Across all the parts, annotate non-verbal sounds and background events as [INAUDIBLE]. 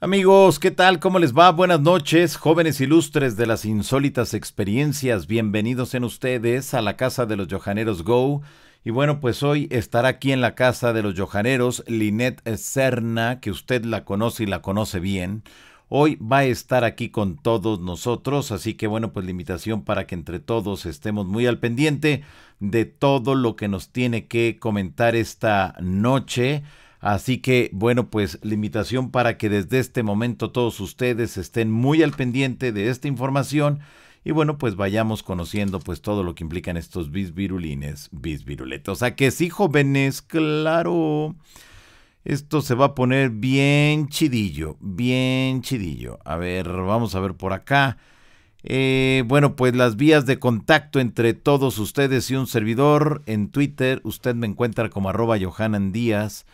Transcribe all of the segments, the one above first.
Amigos, ¿qué tal? ¿Cómo les va? Buenas noches, jóvenes ilustres de las insólitas experiencias. Bienvenidos en ustedes a la Casa de los Johaneros Go. Y bueno, pues hoy estará aquí en la Casa de los Johaneros Linet Serna, que usted la conoce y la conoce bien. Hoy va a estar aquí con todos nosotros, así que bueno, pues la invitación para que entre todos estemos muy al pendiente de todo lo que nos tiene que comentar esta noche Así que, bueno, pues la invitación para que desde este momento todos ustedes estén muy al pendiente de esta información y bueno, pues vayamos conociendo pues todo lo que implican estos bisvirulines, bisviruletos. sea, que sí, jóvenes, claro. Esto se va a poner bien chidillo, bien chidillo. A ver, vamos a ver por acá. Eh, bueno, pues las vías de contacto entre todos ustedes y un servidor en Twitter. Usted me encuentra como arroba Johanan Díaz.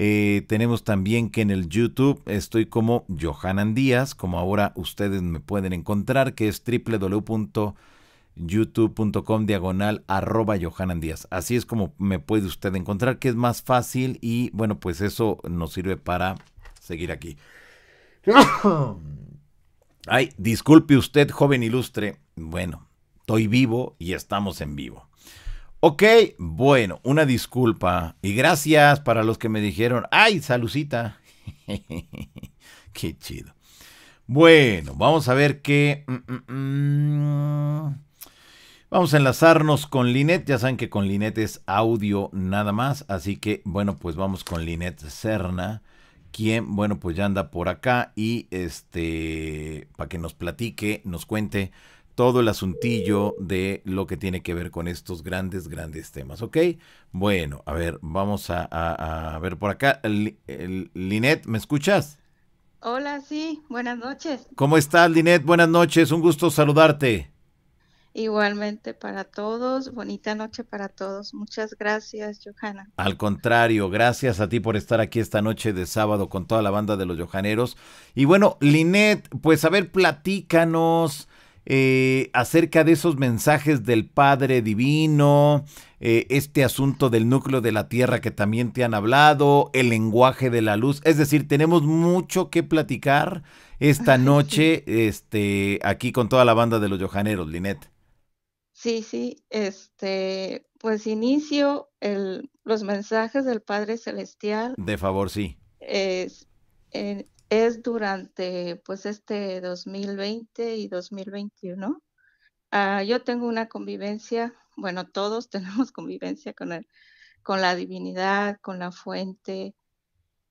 Eh, tenemos también que en el YouTube estoy como Johanan Díaz, como ahora ustedes me pueden encontrar, que es www.youtube.com diagonal Johanan Díaz. Así es como me puede usted encontrar, que es más fácil y bueno, pues eso nos sirve para seguir aquí. [COUGHS] Ay, disculpe usted, joven ilustre. Bueno, estoy vivo y estamos en vivo. Ok, bueno, una disculpa y gracias para los que me dijeron, ay, salucita. [LAUGHS] qué chido. Bueno, vamos a ver qué... Mm, mm, mm. Vamos a enlazarnos con Linet. Ya saben que con Linet es audio nada más. Así que, bueno, pues vamos con Linet Cerna. Quien, bueno, pues ya anda por acá y este, para que nos platique, nos cuente todo el asuntillo de lo que tiene que ver con estos grandes, grandes temas, ¿ok? Bueno, a ver, vamos a, a, ver por acá. Linet, ¿me escuchas? Hola, sí, buenas noches. ¿Cómo estás, Linet? Buenas noches, un gusto saludarte. Igualmente para todos, bonita noche para todos. Muchas gracias, Johanna. Al contrario, gracias a ti por estar aquí esta noche de sábado con toda la banda de los Johaneros. Y bueno, Linet, pues a ver, platícanos eh, acerca de esos mensajes del Padre Divino, eh, este asunto del núcleo de la Tierra que también te han hablado, el lenguaje de la luz. Es decir, tenemos mucho que platicar esta [LAUGHS] noche este, aquí con toda la banda de los Johaneros, Linet. Sí, sí, este, pues inicio el, los mensajes del Padre Celestial. De favor, sí. Es, en, es durante pues este 2020 y 2021. Ah, yo tengo una convivencia, bueno, todos [LAUGHS] tenemos convivencia con, el, con la divinidad, con la fuente,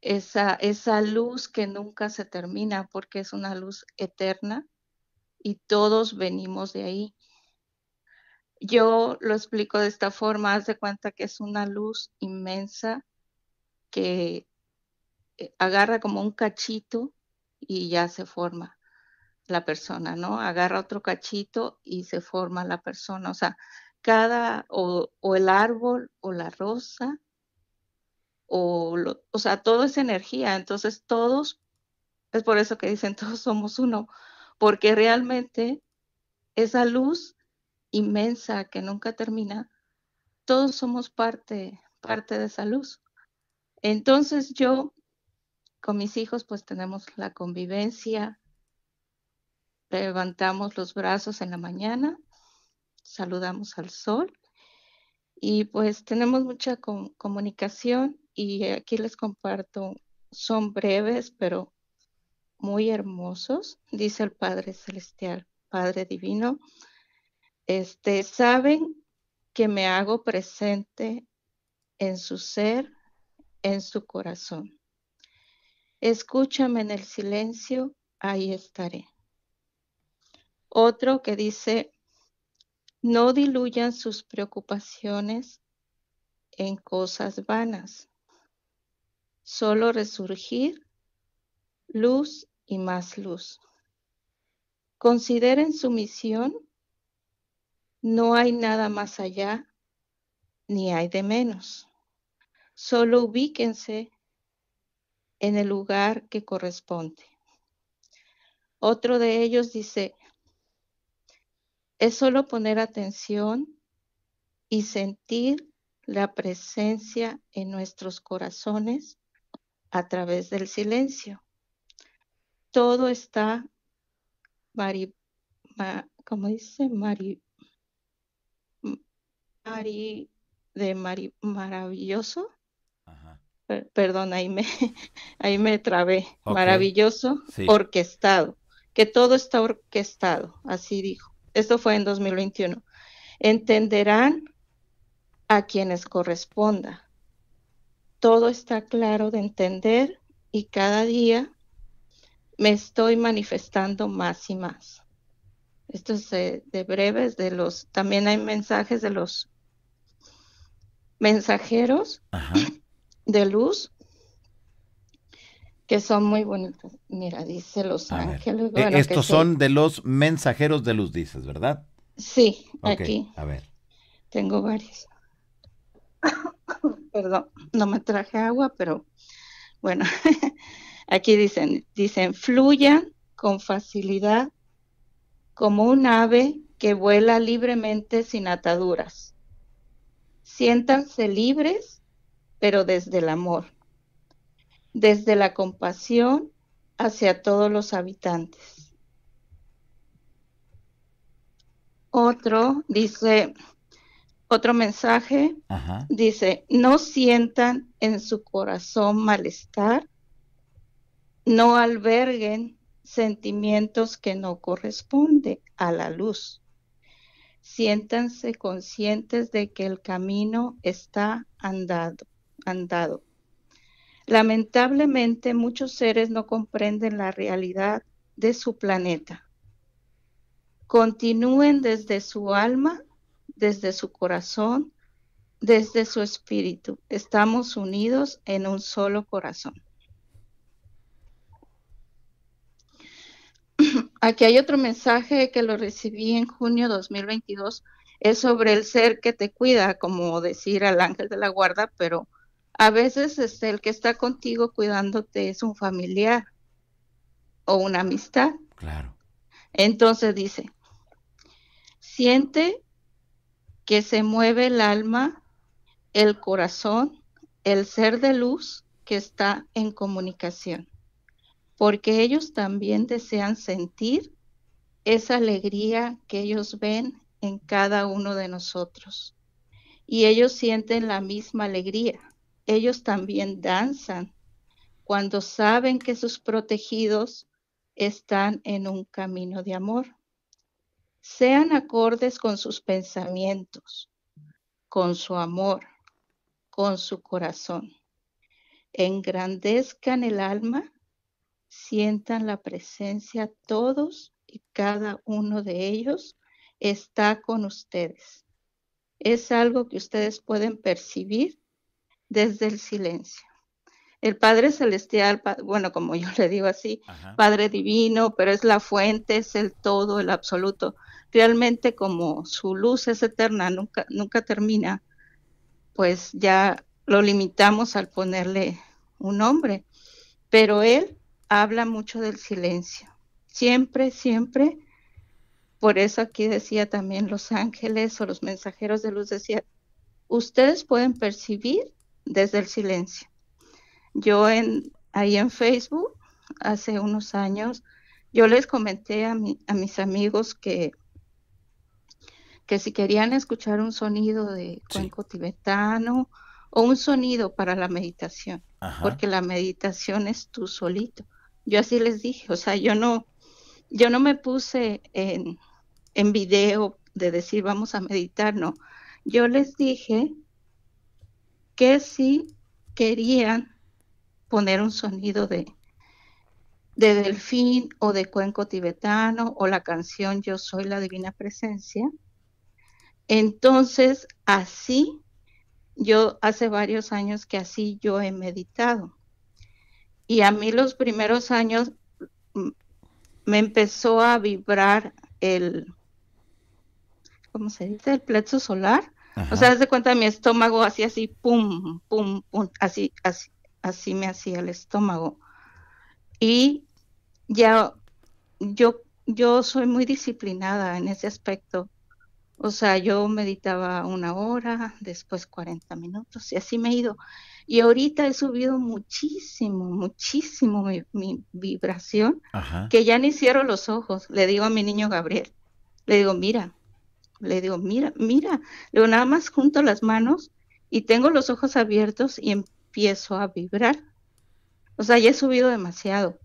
esa, esa luz que nunca se termina porque es una luz eterna y todos venimos de ahí. Yo lo explico de esta forma, haz de cuenta que es una luz inmensa que eh, agarra como un cachito y ya se forma la persona, ¿no? Agarra otro cachito y se forma la persona. O sea, cada, o, el árbol, o la rosa, o, o sea, todo es energía. Entonces, todos, es por eso que dicen [LAUGHS] todos somos uno, porque realmente esa luz inmensa que nunca termina, todos somos parte, parte de esa luz. Entonces yo con mis hijos pues tenemos la convivencia, levantamos los brazos en la mañana, saludamos al sol y pues tenemos mucha comunicación y aquí les comparto, son breves pero muy hermosos, dice el Padre Celestial, Padre Divino. Este, saben que me hago presente en su ser, en su corazón. Escúchame en el silencio, ahí estaré. Otro que dice, no diluyan sus preocupaciones en cosas vanas. Solo resurgir luz y más luz. Consideren su misión. No hay nada más allá, ni hay de menos. Solo ubíquense en el lugar que corresponde. Otro de ellos dice, es solo poner atención y sentir la presencia en nuestros corazones a través del silencio. Todo está, mari, dice? Mari, mari, de mari, maravilloso eh, perdón, ahí me, [LAUGHS] ahí me trabé, maravilloso, orquestado, que todo está orquestado, así dijo. Esto fue en 2021. Entenderán a quienes corresponda. Todo está claro de entender y cada día me estoy manifestando más y más. Esto es de, eh, de breves, de los, también hay mensajes de los mensajeros. Ajá de luz que son muy bonitas. Mira, dice Los Ángeles. Eh, estos son de los mensajeros de luz, dices, ¿verdad? Sí, aquí. A ver. Tengo varios. [COUGHS] Perdón, no me traje agua, pero bueno, [LAUGHS] aquí dicen, dicen, fluyan con facilidad como un ave que vuela libremente sin ataduras. Siéntanse libres pero desde el amor, desde la compasión hacia todos los habitantes. Otro dice, otro mensaje, dice, no sientan en su corazón malestar, no alberguen sentimientos que no corresponden a la luz. Siéntanse conscientes de que el camino está andado dado. Lamentablemente, muchos seres no comprenden la realidad de su planeta. Continúen desde su alma, desde su corazón, desde su espíritu. Estamos unidos en un solo corazón. [CLEARS THROAT] Aquí hay otro mensaje que lo recibí en junio 2022. Es sobre el ser que te cuida, como decir al ángel de la guarda, pero a veces este, el que está contigo cuidándote es un familiar o una amistad. Claro. Entonces dice, siente que se mueve el alma, el corazón, el ser de luz que está en comunicación, porque ellos también desean sentir esa alegría que ellos ven en cada uno de nosotros. Y ellos sienten la misma alegría ellos también danzan cuando saben que sus protegidos están en un camino de amor. Sean acordes con sus pensamientos, con su amor, con su corazón. Engrandezcan el alma, sientan la presencia todos y cada uno de ellos está con ustedes. Es algo que ustedes pueden percibir desde el silencio. El Padre Celestial, bueno, como yo le digo así, Padre Divino, pero es la fuente, es el todo, el absoluto. Realmente como su luz es eterna, nunca, nunca termina, pues ya lo limitamos al ponerle un nombre. Pero él habla mucho del silencio. Siempre, siempre. Por eso aquí decía también los ángeles o los mensajeros de luz, decía, ustedes pueden percibir desde el silencio. Yo en, ahí en Facebook, hace unos años, yo les comenté a, a mis amigos que, que si querían escuchar un sonido de cuenco tibetano o un sonido para la meditación, porque la meditación es tú solito. Yo así les dije, o sea, yo no, yo no me puse en, en video de decir vamos a meditar, no. Yo les dije que si querían poner un sonido de, de delfín o de cuenco tibetano o la canción Yo soy la divina presencia. Entonces, así, yo hace varios años que así yo he meditado. Y a mí los primeros años mm, me empezó a vibrar el, ¿cómo se dice? El plexo solar. O sea, se cuenta mi estómago así, así, pum, pum, pum, así, así, así me hacía el estómago. Y ya, yo, yo soy muy disciplinada en ese aspecto. O sea, yo meditaba una hora, después 40 minutos, y así me he ido. Y ahorita he subido muchísimo, muchísimo mi, vibración, que ya ni cierro los ojos. Le digo a mi niño Gabriel, le digo, mira, le digo, mira, mira. Le nada más junto las manos y tengo los ojos abiertos y empiezo a vibrar. O sea, ya he subido demasiado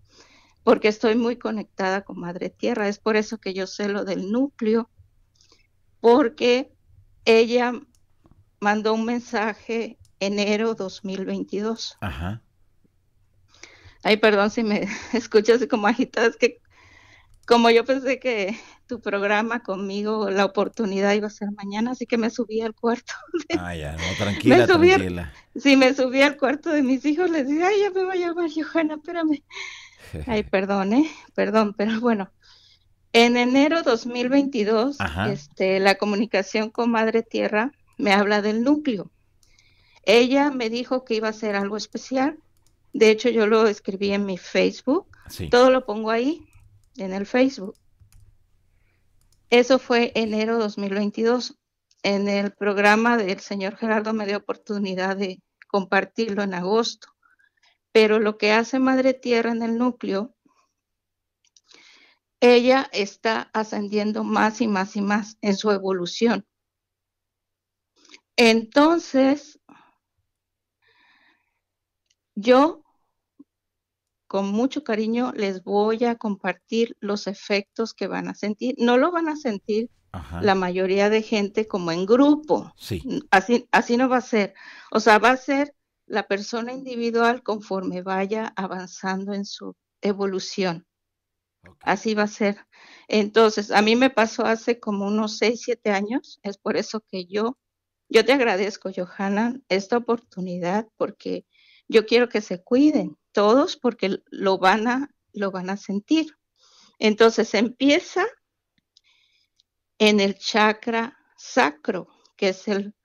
porque estoy muy conectada con Madre Tierra. Es por eso que yo sé lo del núcleo, porque ella mandó un mensaje enero 2022. Ajá. Ay, perdón si me [LAUGHS] escuchas como agitadas que como yo pensé que tu programa conmigo, la oportunidad iba a ser mañana, así que me subí al cuarto. [LAUGHS] De... Ah, ya, no, tranquila, me subí tranquila. me subí al cuarto de mis hijos, les dije, ay, ya me voy a llamar Johanna, espérame. [LAUGHS] ay, perdón, ¿eh? Perdón, pero bueno. En enero 2022, este, la comunicación con Madre Tierra me habla del núcleo. Ella me dijo que iba a ser algo especial. De hecho, yo lo escribí en mi Facebook. Sí. Todo lo pongo ahí en el Facebook. Eso fue enero 2022. En el programa del señor Gerardo me dio oportunidad de compartirlo en agosto. Pero lo que hace Madre Tierra en el núcleo, ella está ascendiendo más y más y más en su evolución. Entonces, yo con mucho cariño les voy a compartir los efectos que van a sentir. No lo van a sentir la mayoría de gente como en grupo. Así, así no va a ser. O sea, va a ser la persona individual conforme vaya avanzando en su evolución. Así va a ser. Entonces, a mí me pasó hace como unos 6, 7 años. Es por eso que yo, yo te agradezco, Johanna, esta oportunidad porque yo quiero que se cuiden todos porque lo van a, lo van a sentir. Entonces empieza en el chakra sacro, que es el,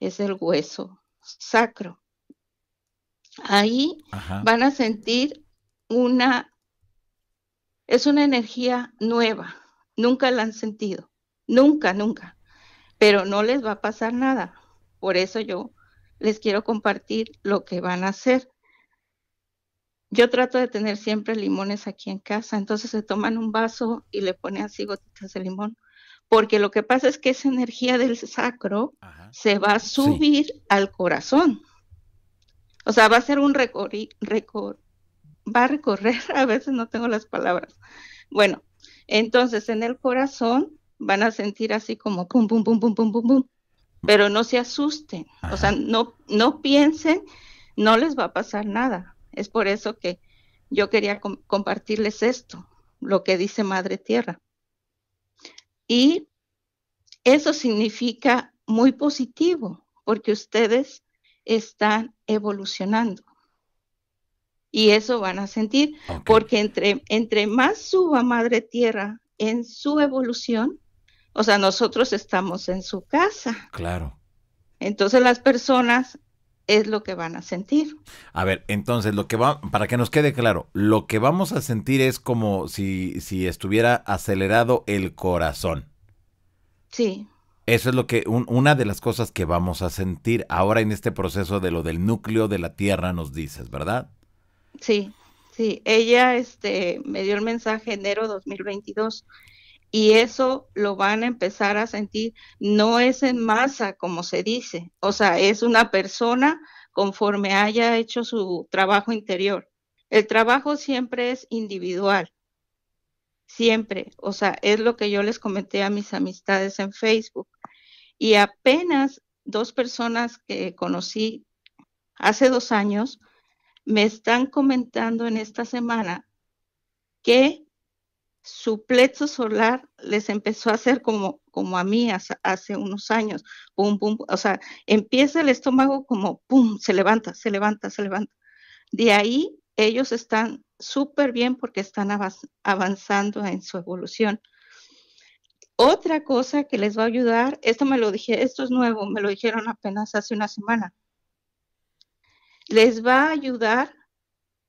es el hueso sacro. Ahí van a sentir una, es una energía nueva, nunca la han sentido, nunca, nunca, pero no les va a pasar nada. Por eso yo les quiero compartir lo que van a hacer yo trato de tener siempre limones aquí en casa, entonces se toman un vaso y le ponen así gotitas de limón, porque lo que pasa es que esa energía del sacro se va a subir al corazón. O sea, va a ser un recorrido va a recorrer, [LAUGHS] a veces no tengo las palabras. Bueno, entonces en el corazón van a sentir así como pum, pum, pum, pum, pum, pum, pero no se asusten, o sea, no, no piensen, no les va a pasar nada, es por eso que yo quería compartirles esto, lo que dice Madre Tierra. Y eso significa muy positivo, porque ustedes están evolucionando. Y eso van a sentir, porque entre, entre más suba Madre Tierra en su evolución, o sea, nosotros estamos en su casa. Claro. Entonces las personas es lo que van a sentir. A ver, entonces lo que para que nos quede claro, lo que vamos a sentir es como si, si estuviera acelerado el corazón. Sí. Eso es lo que, una de las cosas que vamos a sentir ahora en este proceso de lo del núcleo de la Tierra, nos dices, ¿verdad? Sí, sí. Ella este, me dio el mensaje enero 2022 y eso lo van a empezar a sentir. No es en masa, como se dice, o sea, es una persona conforme haya hecho su trabajo interior. El trabajo siempre es individual, siempre, o sea, es lo que yo les comenté a mis amistades en Facebook. Y apenas dos personas que conocí hace dos años me están comentando en esta semana que su plexo solar les empezó a hacer como, como a mí hace, unos años, pum, pum, o sea, empieza el estómago como, pum, se levanta, se levanta, se levanta. De ahí ellos están súper bien porque están avanzando en su evolución. Otra cosa que les va a ayudar, esto me lo dije, esto es nuevo, me lo dijeron apenas hace una semana. Les va a ayudar,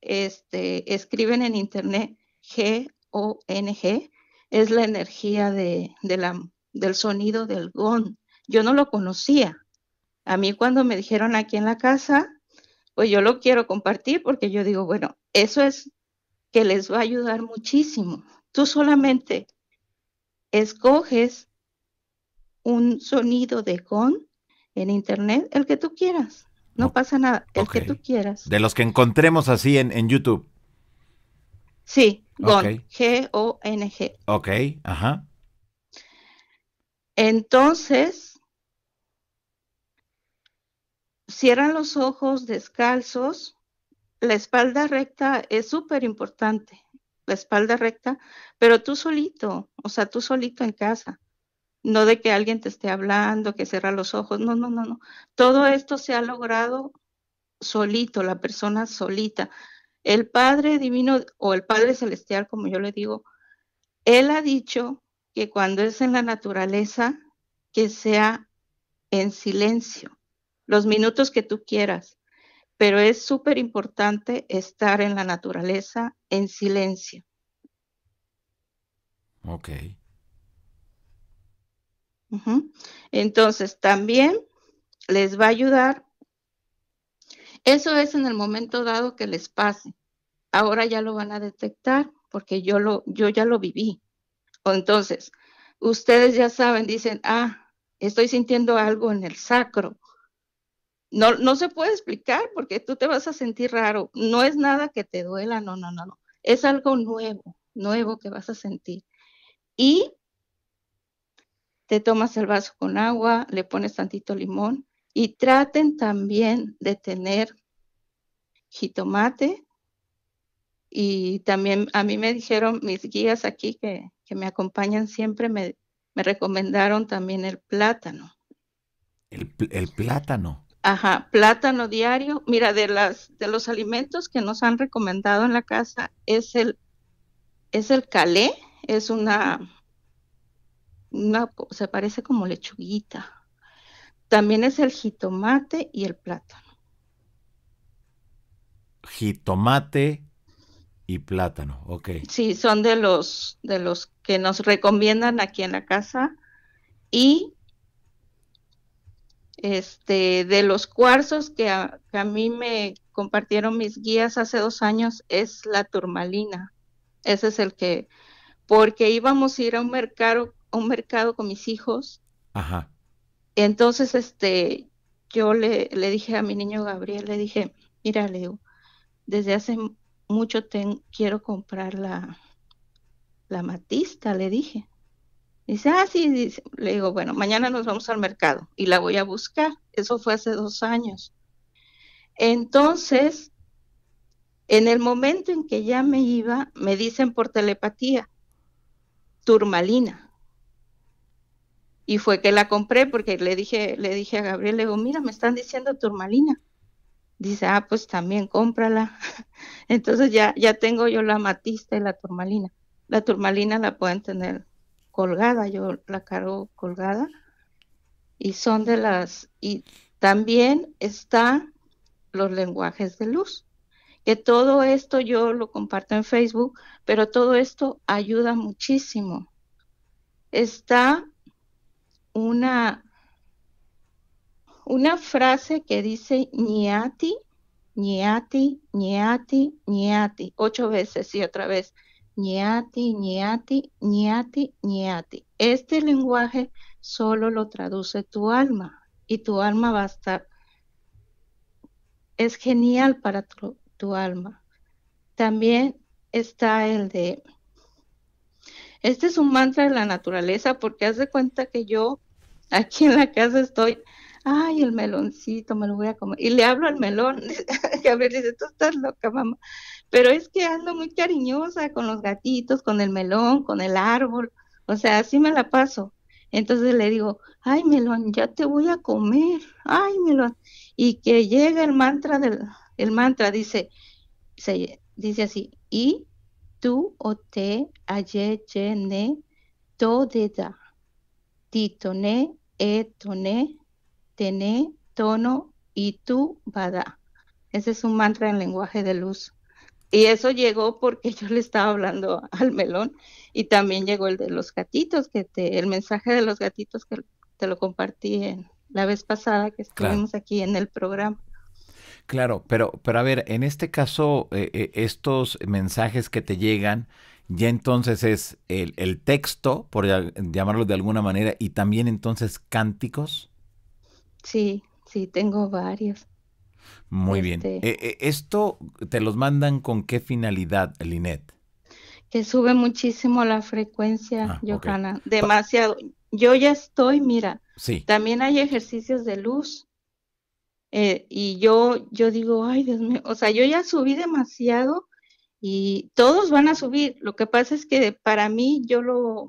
este, escriben en internet G Ong es la energía de, del sonido del gong. Yo no lo conocía. A mí cuando me dijeron aquí en la casa, pues yo lo quiero compartir porque yo digo, bueno, eso es que les va a ayudar muchísimo. Tú solamente escoges un sonido de gong en internet, el que tú quieras. No pasa nada, el que tú quieras. De los que encontremos así en, en YouTube. Sí, GONG. G-O-N-G. Ok, ajá. Entonces, cierran los ojos descalzos. La espalda recta es súper importante. La espalda recta, pero tú solito, o sea, tú solito en casa. No de que alguien te esté hablando, que cierra los ojos. No, no, no, no. Todo esto se ha logrado solito, la persona solita. El Padre Divino o el Padre Celestial, como yo le digo, Él ha dicho que cuando es en la naturaleza, que sea en silencio, los minutos que tú quieras, pero es súper importante estar en la naturaleza en silencio. Ok. Entonces, también les va a ayudar eso es en el momento dado que les pase. Ahora ya lo van a detectar porque yo, lo, yo ya lo viví. Entonces, ustedes ya saben, dicen, ah, estoy sintiendo algo en el sacro. No, no se puede explicar porque tú te vas a sentir raro. No es nada que te duela, no, no, no, no. Es algo nuevo, nuevo que vas a sentir. Y te tomas el vaso con agua, le pones tantito limón y traten también de tener jitomate. Y también a mí me dijeron mis guías aquí que, me acompañan siempre, me, recomendaron también el plátano. El, plátano. Ajá, plátano diario. Mira, de las de los alimentos que nos han recomendado en la casa es el es el calé, es una una se parece como lechuguita. También es el jitomate y el plátano. Jitomate y plátano, ok. Sí, son de los, de los que nos recomiendan aquí en la casa. Y este, de los cuarzos que a, mí me compartieron mis guías hace dos años es la turmalina. Ese es el que, porque íbamos a ir a un mercado, a un mercado con mis hijos. Ajá. Entonces, este, yo le, dije a mi niño Gabriel, le dije, mira, Leo, desde hace mucho quiero comprar la, matista, le dije. Dice, ah, sí, le digo, bueno, mañana nos vamos al mercado y la voy a buscar. Eso fue hace dos años. Entonces, en el momento en que ya me iba, me dicen por telepatía, turmalina y fue que la compré porque le dije, le dije a Gabriel, le digo, mira, me están diciendo turmalina. Dice, ah, pues también cómprala. [LAUGHS] Entonces ya, ya tengo yo la matista y la turmalina. La turmalina la pueden tener colgada, yo la cargo colgada. Y son de las, y también está los lenguajes de luz. Que todo esto yo lo comparto en Facebook, pero todo esto ayuda muchísimo. Está una, una frase que dice ñati, ñati, ñati, ñati, ocho veces y otra vez. ñati, niati niati niati Este lenguaje solo lo traduce tu alma y tu alma va a estar... Es genial para tu, tu alma. También está el de... Este es un mantra de la naturaleza porque haz de cuenta que yo aquí en la casa estoy, ay, el meloncito, me lo voy a comer. Y le hablo al melón, Gabriel [LAUGHS] dice, tú estás loca, mamá. Pero es que ando muy cariñosa con los gatitos, con el melón, con el árbol, o sea, así me la paso. Entonces le digo, ay, melón, ya te voy a comer, ay, melón. Y que llega el mantra del, el mantra dice, se, dice así, y tú o te ayer llené todo de da titoné, etoné, tené, tono y tu bada. Ese es un mantra en lenguaje de luz. Y eso llegó porque [LAUGHS] yo le estaba hablando al melón y también llegó el de los gatitos, que te, el mensaje de los gatitos que te lo compartí en, la vez pasada que estuvimos aquí en el programa. Claro, pero, pero a ver, en este caso, eh, eh, estos mensajes que te llegan, ya entonces es el, texto, por llamarlo de alguna manera, y también entonces cánticos. Sí, sí, tengo varios. Muy bien. Este eh, eh, ¿Esto te los mandan con qué finalidad, Linet? Que sube muchísimo la frecuencia, ah, yo Demasiado. Yo ya estoy, mira. Sí. También hay ejercicios de luz. Eh, y yo, yo digo, ay Dios mío, o sea, yo ya subí demasiado y todos van a subir. Lo que pasa es que para mí yo lo,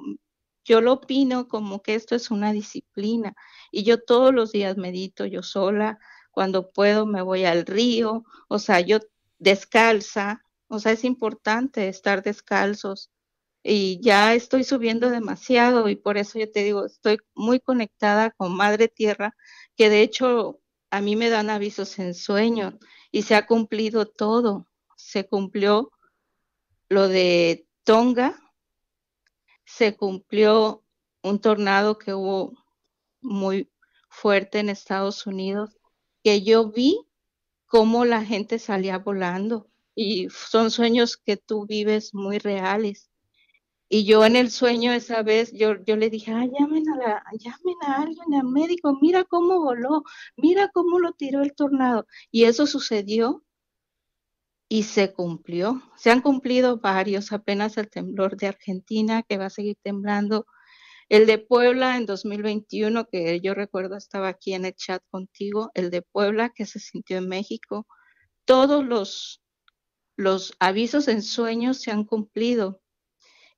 yo lo opino como que esto es una disciplina y yo todos los días medito yo sola, cuando puedo me voy al río, o sea, yo descalza, o sea, es importante estar descalzos y ya estoy subiendo demasiado y por eso yo te digo, estoy muy conectada con Madre Tierra, que de hecho a mí me dan avisos en sueños y se ha cumplido todo, se cumplió lo de Tonga, se cumplió un tornado que hubo muy fuerte en Estados Unidos, que yo vi cómo la gente salía volando y son sueños que tú vives muy reales. Y yo en el sueño esa vez, yo, le dije, ah, llamen, a la, llamen a alguien, al médico, mira cómo voló, mira cómo lo tiró el tornado. Y eso sucedió y se cumplió. Se han cumplido varios, apenas el temblor de Argentina, que va a seguir temblando, el de Puebla en 2021, que yo recuerdo estaba aquí en el chat contigo, el de Puebla que se sintió en México. Todos los, los avisos en sueños se han cumplido.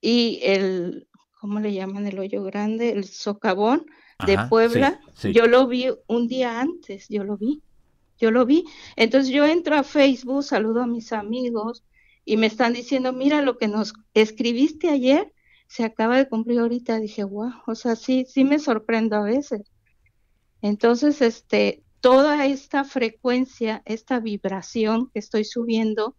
Y el, ¿cómo le llaman el hoyo grande? El socavón de Puebla. Yo lo vi un día antes, yo lo vi yo lo vi. Entonces yo entro a Facebook, saludo a mis amigos y me están diciendo, mira lo que nos escribiste ayer, se acaba de cumplir ahorita. Dije, wow, o sea, sí, sí me sorprendo a veces. Entonces, este, toda esta frecuencia, esta vibración que estoy subiendo,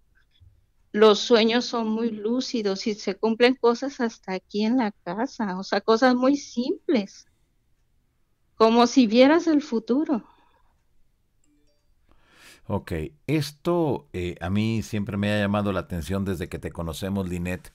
los sueños son muy lúcidos y se cumplen cosas hasta aquí en la casa, o sea, cosas muy simples, como si vieras el futuro. Ok, esto eh, a mí siempre me ha llamado la atención desde que te conocemos, Linet,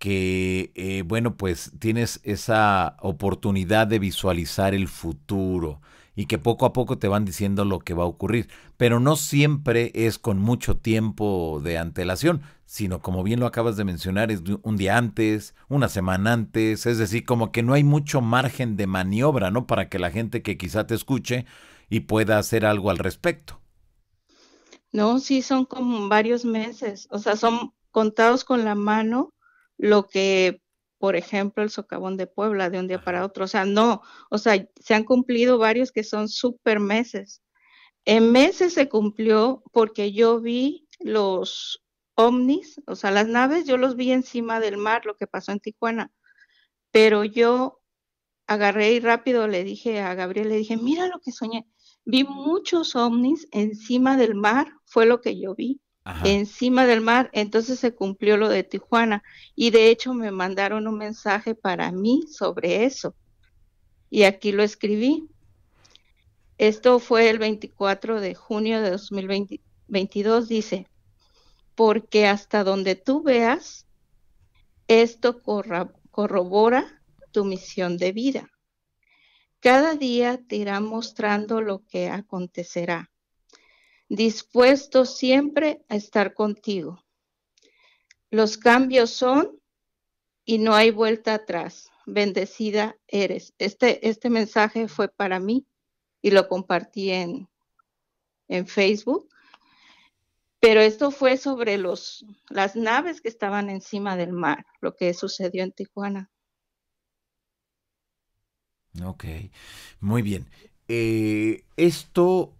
que, eh, bueno, pues tienes esa oportunidad de visualizar el futuro y que poco a poco te van diciendo lo que va a ocurrir, pero no siempre es con mucho tiempo de antelación, sino como bien lo acabas de mencionar, es un día antes, una semana antes, es decir, como que no hay mucho margen de maniobra, ¿no? Para que la gente que quizá te escuche y pueda hacer algo al respecto. No, sí son como varios meses, o sea, son contados con la mano lo que, por ejemplo, el socavón de Puebla de un día para otro, o sea, no, o sea, se han cumplido varios que son super meses. En meses se cumplió porque yo vi los ovnis, o sea, las naves, yo los vi encima del mar, lo que pasó en Tijuana, pero yo agarré y rápido le dije a Gabriel, le dije, mira lo que soñé. Vi muchos ovnis encima del mar, fue lo que yo vi. encima del mar, entonces se cumplió lo de Tijuana y de hecho me mandaron un mensaje para mí sobre eso y aquí lo escribí. Esto fue el 24 de junio de 2022, dice, porque hasta donde tú veas, esto corrobora tu misión de vida. Cada día te irá mostrando lo que acontecerá, dispuesto siempre a estar contigo. Los cambios son y no hay vuelta atrás. Bendecida eres. Este, este mensaje fue para mí y lo compartí en, en Facebook. Pero esto fue sobre los, las naves que estaban encima del mar, lo que sucedió en Tijuana. Ok, muy bien. Eh, esto,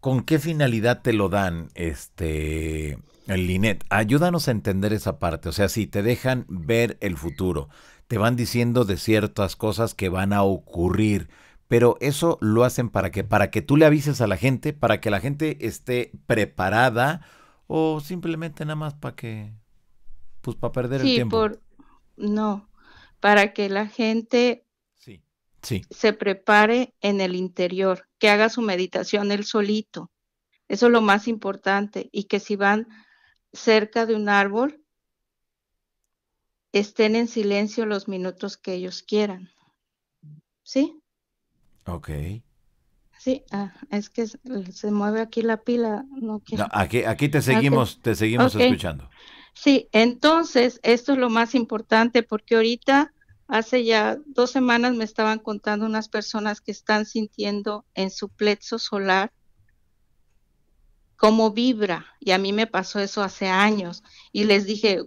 ¿con qué finalidad te lo dan, este, Linet? Ayúdanos a entender esa parte. O sea, si te dejan ver el futuro, te van diciendo de ciertas cosas que van a ocurrir, pero eso lo hacen para que, para que tú le avises a la gente, para que la gente esté preparada o simplemente nada más para que, pues, para perder el tiempo. Por, no, para que la gente se prepare en el interior, que haga su meditación él solito. Eso es lo más importante. Y que si van cerca de un árbol, estén en silencio los minutos que ellos quieran. ¿Sí? Ok. Sí, ah, es que se mueve aquí la pila. No, aquí, aquí te seguimos, te seguimos escuchando. Sí, entonces esto es lo más importante porque ahorita Hace ya dos semanas me estaban contando unas personas que están sintiendo en su plexo solar cómo vibra. Y a mí me pasó eso hace años. Y les dije,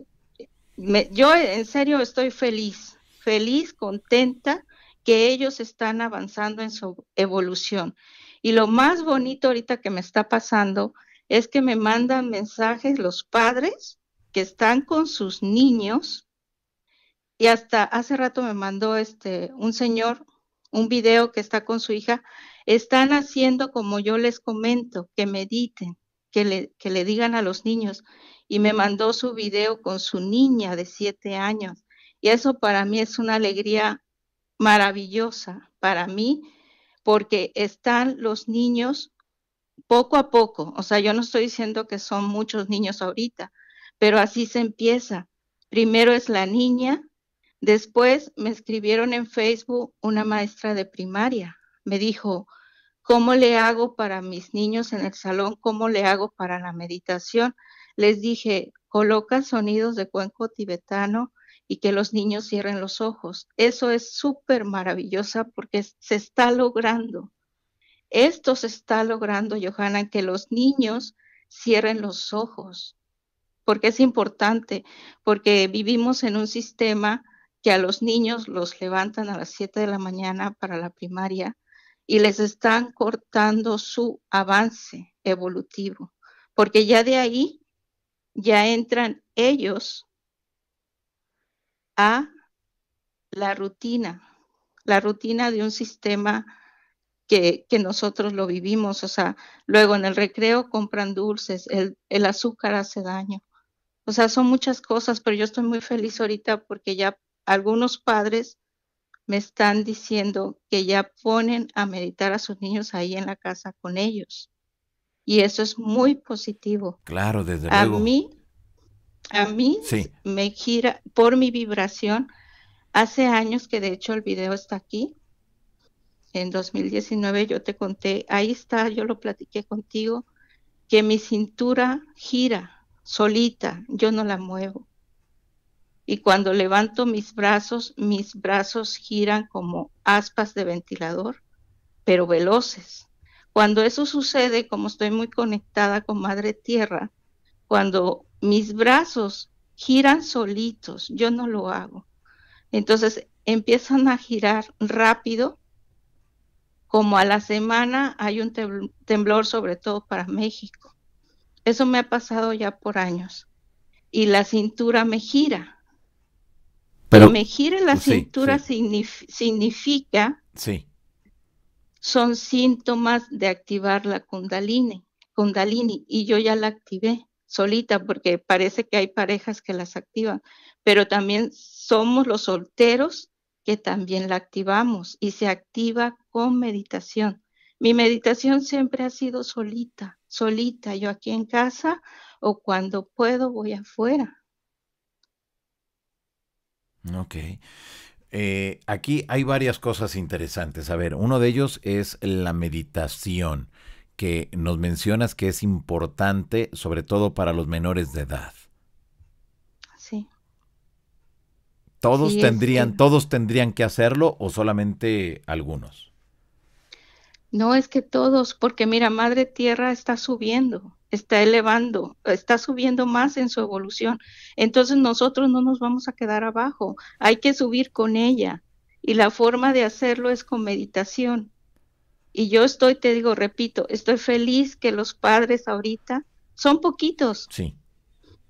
yo en serio estoy feliz, feliz, contenta que ellos están avanzando en su evolución. Y lo más bonito ahorita que me está pasando es que me mandan mensajes los padres que están con sus niños y hasta hace rato me mandó este un señor un video que está con su hija, están haciendo como yo les comento, que mediten, que le, que le digan a los niños. Y me mandó su video con su niña de siete años. Y eso para mí es una alegría maravillosa, para mí, porque están los niños poco a poco. O sea, yo no estoy diciendo que son muchos niños ahorita, pero así se empieza. Primero es la niña, Después me escribieron en Facebook una maestra de primaria. Me dijo, ¿cómo le hago para mis niños en el salón? ¿Cómo le hago para la meditación? Les dije, coloca sonidos de cuenco tibetano y que los niños cierren los ojos. Eso es súper maravillosa porque se está logrando. Esto se está logrando, Johanna, que los niños cierren los ojos, porque es importante, porque vivimos en un sistema que a los niños los levantan a las 7 de la mañana para la primaria y les están cortando su avance evolutivo, porque ya de ahí ya entran ellos a la rutina, la rutina de un sistema que, nosotros lo vivimos. O sea, luego en el recreo compran dulces, el, el, azúcar hace daño. O sea, son muchas cosas, pero yo estoy muy feliz ahorita porque ya algunos padres me están diciendo que ya ponen a meditar a sus niños ahí en la casa con ellos. Y eso es muy positivo. Claro, desde luego. A mí, a mí me gira por mi vibración. Hace años que de hecho el video está aquí. En 2019 yo te conté, ahí está, yo lo platiqué contigo, que mi cintura gira solita, yo no la muevo y cuando levanto mis brazos, mis brazos giran como aspas de ventilador, pero veloces. Cuando eso sucede, como estoy muy conectada con Madre Tierra, cuando mis brazos giran solitos, yo no lo hago. Entonces empiezan a girar rápido, como a la semana hay un temblor, sobre todo para México. Eso me ha pasado ya por años. Y la cintura me gira pero, me gire la cintura significa sí. son síntomas de activar la kundalini y yo ya la activé solita porque parece que hay parejas que las activan, pero también somos los solteros que también la activamos y se activa con meditación. Mi meditación siempre ha sido solita, solita, yo aquí en casa o cuando puedo voy afuera Ok. Eh, aquí hay varias cosas interesantes. A ver, uno de ellos es la meditación, que nos mencionas que es importante, sobre todo para los menores de edad. Sí. ¿Todos tendrían, este todos tendrían que hacerlo o solamente algunos? No es que todos, porque mira, Madre Tierra está subiendo está elevando, está subiendo más en su evolución. Entonces nosotros no nos vamos a quedar abajo, hay que subir con ella. Y la forma de hacerlo es con meditación. Y yo estoy, te digo, repito, estoy feliz que los padres ahorita son poquitos. Sí.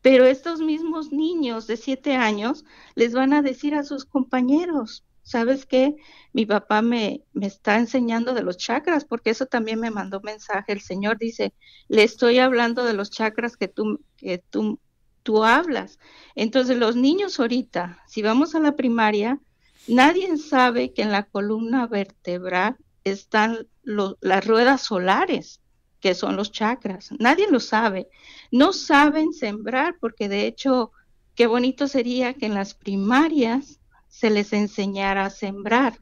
Pero estos mismos niños de siete años les van a decir a sus compañeros, ¿sabes qué? Mi papá me, me está enseñando de los chakras, porque eso también me mandó mensaje. El Señor dice, le estoy hablando de los chakras que tú, que tú, tú hablas. Entonces los niños ahorita, si vamos a la primaria, nadie sabe que en la columna vertebral están las ruedas solares que son los chakras. Nadie lo sabe. No saben sembrar porque de hecho, qué bonito sería que en las primarias se les enseñara a sembrar.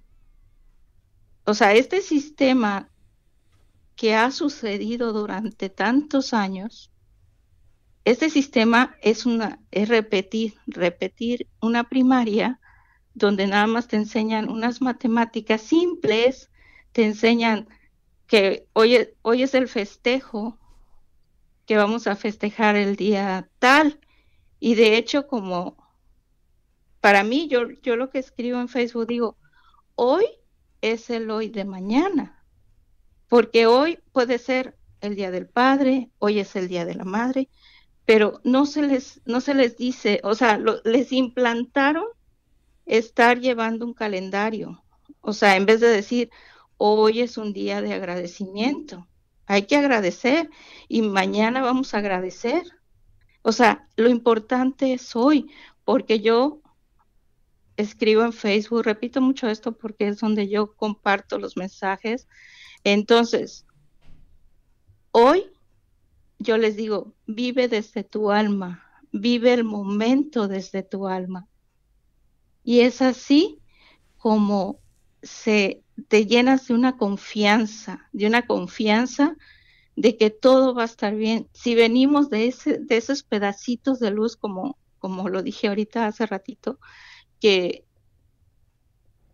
O sea, este sistema que ha sucedido durante tantos años, este sistema es, una, es repetir, repetir una primaria donde nada más te enseñan unas matemáticas simples, te enseñan que hoy, e, hoy es el festejo, que vamos a festejar el día tal. Y de hecho, como para mí, yo, yo lo que escribo en Facebook digo, hoy es el hoy de mañana, porque hoy puede ser el día del padre, hoy es el día de la madre, pero no se les, no se les dice, o sea, les implantaron estar llevando un calendario, o sea, en vez de decir, hoy es un día de agradecimiento, hay que agradecer y mañana vamos a agradecer. O sea, lo importante es hoy, porque yo escribo en Facebook, repito mucho esto porque es donde yo comparto los mensajes. Entonces, hoy yo les digo, vive desde tu alma, vive el momento desde tu alma. Y es así como se te llenas de una confianza, de una confianza de que todo va a estar bien. Si venimos de, ese, de esos pedacitos de luz, como, como lo dije ahorita hace ratito, que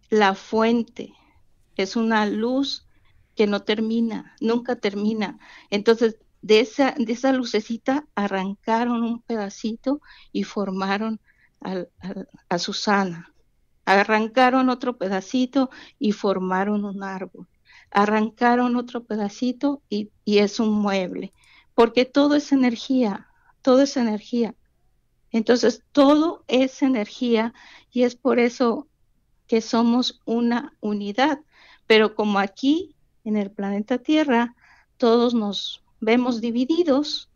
la fuente es una luz que no termina, nunca termina. Entonces, de esa, de esa lucecita arrancaron un pedacito y formaron a Susana. Arrancaron otro pedacito y formaron un árbol. Arrancaron otro pedacito y, y es un mueble. Porque todo es energía, todo es energía. Entonces, todo es energía y es por eso que somos una unidad. Pero como aquí, en el planeta Tierra, todos nos vemos divididos,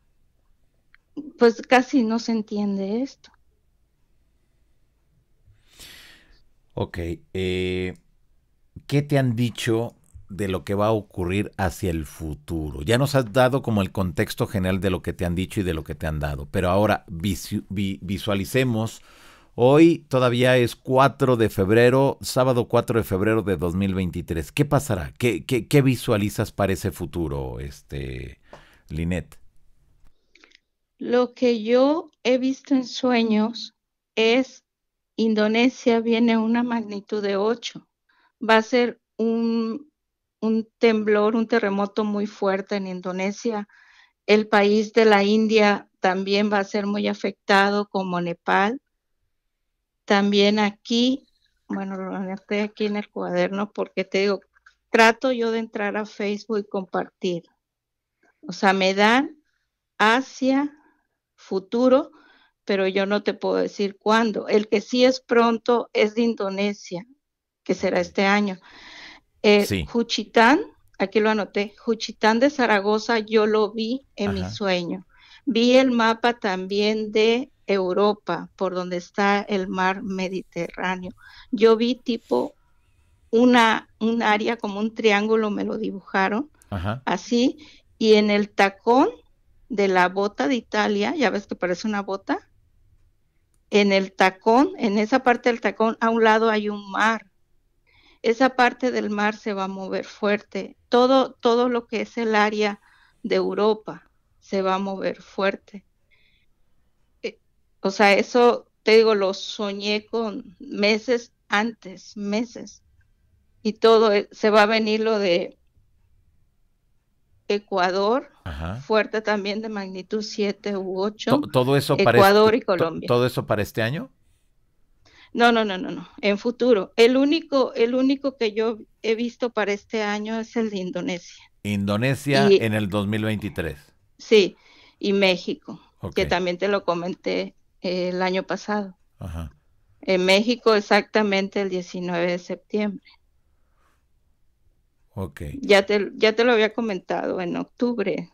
pues casi no se entiende esto. Ok. Eh, ¿Qué te han dicho de lo que va a ocurrir hacia el futuro. Ya nos has dado como el contexto general de lo que te han dicho y de lo que te han dado, pero ahora visualicemos. Hoy todavía es 4 de febrero, sábado 4 de febrero de 2023. ¿Qué pasará? ¿Qué, qué visualizas para ese futuro, este, Linet? Lo que yo he visto en sueños es Indonesia viene una magnitud de 8. Va a ser un un temblor, un terremoto muy fuerte en Indonesia. El país de la India también va a ser muy afectado como Nepal. También aquí, bueno, lo aquí en el cuaderno porque te digo, trato yo de entrar a Facebook y compartir. O sea, me dan hacia futuro, pero yo no te puedo decir cuándo. El que sí es pronto es de Indonesia, que será este año. Eh, Juchitán, aquí lo anoté, Juchitán de Zaragoza, yo lo vi en mi sueño. Vi el mapa también de Europa, por donde está el mar Mediterráneo. Yo vi tipo una, un área como un triángulo, me lo dibujaron así, y en el tacón de la bota de Italia, ya ves que parece una bota, en el tacón, en esa parte del tacón, a un lado hay un mar esa parte del mar se va a mover fuerte. Todo, todo lo que es el área de Europa se va a mover fuerte. Eh, o sea, eso te digo, lo soñé con meses antes, meses. Y todo eh, se va a venir lo de Ecuador, fuerte también de magnitud 7 u 8. Todo eso para Ecuador este, y Colombia. ¿Todo eso para este año? No, no, no, no, no, en futuro. El único, el único que yo he visto para este año es el de Indonesia. Indonesia en el 2023. Sí, y México, que también te lo comenté eh, el año pasado. Ajá. En México exactamente el 19 de septiembre. Ok. Ya te, ya te lo había comentado en octubre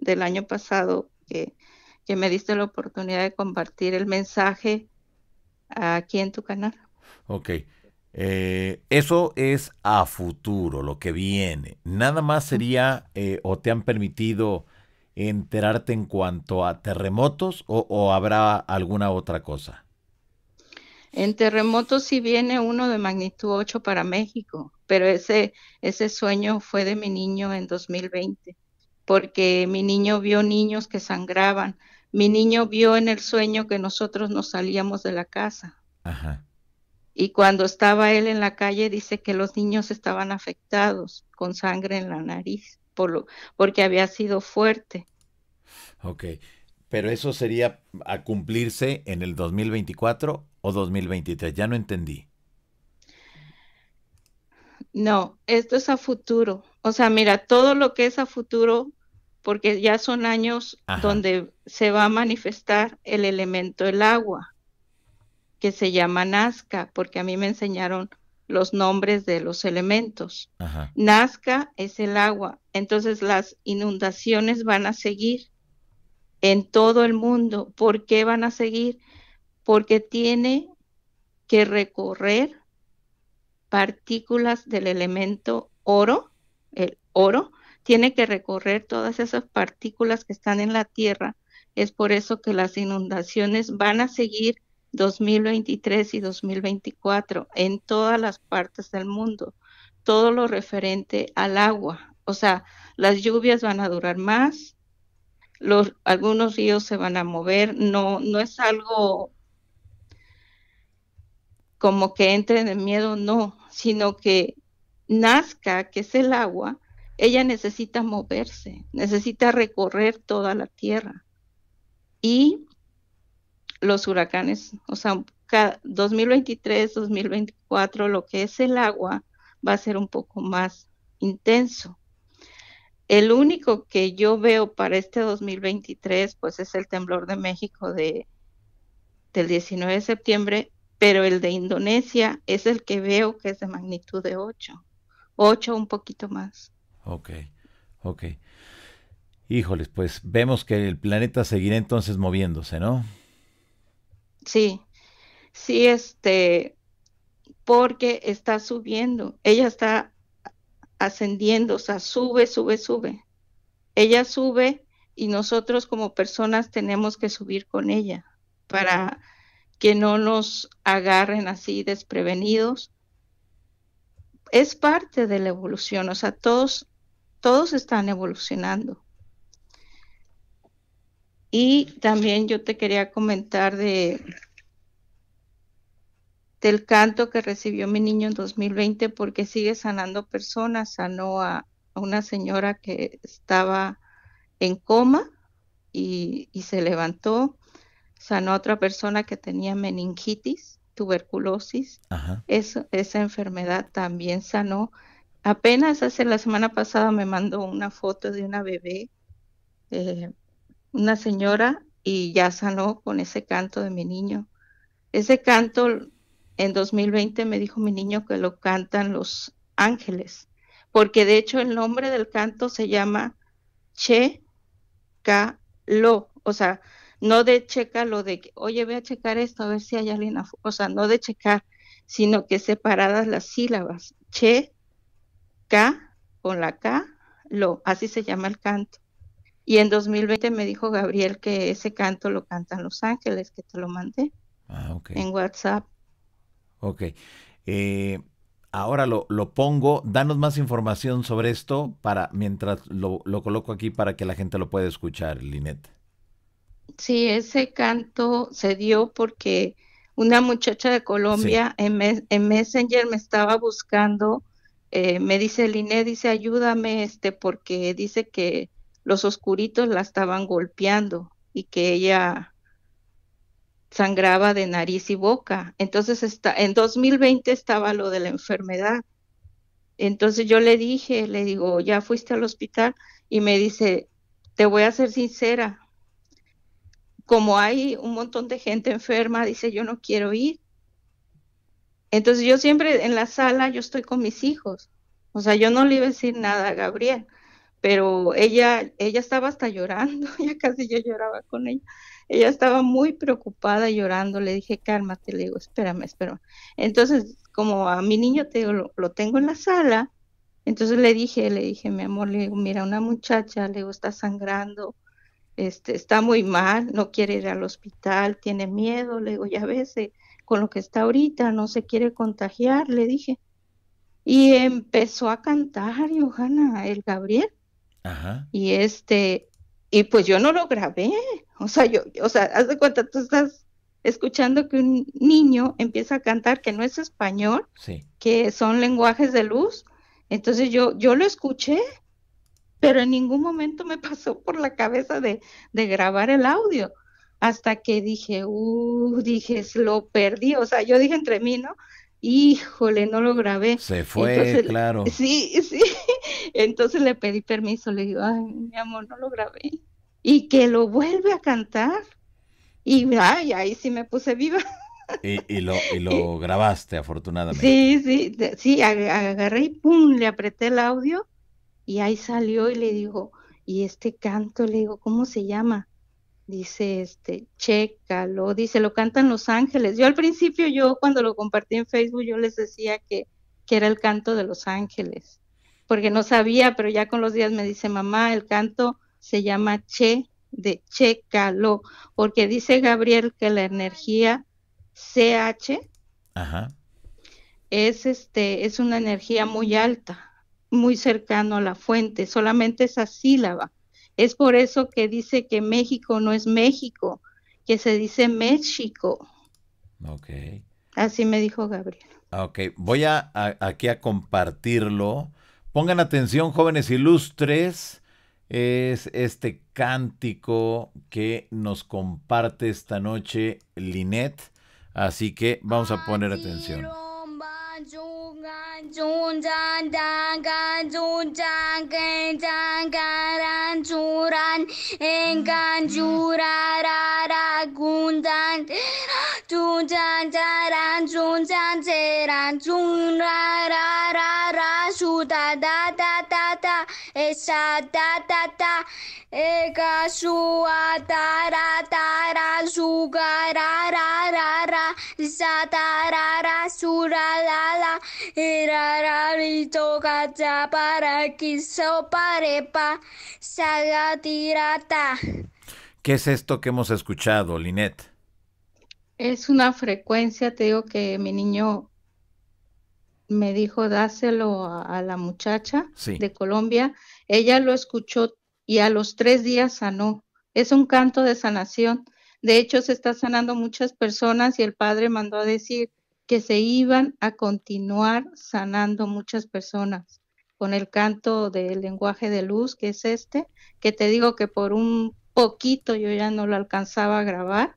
del año pasado que, que me diste la oportunidad de compartir el mensaje aquí en tu canal. Ok. Eh, eso es a futuro, lo que viene. Nada más sería, eh, o te han permitido enterarte en cuanto a terremotos, o, habrá alguna otra cosa. En terremotos sí viene uno de magnitud 8 para México, pero ese, ese sueño fue de mi niño en 2020, porque mi niño vio niños que sangraban, mi niño vio en el sueño que nosotros nos salíamos de la casa. Ajá. Y cuando estaba él en la calle, dice que los niños estaban afectados con sangre en la nariz, por lo, porque había sido fuerte. Ok, pero eso sería a cumplirse en el 2024 o 2023, ya no entendí. No, esto es a futuro. O sea, mira, todo lo que es a futuro porque ya son años donde se va a manifestar el elemento el agua, que se llama Nazca, porque a mí me enseñaron los nombres de los elementos. Nazca es el agua, entonces las inundaciones van a seguir en todo el mundo. ¿Por qué van a seguir? Porque tiene que recorrer partículas del elemento oro, el oro, tiene que recorrer todas esas partículas que están en la tierra. Es por eso que las inundaciones van a seguir 2023 y 2024 en todas las partes del mundo. Todo lo referente al agua. O sea, las lluvias van a durar más, los, algunos ríos se van a mover, no, no es algo como que entren en miedo, no, sino que nazca, que es el agua, ella necesita moverse, necesita recorrer toda la tierra. Y los huracanes, o sea, 2023, 2024, lo que es el agua va a ser un poco más intenso. El único que yo veo para este 2023, pues es el temblor de México de, del 19 de septiembre, pero el de Indonesia es el que veo que es de magnitud de 8, 8 un poquito más. Ok, ok. Híjoles, pues vemos que el planeta seguirá entonces moviéndose, ¿no? Sí, sí, este, porque está subiendo, ella está ascendiendo, o sea, sube, sube, sube. Ella sube y nosotros como personas tenemos que subir con ella para que no nos agarren así desprevenidos. Es parte de la evolución, o sea, todos todos están evolucionando. Y también yo te quería comentar de del canto que recibió mi niño en 2020 porque sigue sanando personas, sanó a, una señora que estaba en coma y, se levantó, sanó a otra persona que tenía meningitis, tuberculosis, esa enfermedad también sanó Apenas hace la semana pasada me mandó una foto de una bebé, eh, una señora, y ya sanó con ese canto de mi niño. Ese canto en 2020 me dijo mi niño que lo cantan los ángeles, porque de hecho el nombre del canto se llama Che Ka Lo, o sea, no de checa lo de, que, oye, voy a checar esto, a ver si hay alguien, o sea, no de checar, sino que separadas las sílabas, Che K, con la K, lo, así se llama el canto. Y en 2020 me dijo Gabriel que ese canto lo cantan Los Ángeles, que te lo mandé ah, en WhatsApp. Ok. Eh, ahora lo, pongo. Danos más información sobre esto para mientras lo, coloco aquí para que la gente lo pueda escuchar, Linette. Sí, ese canto se dio porque una muchacha de Colombia en, en, Messenger me estaba buscando eh, me dice Liné, dice, ayúdame, este, porque dice que los oscuritos la estaban golpeando y que ella sangraba de nariz y boca. Entonces, está, en 2020 estaba lo de la enfermedad. Entonces yo le dije, le digo, ¿ya fuiste al hospital? Y me dice, te voy a ser sincera, como hay un montón de gente enferma, dice, yo no quiero ir. Entonces yo siempre en la sala, yo estoy con mis hijos. O sea, yo no le iba a decir nada a Gabriel, pero ella, ella estaba hasta llorando, [LAUGHS] ya casi yo lloraba con ella. Ella estaba muy preocupada llorando, le dije, cálmate, le digo, espérame, espérame. Entonces, como a mi niño te lo, lo, tengo en la sala, entonces le dije, le dije, mi amor, le digo, mira, una muchacha, le digo, está sangrando, este, está muy mal, no quiere ir al hospital, tiene miedo, le digo, ya veces con lo que está ahorita, no se quiere contagiar, le dije. Y empezó a cantar, Johanna, el Gabriel. Ajá. Y este, y pues yo no lo grabé. O sea, yo, o sea, haz de cuenta, tú estás escuchando que un niño empieza a cantar que no es español, que son lenguajes de luz. Entonces yo, yo lo escuché, pero en ningún momento me [LAUGHS] pasó por la cabeza de, de grabar el audio hasta que dije, uh, dije, lo perdí, o sea, yo dije entre mí, ¿no? Híjole, no lo grabé. Se fue, claro. [LAUGHS] Sí, sí. Entonces le pedí permiso, le digo, ay, mi amor, no lo grabé. Y que lo vuelve a cantar. Y ay, ahí sí me puse viva. [LAUGHS] Y, lo, y lo grabaste, afortunadamente. Sí, sí, sí, agarré y pum, le apreté el audio y ahí salió y le digo, y este canto, le digo, ¿cómo se llama? dice este, checalo dice, lo cantan los ángeles. Yo al principio, yo cuando lo compartí en Facebook, yo les decía que, que era el canto de los ángeles, porque no sabía, pero ya con los días me dice, mamá, el canto se llama Che, de chécalo, porque dice Gabriel que la energía CH es este, es una energía muy alta, muy cercano a la fuente, solamente esa sílaba es por eso que dice que México no es México, que se dice México. Ok. Así me dijo Gabriel. Ok, voy a, aquí a compartirlo. Pongan atención, jóvenes ilustres. Es este cántico que nos comparte esta noche Linet. Así que vamos a poner atención. enganjurara ragundan tunjan jaran junjan jeran junrara ra esa para ¿Qué es esto que hemos escuchado, Linet? Es una frecuencia, te digo que mi niño me dijo dáselo a, la muchacha de Colombia. Ella lo escuchó y a los tres días sanó. Es un canto de sanación. De hecho, se está sanando muchas personas y el Padre mandó a decir que se iban a continuar sanando muchas personas con el canto del lenguaje de luz, que es este, que te digo que por un poquito yo ya no lo alcanzaba a grabar,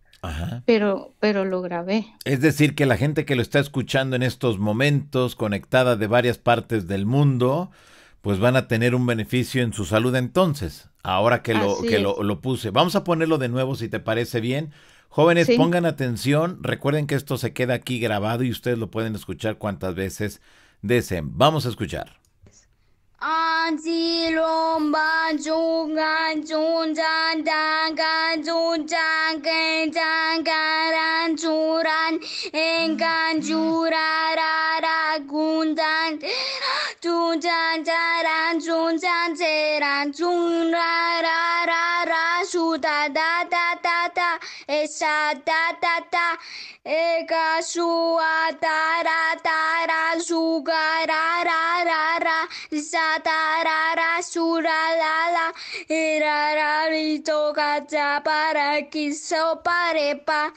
Pero, pero lo grabé. Es decir, que la gente que lo está escuchando en estos momentos, conectada de varias partes del mundo, pues van a tener un beneficio en su salud entonces, ahora que, lo, que lo, puse. Vamos a ponerlo de nuevo si te parece bien. Jóvenes, pongan atención, recuerden que esto se queda aquí grabado y ustedes lo pueden escuchar cuantas veces deseen. Vamos a escuchar. Chunjan jaran, chunjan jaran, chun ra ra ra ra, shuda da da da da, da da da, ega da ra da ra, ra ra ra ra, za da ra ra, la la, ira ra ri to ja para ki pare pa,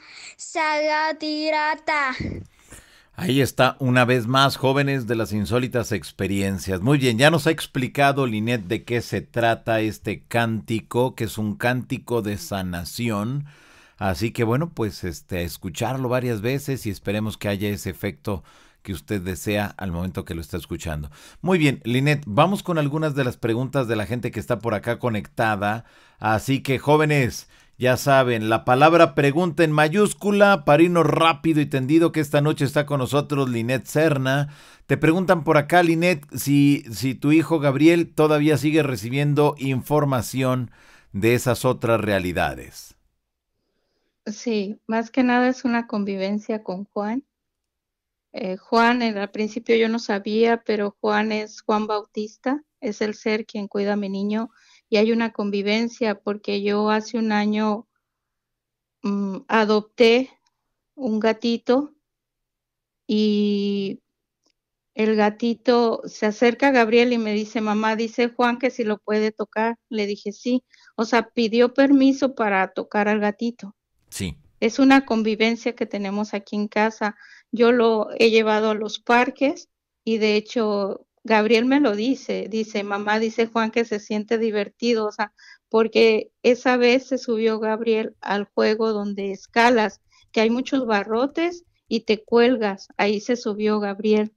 Ahí está, una vez más, jóvenes de las insólitas experiencias. Muy bien, ya nos ha explicado Linet de qué se trata este cántico, que es un cántico de sanación. Así que bueno, pues este, escucharlo varias veces y esperemos que haya ese efecto que usted desea al momento que lo está escuchando. Muy bien, Linet, vamos con algunas de las preguntas de la gente que está por acá conectada. Así que jóvenes, ya saben, la palabra pregunta en mayúscula, parino rápido y tendido que esta noche está con nosotros Linet Serna. Te preguntan por acá, Linet, si, si tu hijo Gabriel todavía sigue recibiendo información de esas otras realidades. Sí, más que nada es una convivencia con Juan. Eh, Juan, en, al principio yo no sabía, pero Juan es Juan Bautista, es el ser quien cuida a mi niño y hay una convivencia, porque yo hace un año mm, adopté un gatito y el gatito se acerca a Gabriel y me dice, mamá, dice Juan que si lo puede tocar. Le dije, sí. O sea, pidió permiso para tocar al gatito. Sí. Es una convivencia que tenemos aquí en casa. Yo lo he llevado a los parques y de hecho Gabriel me lo dice, dice, mamá, dice Juan que se siente divertido, o sea, porque esa vez se subió Gabriel al juego donde escalas, que hay muchos barrotes y te cuelgas, ahí se subió Gabriel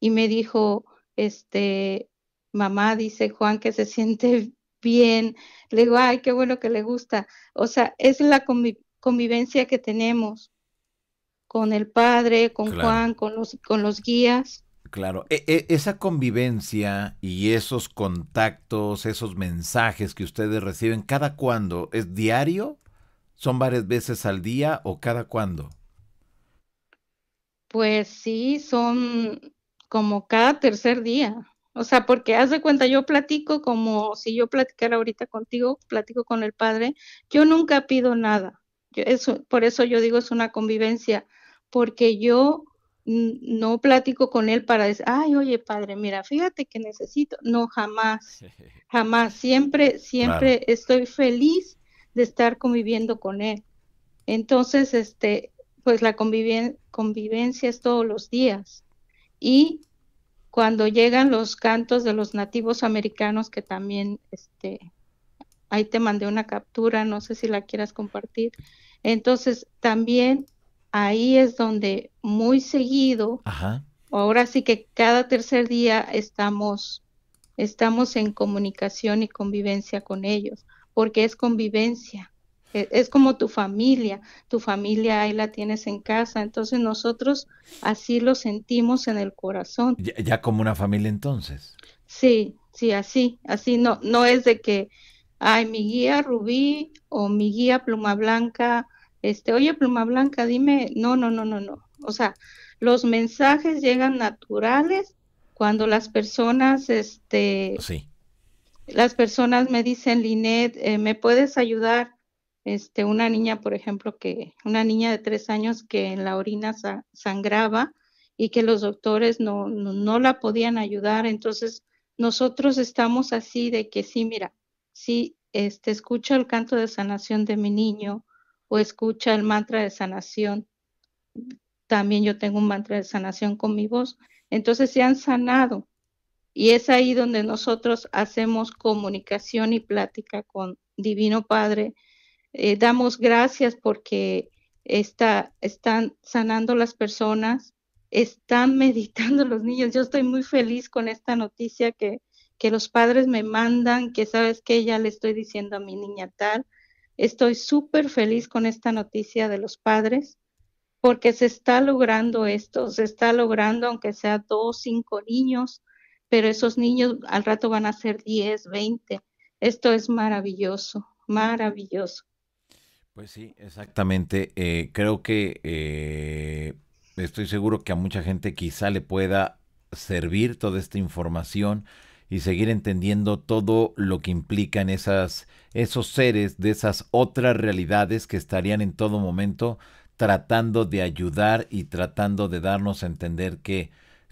y me dijo, este, mamá, dice Juan que se siente bien, le digo, ay, qué bueno que le gusta, o sea, es la convivencia que tenemos con el padre, con Juan, con los, con los guías claro. E, e, esa convivencia y esos contactos, esos mensajes que ustedes reciben, ¿cada cuándo? ¿Es diario? ¿Son varias veces al día o cada cuándo? Pues sí, son como cada tercer día. O sea, porque haz de cuenta, yo platico como si yo platicara ahorita contigo, platico con el padre, yo nunca pido nada. por eso yo digo es una convivencia, porque yo no platico con él para decir, ay, oye, padre, mira, fíjate que necesito. No, jamás, [LAUGHS] jamás. Siempre, siempre estoy feliz de estar conviviendo con él. Entonces, este, pues la convivencia es todos los días. Y cuando llegan los cantos de los nativos americanos, que también, este, ahí te mandé una captura, no sé si la quieras compartir. Entonces, también ahí es donde muy seguido, ahora sí que cada tercer día estamos, estamos en comunicación y convivencia con ellos, porque es convivencia. E, es como tu familia, tu familia ahí la tienes en casa, entonces nosotros así lo sentimos en el corazón. Ya, como una familia entonces. Sí, sí, así, así no, no es de que, ay, mi guía Rubí o mi guía Pluma Blanca este, oye, pluma blanca, dime, no, no, no, no, no. O sea, los mensajes llegan naturales cuando las personas, este, sí. las personas me dicen, Linet, eh, ¿me puedes ayudar? Este, una niña, por ejemplo, que, una niña de tres años que en la orina sangraba y que los doctores no, no, no la podían ayudar. Entonces, nosotros estamos así de que sí, mira, sí, este, escucho el canto de sanación de mi niño, o escucha el mantra de sanación. También yo tengo un mantra de sanación con mi voz. Entonces se han sanado. Y es ahí donde nosotros hacemos comunicación y plática con Divino Padre. Eh, damos gracias porque están sanando las personas, están [LAUGHS] meditando los niños. Yo estoy muy feliz con esta noticia que, que los padres me mandan, que sabes que ya le estoy diciendo a mi niña tal, Estoy súper feliz con esta noticia de los padres porque se está logrando esto, se está logrando aunque sea dos, cinco niños, pero esos niños al rato van a ser diez, veinte. Esto es maravilloso, maravilloso. Pues sí, exactamente. Eh, creo que eh, estoy seguro que a mucha gente quizá le pueda servir toda esta información y seguir entendiendo todo lo que implican esas, esos seres de esas otras realidades que estarían en todo momento tratando de ayudar y tratando de darnos a entender que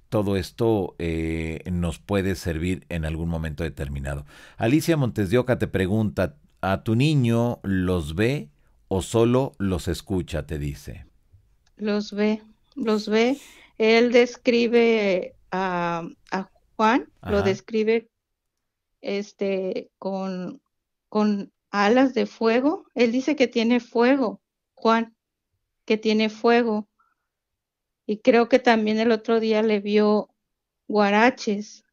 todo esto eh, nos puede servir en algún momento determinado. Alicia Montes te pregunta, ¿a tu niño los ve o solo los escucha? Te dice. Los ve, los ve. Él describe a, a Juan lo describe este, con, con alas de fuego. Él dice que tiene fuego, Juan, que tiene fuego. Y creo que también el otro día le vio guaraches,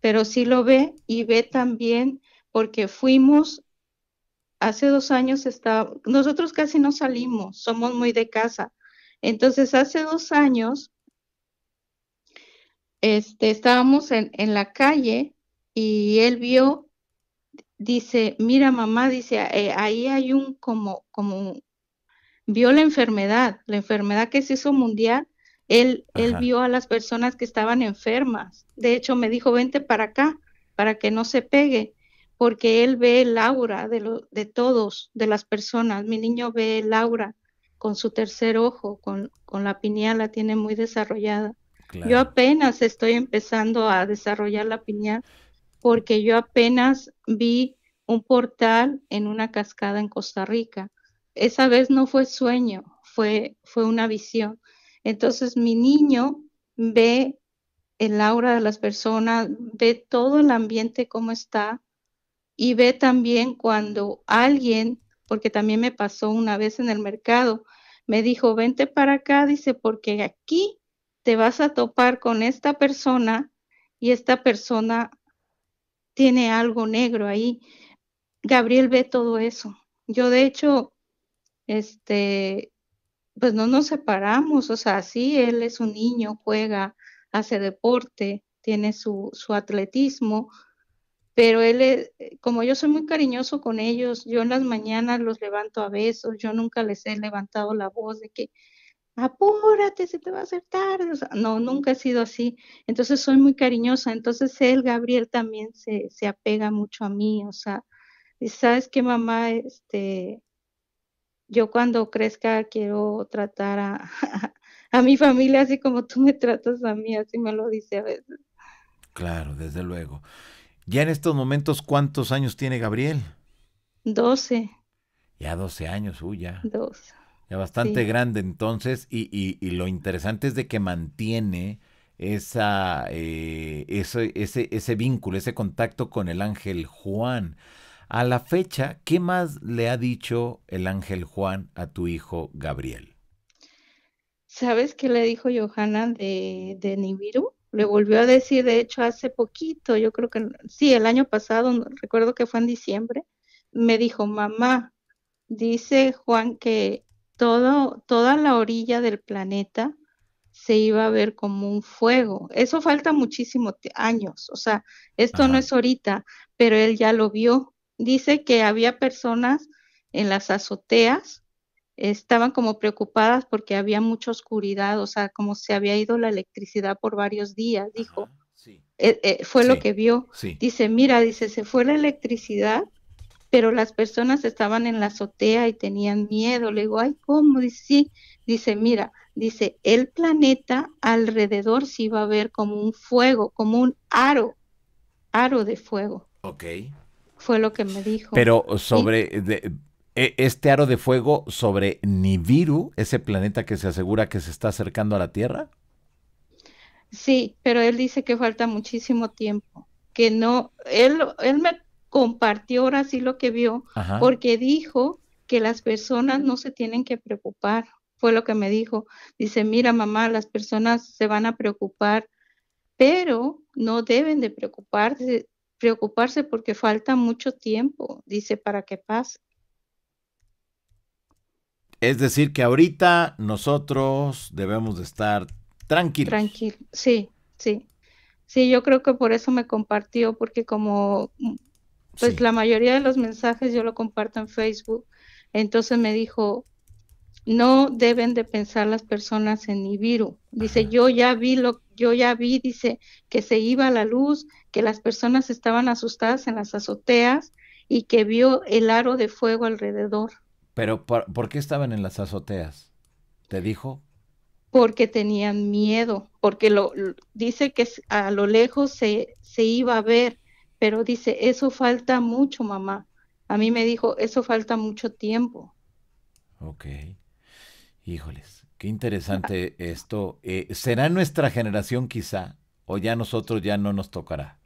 pero sí lo ve y ve también porque fuimos hace dos años está nosotros casi no salimos, somos muy de casa. Entonces hace dos años este, estábamos en, en la calle y él vio, dice, mira mamá, dice, eh, ahí hay un como, como, vio la enfermedad, la enfermedad que se hizo mundial, él, él vio a las personas que estaban enfermas. De hecho, me dijo, vente para acá, para que no se pegue, porque él ve el aura de, lo, de todos, de las personas. Mi niño ve el aura con su tercer ojo, con, la pineal, la tiene muy desarrollada. Yo apenas estoy empezando a desarrollar la piñal porque yo apenas vi un portal en una cascada en Costa Rica. Esa vez no fue sueño, fue, fue una visión. Entonces mi niño ve el aura de las personas, ve todo el ambiente como está y ve también cuando alguien, porque también me pasó una vez en el mercado, me dijo, vente para acá, dice, porque aquí te vas a topar con esta persona y esta persona tiene algo negro ahí. Gabriel ve todo eso. Yo de hecho, este, pues no nos separamos, o sea, sí, él es un niño, juega, hace deporte, tiene su, su atletismo, pero él, es, como yo soy muy cariñoso con ellos, yo en las mañanas los levanto a besos, yo nunca les he levantado la voz de que apúrate, se te va a hacer no, nunca he sido así. Entonces soy muy cariñosa. Entonces él, Gabriel, también se, apega mucho a mí. O sea, sabes que mamá, este, yo cuando crezca quiero tratar a, [LAUGHS] a, mi familia así como tú me tratas a mí, así me lo dice a veces. Claro, desde luego. Ya en estos momentos, ¿cuántos años tiene Gabriel? Doce. Ya doce años, uy, ya. 12 bastante grande entonces, y, lo interesante es de que mantiene esa, eh, ese, ese, vínculo, ese contacto con el ángel Juan. A la fecha, ¿qué más le ha dicho el ángel Juan a tu hijo Gabriel? ¿Sabes qué le dijo Johanna de, de Nibiru? Le volvió a decir, de hecho, hace poquito, yo creo que sí, el año pasado, recuerdo que fue en diciembre, me dijo, mamá, dice Juan que todo, toda la orilla del planeta se iba a ver como un fuego. Eso falta muchísimos años, o sea, esto no es ahorita, pero él ya lo vio. Dice que había personas en las azoteas, estaban como preocupadas porque había mucha oscuridad, o sea, como se había ido la electricidad por varios días, dijo. Eh, eh, fue lo que vio. Dice, mira, dice, se fue la electricidad pero las personas estaban en la azotea y tenían miedo. Le digo, ay, ¿cómo? Dice, sí. Dice, mira, dice, el planeta alrededor sí iba a ver como un fuego, como un aro, aro de fuego. Ok. Fue lo que me dijo. Pero sobre e, este aro de fuego sobre Nibiru, ese planeta que se asegura que se está acercando a la Tierra. Sí, pero él dice que falta muchísimo tiempo, que no, él, él me compartió ahora sí lo que vio, porque dijo que las personas no se tienen que preocupar. Fue lo que me dijo. Dice, mira mamá, las personas se van a preocupar, pero no deben de preocuparse, preocuparse porque falta mucho tiempo, dice, para que pase. Es decir, que ahorita nosotros debemos de estar tranquilos. Tranquilo, sí, sí. Sí, yo creo que por eso me compartió, porque como pues la mayoría de los mensajes yo lo comparto en Facebook. Entonces me dijo, no deben de pensar las personas en Ibiru, Dice, yo ya vi lo yo ya vi, dice, que se iba la luz, que las personas estaban asustadas en las azoteas y que vio el aro de fuego alrededor. Pero ¿por, qué estaban en las azoteas? ¿Te dijo? Porque tenían miedo, porque lo dice que a lo lejos se, se iba a ver pero dice, eso falta mucho, mamá. A mí me dijo, eso falta mucho tiempo. Ok. Híjoles, qué interesante esto. Eh, ¿Será nuestra generación quizá? ¿O ya nosotros ya no nos tocará?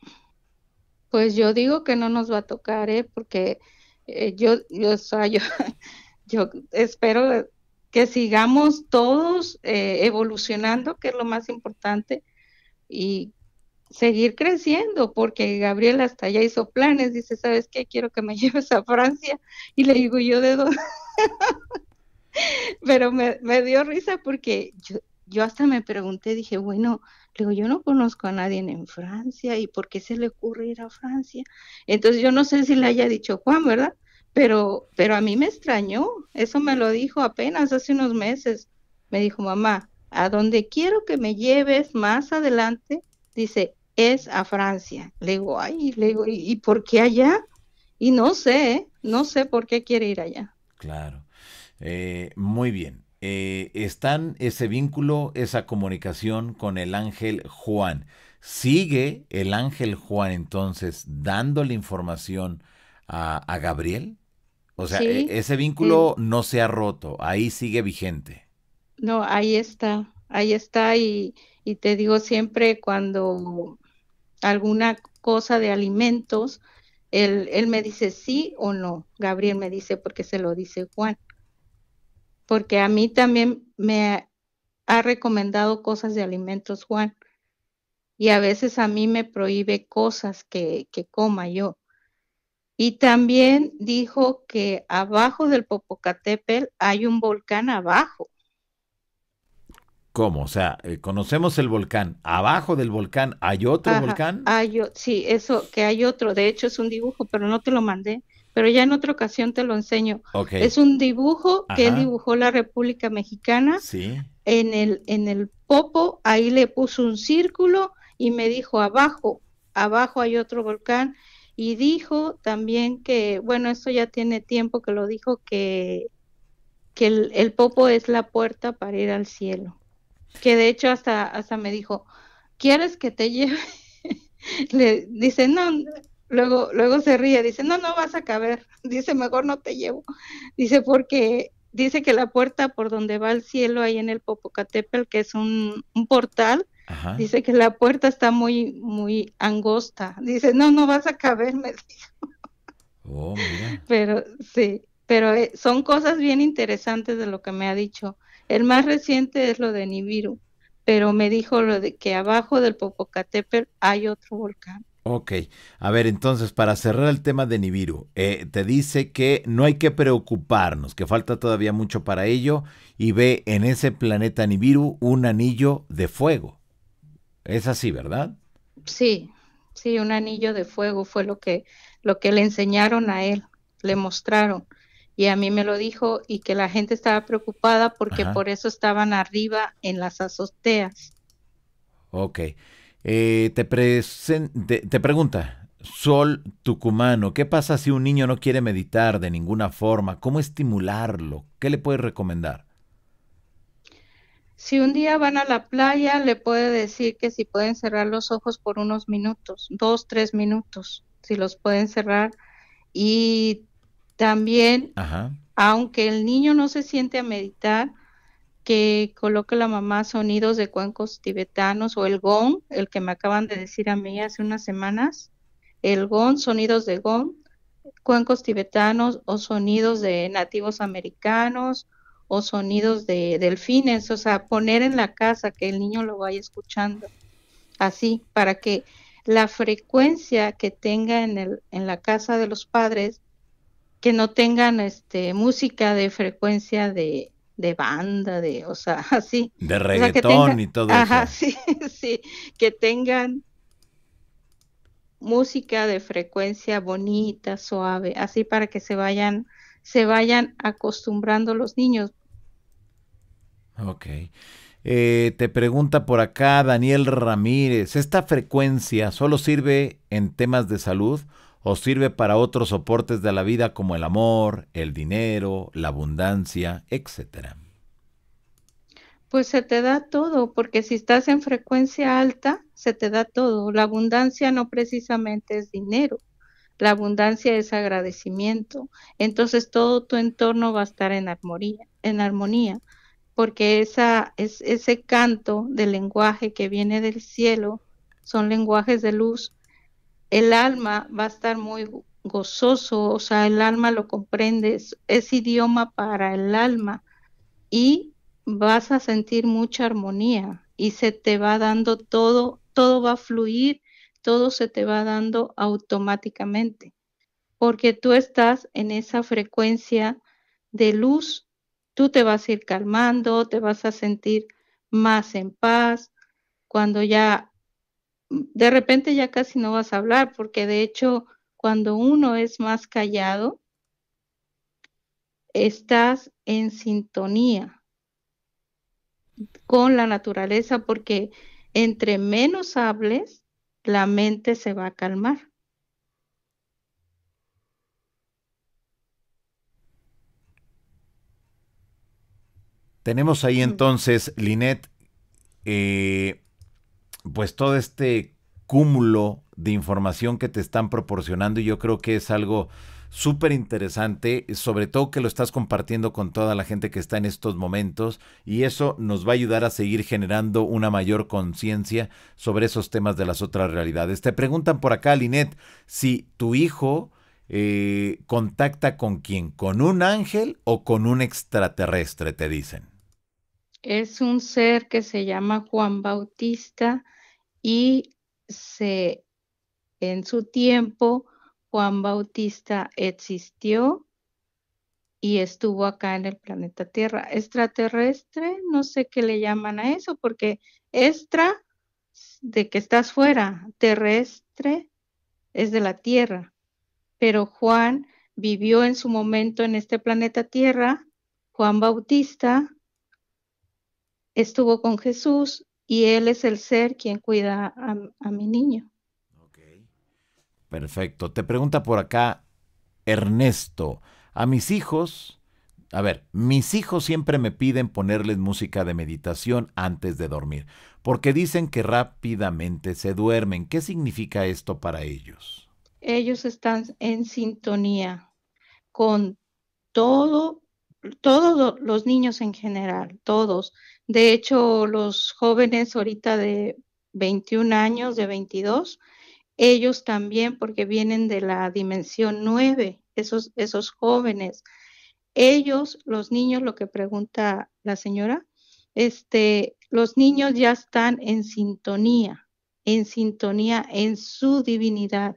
Pues yo digo que no nos va a tocar, ¿eh? porque eh, yo, yo, [LAUGHS] yo, espero que sigamos todos eh, evolucionando, que es lo más importante, y seguir creciendo, porque Gabriel hasta ya hizo planes, dice, ¿sabes qué? Quiero que me [LAUGHS] lleves a Francia. Y le digo, ¿yo de dónde? [LAUGHS] Pero me, dio risa porque yo, hasta me pregunté, dije, bueno, digo, yo no conozco a nadie en Francia y por qué se le ocurre ir a Francia. Entonces yo no sé si le haya dicho Juan, ¿verdad? Pero, pero a mí me extrañó, eso me lo dijo apenas hace unos meses. Me dijo, mamá, a dónde quiero que me lleves más adelante, dice, es a Francia. Le digo, ay, le digo, ¿y, por qué allá? Y no sé, ¿eh? no sé por qué quiere ir allá. Claro. Eh, muy bien. Eh, están ese vínculo, esa comunicación con el ángel Juan. ¿Sigue el ángel Juan entonces dando la información a, Gabriel? O sea, e, ese vínculo no se ha roto, ahí sigue vigente. No, ahí está, ahí está y te digo siempre cuando alguna cosa de alimentos, él, me dice sí o no. Gabriel me dice porque se lo dice Juan. Porque a mí también me ha recomendado cosas de alimentos Juan. Y a veces a mí me prohíbe cosas que, que coma yo. Y también dijo que abajo del Popocatépetl hay un volcán abajo. ¿Cómo? O sea, eh, conocemos el volcán. Abajo del volcán hay otro volcán. sí, eso, que hay otro. De hecho, es un dibujo, pero no te lo mandé. Pero ya en otra ocasión te lo enseño. Es un dibujo que dibujó la República Mexicana. Sí. En el, en el popo, ahí le puso un círculo y me dijo abajo, abajo hay otro volcán. Y dijo también que, bueno, esto ya tiene tiempo que lo dijo, que, que el popo es la puerta para ir al cielo que de hecho hasta, hasta me dijo, ¿quieres que te lleve? [LAUGHS] Le dice, no, luego, luego se ríe, dice, no, no vas a caber, [LAUGHS] dice, mejor no te llevo, dice, porque dice que la puerta por donde va el cielo ahí en el Popocatépetl, que es un, portal, dice que la puerta está muy, muy angosta, dice, no, no vas a caber, [LAUGHS] me dijo. Oh, pero sí, pero eh, son cosas bien interesantes de lo que me ha dicho. El más reciente es lo de Nibiru, pero me dijo lo de que abajo del Popocatépetl hay otro volcán. Ok, a ver, entonces para cerrar el tema de Nibiru, eh, te dice que no hay que preocuparnos, que falta todavía mucho para ello y ve en ese planeta Nibiru un anillo de fuego. Es así, ¿verdad? Sí, sí, un anillo de fuego fue lo que, lo que le enseñaron a él, le mostraron y a mí me lo dijo y que la gente estaba preocupada porque por eso estaban arriba en las azoteas. Ok. Eh, te, pregunta, Sol Tucumano, ¿qué pasa si un niño no quiere meditar de ninguna forma? ¿Cómo estimularlo? ¿Qué le puedes recomendar? Si un día van a la playa, le puede decir que si pueden cerrar los ojos por unos minutos, dos, tres minutos, si los pueden cerrar y también, aunque el niño no se siente a meditar, que coloque la mamá sonidos de cuencos tibetanos o el gong, el que me acaban de decir a mí hace unas semanas, el gong, sonidos de gong, cuencos tibetanos o sonidos de nativos americanos o sonidos de delfines, o sea, poner en la casa que el niño lo vaya escuchando, así, para que la frecuencia que tenga en, el, en la casa de los padres que no tengan este música de frecuencia de, banda, de, o sea, [LAUGHS] así. De reggaetón y todo ajá, sí, [LAUGHS] sí, que tengan música de frecuencia bonita, suave, así para que se vayan, se vayan acostumbrando los niños. Ok. Eh, te pregunta por acá Daniel Ramírez, ¿esta frecuencia solo sirve en temas de salud o sirve para otros soportes de la vida como el amor, el dinero, la abundancia, etcétera? Pues se te da todo, porque si estás en frecuencia alta, se te da todo. La abundancia no precisamente es dinero, la abundancia es agradecimiento. Entonces todo tu entorno va a estar en armonía, en armonía, porque esa, es, ese canto de lenguaje que viene del cielo son lenguajes de luz el alma va a estar muy gozoso, o sea, el alma lo comprende, es, idioma para el alma y vas a sentir mucha armonía y se te va dando todo, todo va a fluir, todo se te va dando automáticamente, porque tú estás en esa frecuencia de luz, tú te vas a ir calmando, te vas a sentir más en paz, cuando ya de repente ya casi no vas a hablar, porque de hecho cuando uno es más callado, estás en sintonía con la naturaleza, porque entre menos hables, la mente se va a calmar. Tenemos ahí entonces, Linet, eh, pues todo este cúmulo de información que te están proporcionando y yo creo que es algo súper interesante, sobre todo que lo estás compartiendo con toda la gente que está en estos momentos y eso nos va a ayudar a seguir generando una mayor conciencia sobre esos temas de las otras realidades. Te preguntan por acá, Linet, si tu hijo eh, contacta con quién, con un ángel o con un extraterrestre, te dicen es un ser que se llama Juan Bautista y se en su tiempo Juan Bautista existió y estuvo acá en el planeta Tierra. Extraterrestre, no sé qué le llaman a eso, porque extra de que estás fuera, terrestre es de la Tierra. Pero Juan vivió en su momento en este planeta Tierra, Juan Bautista, estuvo con Jesús y Él es el ser quien cuida a, mi niño. perfecto. Te pregunta por acá Ernesto, a mis hijos, a ver, mis hijos siempre me piden ponerles música de meditación antes de dormir, porque dicen que rápidamente se duermen. ¿Qué significa esto para ellos? Ellos están en sintonía con todo, todos los niños en general, todos, de hecho, los jóvenes ahorita de 21 años, de 22, ellos también, porque vienen de la dimensión 9, esos, esos jóvenes, ellos, los niños, lo que pregunta la señora, este, los niños ya están en sintonía, en sintonía en su divinidad.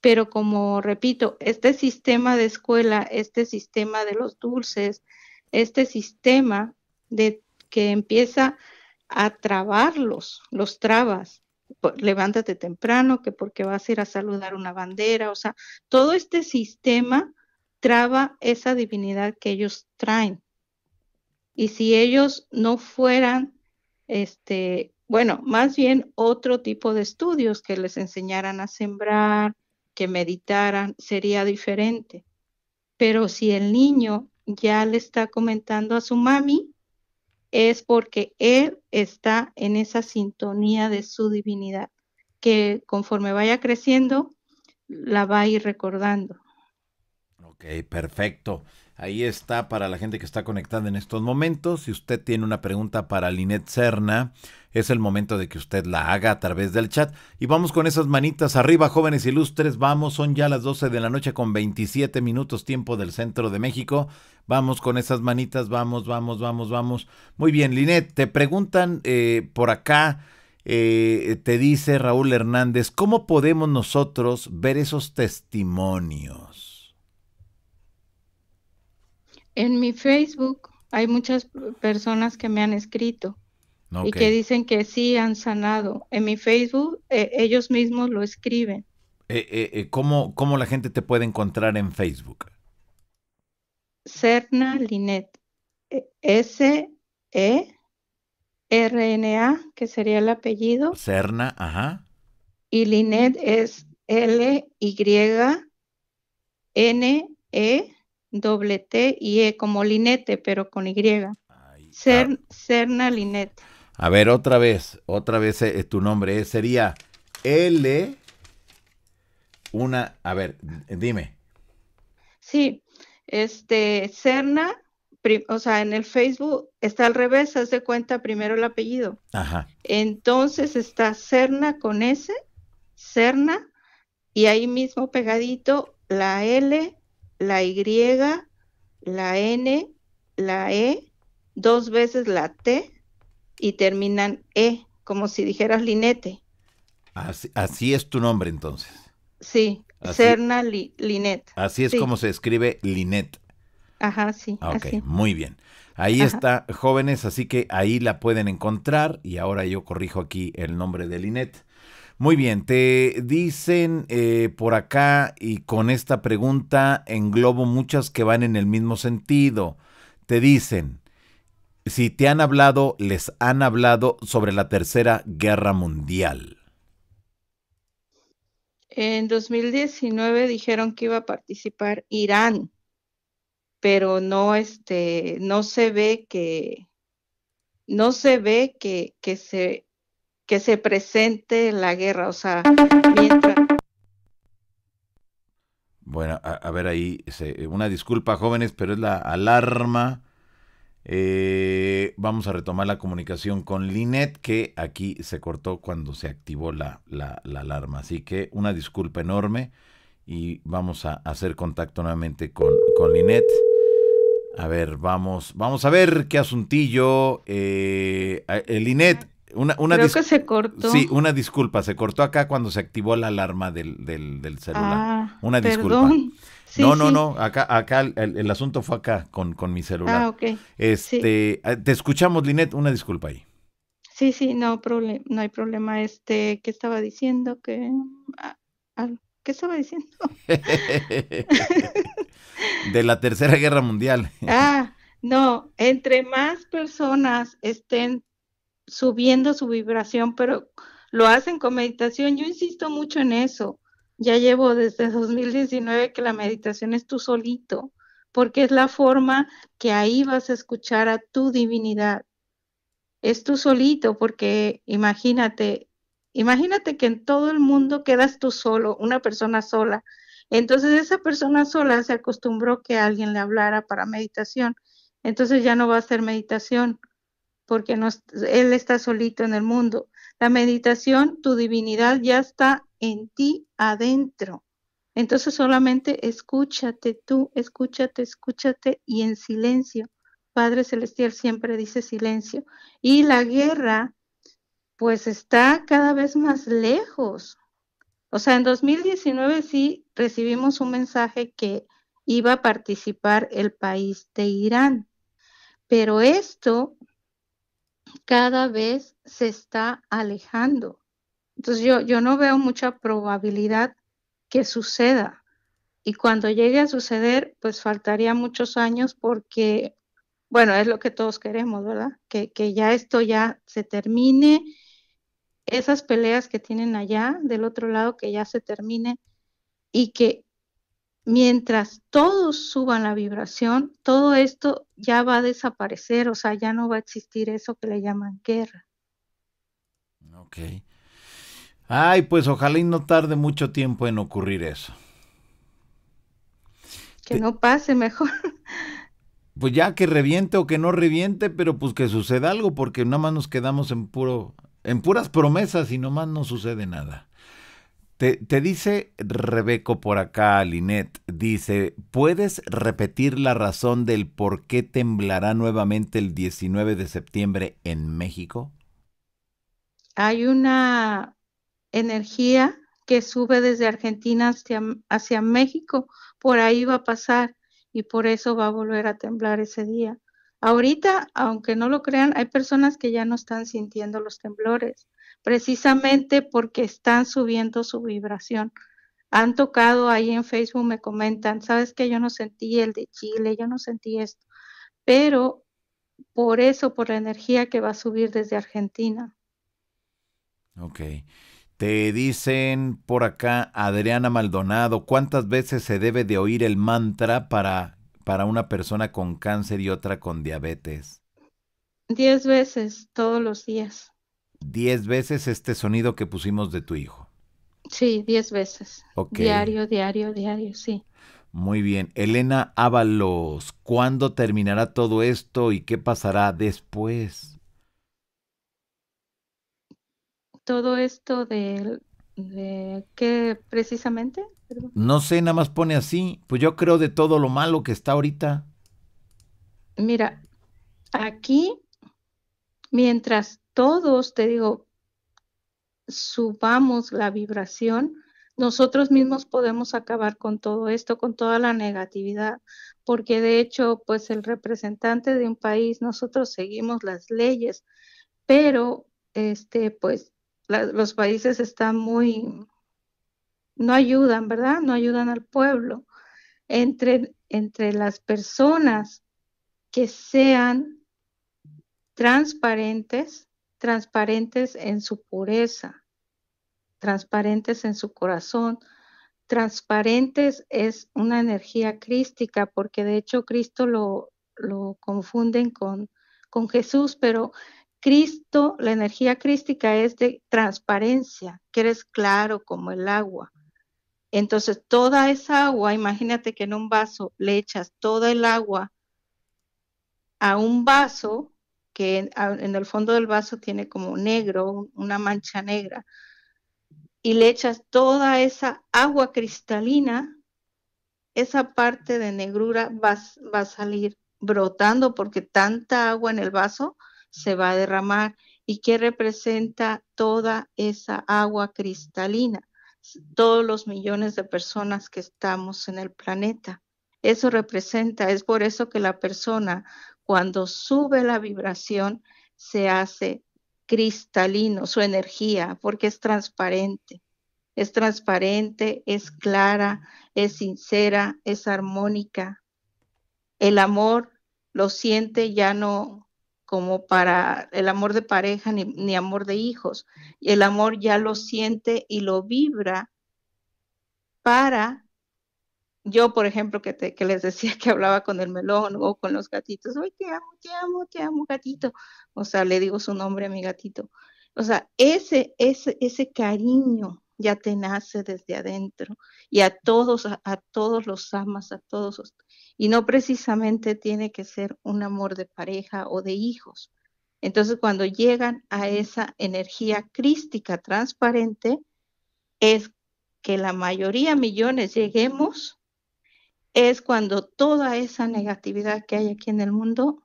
Pero como repito, este sistema de escuela, este sistema de los dulces, este sistema de que empieza a trabarlos, los trabas. Levántate temprano, que porque vas a ir a saludar una bandera, o sea, todo este sistema traba esa divinidad que ellos traen. Y si ellos no fueran, este, bueno, más bien otro tipo de estudios que les enseñaran a sembrar, que meditaran, sería diferente. Pero si el niño ya le está comentando a su mami, es porque Él está en esa sintonía de su divinidad, que conforme vaya creciendo, la va a ir recordando. Ok, perfecto. Ahí está para la gente que está conectada en estos momentos. Si usted tiene una pregunta para Linet Cerna, es el momento de que usted la haga a través del chat. Y vamos con esas manitas arriba, jóvenes ilustres. Vamos, son ya las 12 de la noche con 27 minutos tiempo del centro de México. Vamos con esas manitas, vamos, vamos, vamos, vamos. Muy bien, Linet, te preguntan eh, por acá. Eh, te dice Raúl Hernández, ¿cómo podemos nosotros ver esos testimonios? En mi Facebook hay muchas personas que me han escrito y que dicen que sí han sanado. En mi Facebook eh, ellos mismos lo escriben. Eh, eh, ¿cómo, ¿cómo, la gente te puede encontrar en Facebook? Serna Linet. E, S-E-R-N-A, que sería el apellido. Serna, ajá. Y Linet es L-Y-N-E doble T y E como linete, pero con Y. Cerna linete. A ver, otra vez, otra vez eh, tu nombre eh, sería L, una, a ver, dime. Sí, este, Cerna, o sea, en el Facebook está al revés, haz de cuenta primero el apellido. Entonces está Cerna con S, Cerna, y ahí mismo pegadito la L, la Y, la N, la E, dos veces la T y terminan E, como si dijeras linete. Así, es tu nombre entonces. Sí, Serna Linet. Así es como se escribe Linet. Ajá, sí. Ah, ok, muy bien. Ahí está, jóvenes, así que ahí la pueden encontrar y ahora yo corrijo aquí el nombre de Linet. Muy bien, te dicen eh, por acá y con esta pregunta englobo muchas que van en el mismo sentido. Te dicen, si te han hablado, les han hablado sobre la Tercera Guerra Mundial. En 2019 dijeron que iba a participar Irán, pero no este, no se ve que, no se ve que se que se presente la guerra, o sea, mientras... Bueno, a, ver ahí, eh, una disculpa jóvenes, pero es la alarma. Eh, vamos a retomar la comunicación con Linet, que aquí se cortó cuando se activó la, alarma. Así que una disculpa enorme y vamos a hacer contacto nuevamente con, con Linet. A ver, vamos, vamos a ver qué asuntillo. Eh, eh Linet, una, una Creo se cortó. Sí, una disculpa, se cortó acá cuando se activó la alarma del, celular. Ah, una disculpa. no, no, no, acá, acá el, asunto fue acá con, mi celular. Ah, ok. Este, ah, te escuchamos, Linet, una disculpa ahí. Sí, sí, no, no hay problema. Este, ¿qué estaba diciendo? ¿Qué ah, estaba diciendo? [LAUGHS] de la Tercera Guerra Mundial. ah, no, entre más personas estén subiendo su vibración, pero lo hacen con meditación. Yo insisto mucho en eso. Ya llevo desde 2019 que la meditación es tú solito, porque es la forma que ahí vas a escuchar a tu divinidad. Es tú solito, porque imagínate, imagínate que en todo el mundo quedas tú solo, una persona sola. Entonces esa persona sola se acostumbró que alguien le hablara para meditación. Entonces ya no va a ser meditación, porque no, Él está solito en el mundo. La meditación, tu divinidad ya está en ti adentro. Entonces solamente escúchate tú, escúchate, escúchate y en silencio. Padre Celestial siempre dice silencio. Y la guerra, pues está cada vez más lejos. O sea, en 2019 sí recibimos un mensaje que iba a participar el país de Irán. Pero esto cada vez se está alejando. Entonces yo, yo no veo mucha probabilidad que suceda. Y cuando llegue a suceder, pues faltaría muchos años porque, bueno, es lo que todos queremos, ¿verdad? Que, que ya esto ya se termine, esas peleas que tienen allá del otro lado, que ya se termine y que mientras todos suban la vibración, todo esto ya va a desaparecer, o sea, ya no va a existir eso que le llaman guerra. Ok. Ay, pues ojalá y no tarde mucho tiempo en ocurrir eso. Que no pase mejor. [LAUGHS] Pues ya que reviente o que no reviente, pero pues que suceda algo, porque nada más nos quedamos en puro, en puras promesas y nomás no sucede nada. Te, dice Rebeco por acá, Linet, dice, ¿puedes repetir la razón del por qué temblará nuevamente el 19 de septiembre en México? Hay una energía que sube desde Argentina hacia, hacia México, por ahí va a pasar y por eso va a volver a temblar ese día. Ahorita, aunque no lo crean, hay personas que ya no están sintiendo los temblores precisamente porque están subiendo su vibración. Han tocado ahí en Facebook, me comentan, sabes que yo no sentí el de Chile, yo no sentí esto, pero por eso, por la energía que va a subir desde Argentina. Ok. Te dicen por acá, Adriana Maldonado, ¿cuántas veces se debe de oír el mantra para, para una persona con cáncer y otra con diabetes? Diez veces todos los días. 10 veces este sonido que pusimos de tu hijo. Sí, 10 veces. Diario, diario, diario, sí. Muy bien. Elena Ábalos, ¿cuándo terminará todo esto y qué pasará después? Todo esto de, qué precisamente? No sé, nada más pone así. Pues yo creo de todo lo malo que está ahorita. Mira, aquí, mientras todos, te digo, subamos la vibración, nosotros mismos podemos acabar con todo esto, con toda la negatividad, porque de hecho, pues el representante de un país, nosotros seguimos las leyes, pero este, pues los países están muy, no ayudan, ¿verdad? No ayudan al pueblo. Entre, entre las personas que sean transparentes, transparentes en su pureza, transparentes en su corazón. Transparentes es una energía crística, porque de hecho Cristo lo, lo confunden con, con Jesús, pero Cristo, la energía crística es de transparencia, que eres claro como el agua. Entonces, toda esa agua, imagínate que en un vaso le echas toda el agua a un vaso, que en, el fondo del vaso tiene como negro, una mancha negra, y le echas toda esa agua cristalina, esa parte de negrura va, va a salir brotando porque tanta agua en el vaso se va a derramar. ¿Y qué representa toda esa agua cristalina? Todos los millones de personas que estamos en el planeta. Eso representa, es por eso que la persona cuando sube la vibración, se hace cristalino su energía porque es transparente. Es transparente, es clara, es sincera, es armónica. El amor lo siente ya no como para el amor de pareja ni, amor de hijos. El amor ya lo siente y lo vibra para yo, por ejemplo, que, te, que les decía que hablaba con el melón o con los gatitos, ¡ay, te amo, te amo, te amo, gatito! O sea, le digo su nombre a mi gatito. O sea, ese, ese, ese cariño ya te nace desde adentro y a todos, a todos los amas, a todos. Y no precisamente tiene que ser un amor de pareja o de hijos. Entonces, cuando llegan a esa energía crística transparente, es que la mayoría, millones, lleguemos es cuando toda esa negatividad que hay aquí en el mundo,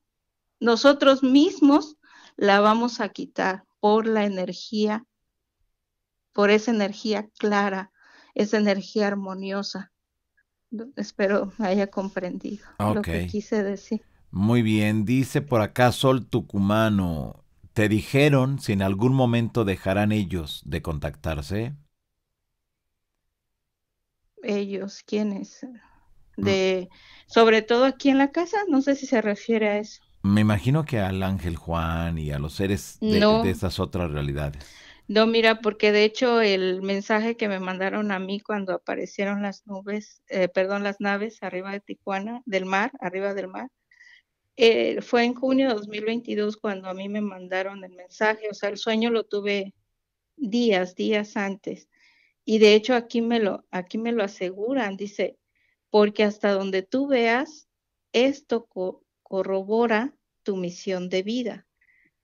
nosotros mismos la vamos a quitar por la energía, por esa energía clara, esa energía armoniosa. Espero haya comprendido ah, lo que quise decir. Muy bien, dice por acá Sol Tucumano, ¿te dijeron si en algún momento dejarán ellos de contactarse? Ellos, ¿quiénes? Mm. de sobre todo aquí en la casa, no sé si se refiere a eso. Me imagino que al ángel Juan y a los seres de, esas otras realidades. No, mira, porque de hecho el mensaje que me mandaron a mí cuando aparecieron las nubes, eh, perdón, las naves arriba de Tijuana, del mar, arriba del mar, eh, fue en junio de 2022 cuando a mí me mandaron el mensaje, o sea, el sueño lo tuve días, días antes. Y de hecho aquí me lo, aquí me lo aseguran, dice, porque hasta donde tú veas, esto corrobora tu misión de vida.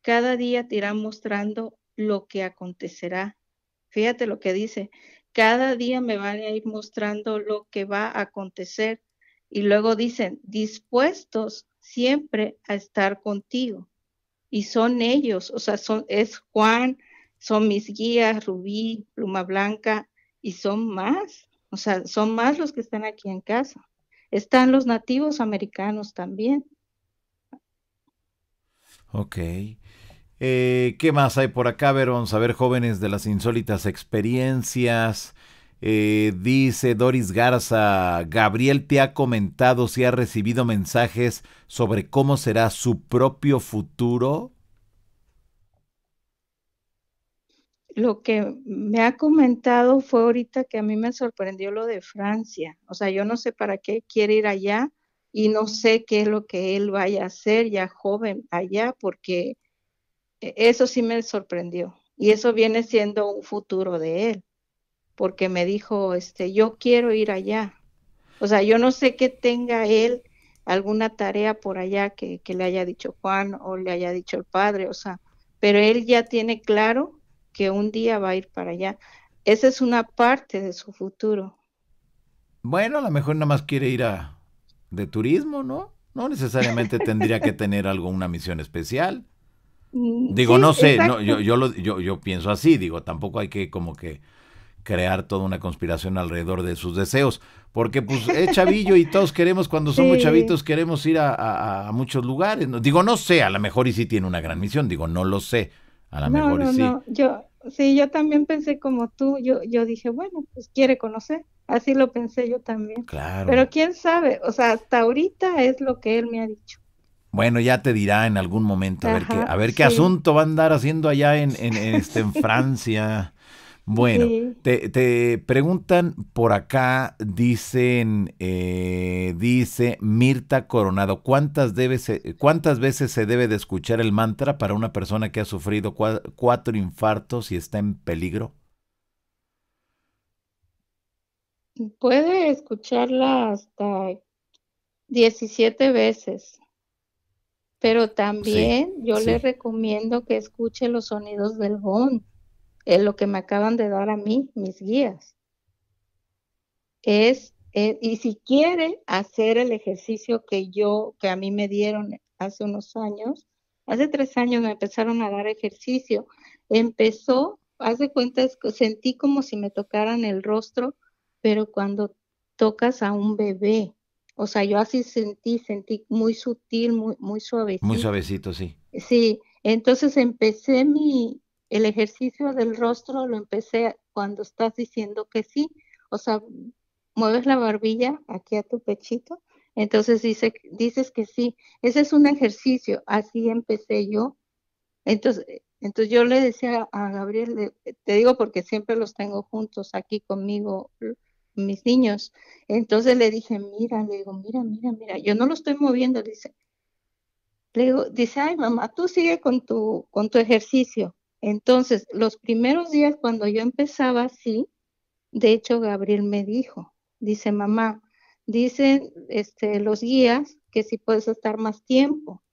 Cada día te irán mostrando lo que acontecerá. Fíjate lo que dice, cada día me van a ir mostrando lo que va a acontecer. Y luego dicen, dispuestos siempre a estar contigo. Y son ellos, o sea, son, es Juan, son mis guías, Rubí, Pluma Blanca, y son más. O sea, son más los que están aquí en casa. Están los nativos americanos también. Ok. Eh, ¿Qué más hay por acá, Verón? Saber jóvenes de las insólitas experiencias. Eh, dice Doris Garza, Gabriel te ha comentado si ha recibido mensajes sobre cómo será su propio futuro. lo que me ha comentado fue ahorita que a mí me sorprendió lo de Francia. O sea, yo no sé para qué quiere ir allá y no sé qué es lo que él vaya a hacer ya joven allá, porque e, eso sí me sorprendió. Y eso viene siendo un futuro de él, porque me dijo, este, yo quiero ir allá. O sea, yo no sé qué tenga él alguna tarea por allá que, que le haya dicho Juan o le haya dicho el padre, o sea, pero él ya tiene claro que un día va a ir para allá. Esa es una parte de su futuro. Bueno, a lo mejor nada más quiere ir a de turismo, ¿no? No necesariamente [LAUGHS] tendría que tener algo, una misión especial. Mm, digo, no sé, yo, yo, lo, yo, yo, pienso así, digo, tampoco hay que como que crear toda una conspiración alrededor de sus deseos, porque pues es chavillo y todos queremos, cuando somos chavitos, queremos ir a, muchos lugares. Digo, no sé, a lo mejor y sí tiene una gran misión, digo, no lo sé, a lo mejor no, no, no, Yo, sí, yo también pensé como tú, yo, yo dije, bueno, pues quiere conocer, así lo pensé yo también. Claro. Pero quién sabe, o sea, hasta ahorita es lo que él me ha dicho. Bueno, ya te dirá en algún momento a ver qué, a ver qué asunto va a andar haciendo allá este, en [LAUGHS] Francia. Bueno, te, preguntan por acá, dicen, eh, dice Mirta Coronado, ¿cuántas, debe eh, ¿cuántas veces se debe de escuchar el mantra para una persona que ha sufrido cuatro infartos y está en peligro? Puede escucharla hasta 17 veces, pero también yo le recomiendo que escuche los sonidos del gong es lo que me acaban de dar a mí, mis guías. Es, eh, y si quiere hacer el ejercicio que yo, que a mí me dieron hace unos años, hace tres años me empezaron a dar ejercicio, empezó, hace cuenta, sentí como si me tocaran el rostro, pero cuando tocas a un bebé, o sea, yo así sentí, sentí muy sutil, muy, muy suavecito. Muy suavecito, sí. Sí, entonces empecé mi, el ejercicio del rostro lo empecé cuando estás diciendo que sí, o sea, mueves la barbilla aquí a tu pechito, entonces dice, dices que sí, ese es un ejercicio, así empecé yo. Entonces, entonces yo le decía a Gabriel, te digo porque siempre los tengo juntos aquí conmigo, mis niños. Entonces le dije, mira, le digo, mira, mira, mira, yo no lo estoy moviendo, dice. Le digo, dice, ay mamá, tú sigue con tu, con tu ejercicio. Entonces, los primeros días cuando yo empezaba así, de hecho Gabriel me dijo, dice mamá, dicen este, los guías que si puedes estar más tiempo.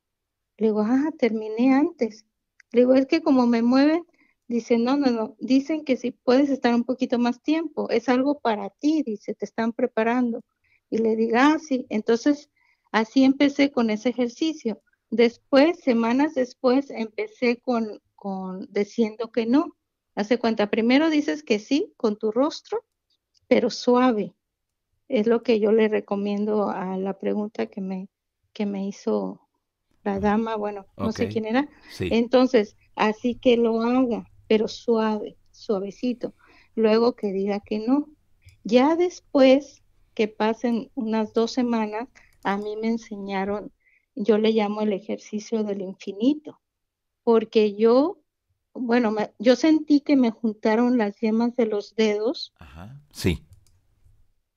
Le digo, ah, terminé antes. Le digo, es que como me mueven, dice, no, no, no, dicen que si puedes estar un poquito más tiempo, es algo para ti, dice, te están preparando. Y le digo, ah, sí. Entonces, así empecé con ese ejercicio. Después, semanas después, empecé con diciendo que no. Hace cuenta, primero dices que sí con tu rostro, pero suave. Es lo que yo le recomiendo a la pregunta que me, que me hizo la dama, bueno, no sé quién era. Entonces, así que lo haga, pero suave, suavecito. Luego que diga que no. Ya después que pasen unas dos semanas, a mí me enseñaron, yo le llamo el ejercicio del infinito porque yo, bueno, yo sentí que me juntaron las yemas de los dedos. Ajá. Sí.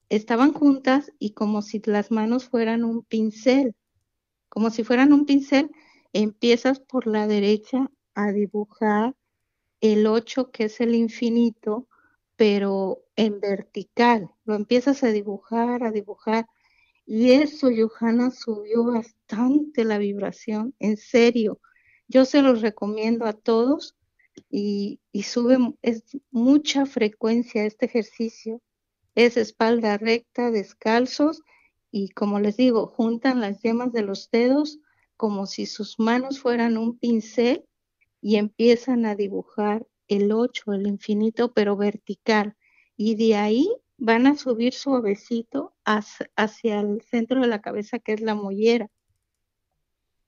Estaban juntas y como si las manos fueran un pincel, como si fueran un pincel, empiezas por la derecha a dibujar el 8 que es el infinito, pero en vertical. Lo empiezas a dibujar, a dibujar. Y eso, Johanna, subió bastante la vibración, en serio. Yo se los recomiendo a todos y, suben sube es mucha frecuencia este ejercicio. Es espalda recta, descalzos y como les digo, juntan las yemas de los dedos como si sus manos fueran un pincel y empiezan a dibujar el 8, el infinito, pero vertical. Y de ahí van a subir suavecito hacia, hacia el centro de la cabeza, que es la mollera.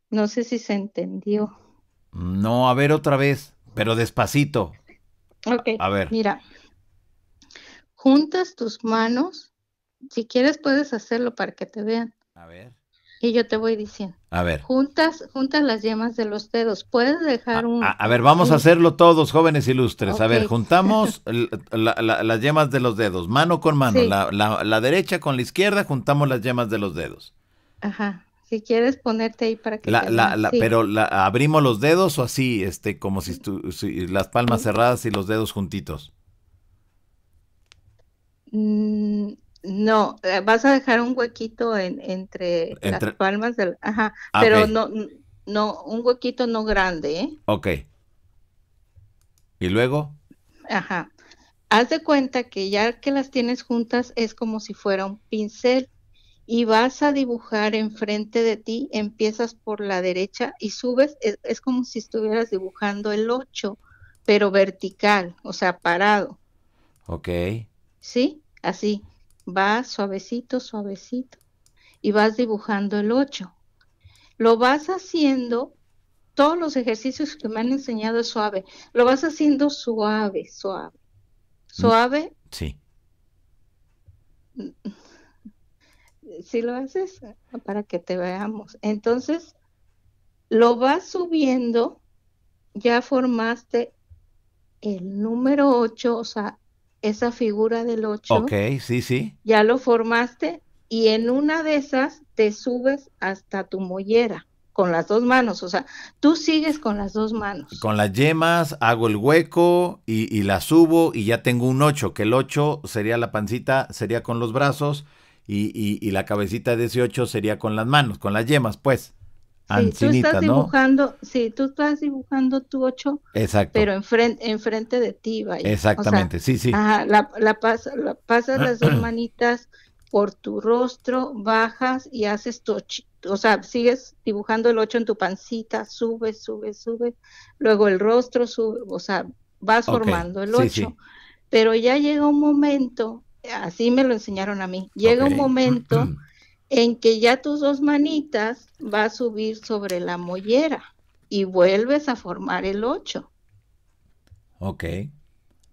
No sé si se entendió. No, a ver otra vez, pero despacito. Ok. A ver. Mira, juntas tus manos. Si quieres puedes hacerlo para que te vean. A ver. Y yo te voy diciendo. A ver. Juntas, juntas las yemas de los dedos. Puedes dejar un. A, ver, vamos a hacerlo todos, jóvenes ilustres. A ver, juntamos [LAUGHS] las yemas de los dedos, mano con mano, la, la, derecha con la izquierda, juntamos las yemas de los dedos. Ajá si quieres ponerte ahí para que... La, la, la, Pero la, abrimos los dedos o así, este, como si, las palmas mm. cerradas y los dedos juntitos. Mm, no, eh, vas a dejar un huequito en, entre, las palmas del... Ajá, ah, pero no, no, un huequito no grande, ¿eh? Ok. ¿Y luego? Ajá. Haz de cuenta que ya que las tienes juntas es como si fuera un pincel y vas a dibujar enfrente de ti, empiezas por la derecha y subes, e-, es, como si estuvieras dibujando el 8, pero vertical, o sea, parado. Ok. Sí, así, vas suavecito, suavecito, y vas dibujando el 8. Lo vas haciendo, todos los ejercicios que me han enseñado es suave, lo vas haciendo suave, suave, mm, suave. Sí. Mm, si lo haces ah, para que te veamos. Entonces, lo vas subiendo, ya formaste el número 8, o sea, esa figura del 8. Ok, sí, sí. Ya lo formaste y en una de esas te subes hasta tu mollera con las dos manos, o sea, tú sigues con las dos manos. Con las yemas hago el hueco y, y la subo y ya tengo un 8, que el 8 sería la pancita, sería con los brazos y, y, y la cabecita 18 sería con las manos, con las yemas, pues. sí, tú estás dibujando, sí, tú estás dibujando tu 8, pero enfrente, enfrente de ti, vaya. Exactamente, sí, sí. Ajá, la, la, pasas las dos [CLEARS THROAT] manitas por tu rostro, bajas y haces tu o sea, sigues dibujando el 8 en tu pancita, sube, sube, sube, luego el rostro sube, o sea, vas formando el 8, pero ya llega un momento así me lo enseñaron a mí. Llega un momento [CLEARS THROAT] en que ya tus dos manitas va a subir sobre la mollera y vuelves a formar el 8. Ok.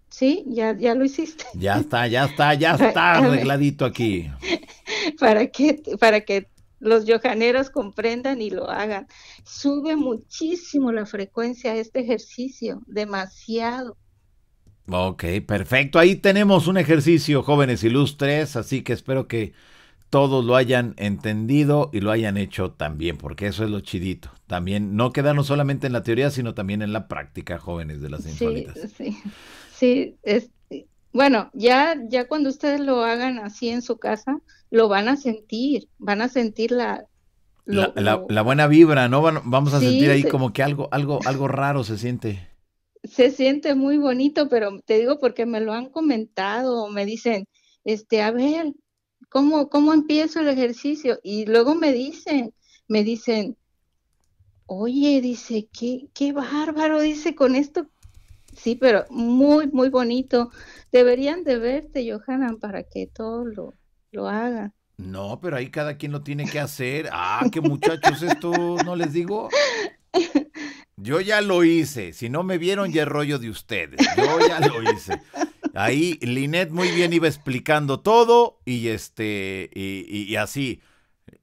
Sí, ya, ya lo hiciste. Ya está, ya está, ya [LAUGHS] está arregladito aquí. [LAUGHS] Para que, para que los yohaneros comprendan y lo hagan. Sube muchísimo la frecuencia este ejercicio, demasiado. Ok, perfecto. Ahí tenemos un ejercicio, jóvenes ilustres, así que espero que todos lo hayan entendido y lo hayan hecho también, porque eso es lo chidito. También no quedarnos solamente en la teoría, sino también en la práctica, jóvenes de las insólitas. Sí, sí. bueno, ya, ya cuando ustedes lo hagan así en su casa, lo van a sentir, van a sentir la, la, buena vibra, ¿no? Vamos a sentir ahí como que algo, algo, algo raro se siente se siente muy bonito, pero te digo porque me lo han comentado, me dicen, este, a ver, ¿cómo, cómo empiezo el ejercicio? Y luego me dicen, me dicen, oye, dice, qué, qué bárbaro, dice, con esto, sí, pero muy, muy bonito. Deberían de verte, Johanan, para que todo lo, lo hagan. No, pero ahí cada quien lo tiene que hacer. Ah, qué muchachos, esto no les digo. [LAUGHS] Yo ya lo hice. Si no me vieron, ya es rollo de ustedes. Yo ya lo hice. Ahí Linet muy bien iba explicando todo y este y así.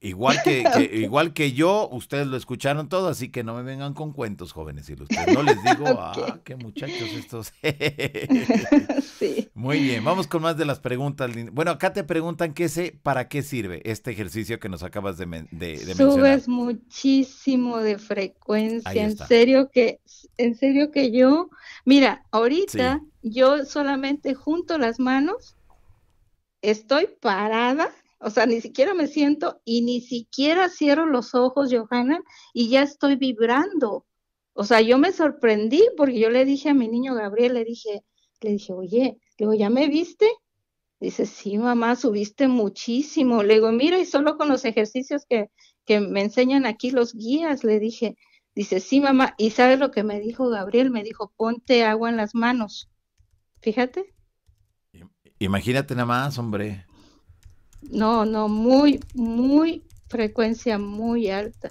Igual que, [LAUGHS] igual que yo, ustedes lo escucharon todo, así que no me vengan con cuentos, jóvenes ilustres. No les digo, [LAUGHS] ah, qué muchachos estos. [LAUGHS] sí. Muy bien, vamos con más de las preguntas. Bueno, acá te preguntan qué para qué sirve este ejercicio que nos acabas de, de, mencionar. Subes muchísimo de frecuencia, en serio que, en serio que yo, mira, ahorita yo solamente junto las manos, estoy parada o sea, ni siquiera me siento y ni siquiera cierro los ojos, Johanna, y ya estoy vibrando. O sea, yo me sorprendí porque yo le dije a mi niño Gabriel, le dije, le dije, oye, le digo, ¿ya me viste? Dice, sí, mamá, subiste muchísimo. Le digo, mira, y solo con los ejercicios que, que me enseñan aquí los guías, le dije, dice, sí, mamá, y ¿sabes lo que me dijo Gabriel? Me dijo, ponte agua en las manos. Fíjate. Imagínate nada más, hombre. No, no, muy, muy frecuencia muy alta.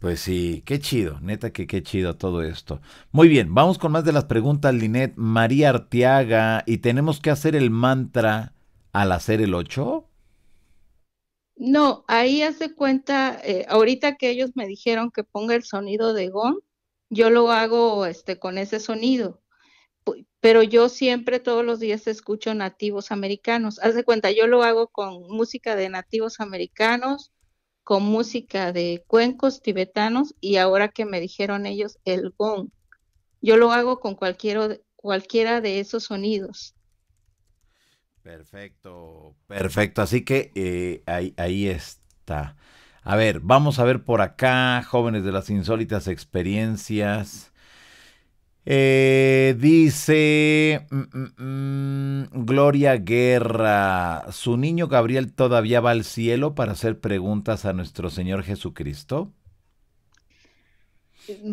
Pues sí, qué chido, neta que qué chido todo esto. Muy bien, vamos con más de las preguntas, Linet. María Arteaga, ¿y tenemos que hacer el mantra al hacer el 8? No, ahí hace cuenta, eh, ahorita que ellos me dijeron que ponga el sonido de gong, yo lo hago este, con ese sonido pero yo siempre todos los días escucho nativos americanos. Haz de cuenta, yo lo hago con música de nativos americanos, con música de cuencos tibetanos y ahora que me dijeron ellos el gong. Yo lo hago con cualquiera, cualquiera de esos sonidos. Perfecto, perfecto. Así que eh, ahí está. A ver, vamos a ver por acá, jóvenes de las insólitas experiencias. Eh, dice mm, mm, mm, Gloria Guerra, ¿su niño Gabriel todavía va al cielo para hacer preguntas a nuestro Señor Jesucristo?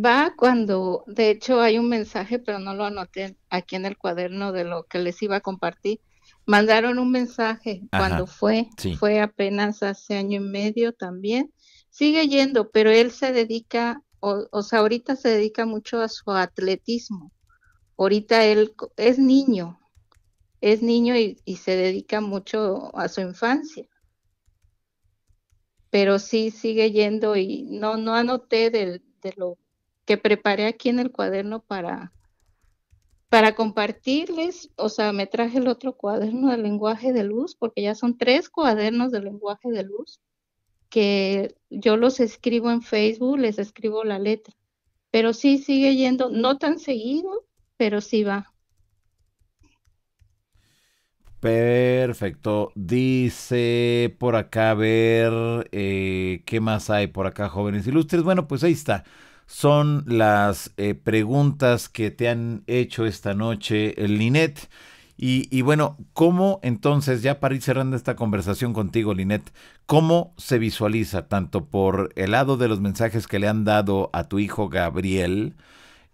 Va cuando, de hecho hay un mensaje, pero no lo anoté aquí en el cuaderno de lo que les iba a compartir. Mandaron un mensaje cuando fue, fue apenas hace año y medio también. Sigue yendo, pero él se dedica o, sea, ahorita se dedica mucho a su atletismo. Ahorita él es niño, es niño y, se dedica mucho a su infancia. Pero sí sigue yendo y no, no anoté de, lo que preparé aquí en el cuaderno para, para compartirles. O sea, me traje el otro cuaderno de lenguaje de luz, porque ya son tres cuadernos de lenguaje de luz que yo los escribo en Facebook, les escribo la letra. Pero sí sigue yendo, no tan seguido, pero sí va. Perfecto. Dice por acá, a ver, eh, ¿qué más hay por acá, jóvenes ilustres? Bueno, pues ahí está. Son las eh, preguntas que te han hecho esta noche, el Linet. Y, bueno, ¿cómo entonces, ya para ir cerrando esta conversación contigo, Linet, cómo se visualiza tanto por el lado de los mensajes que le han dado a tu hijo Gabriel,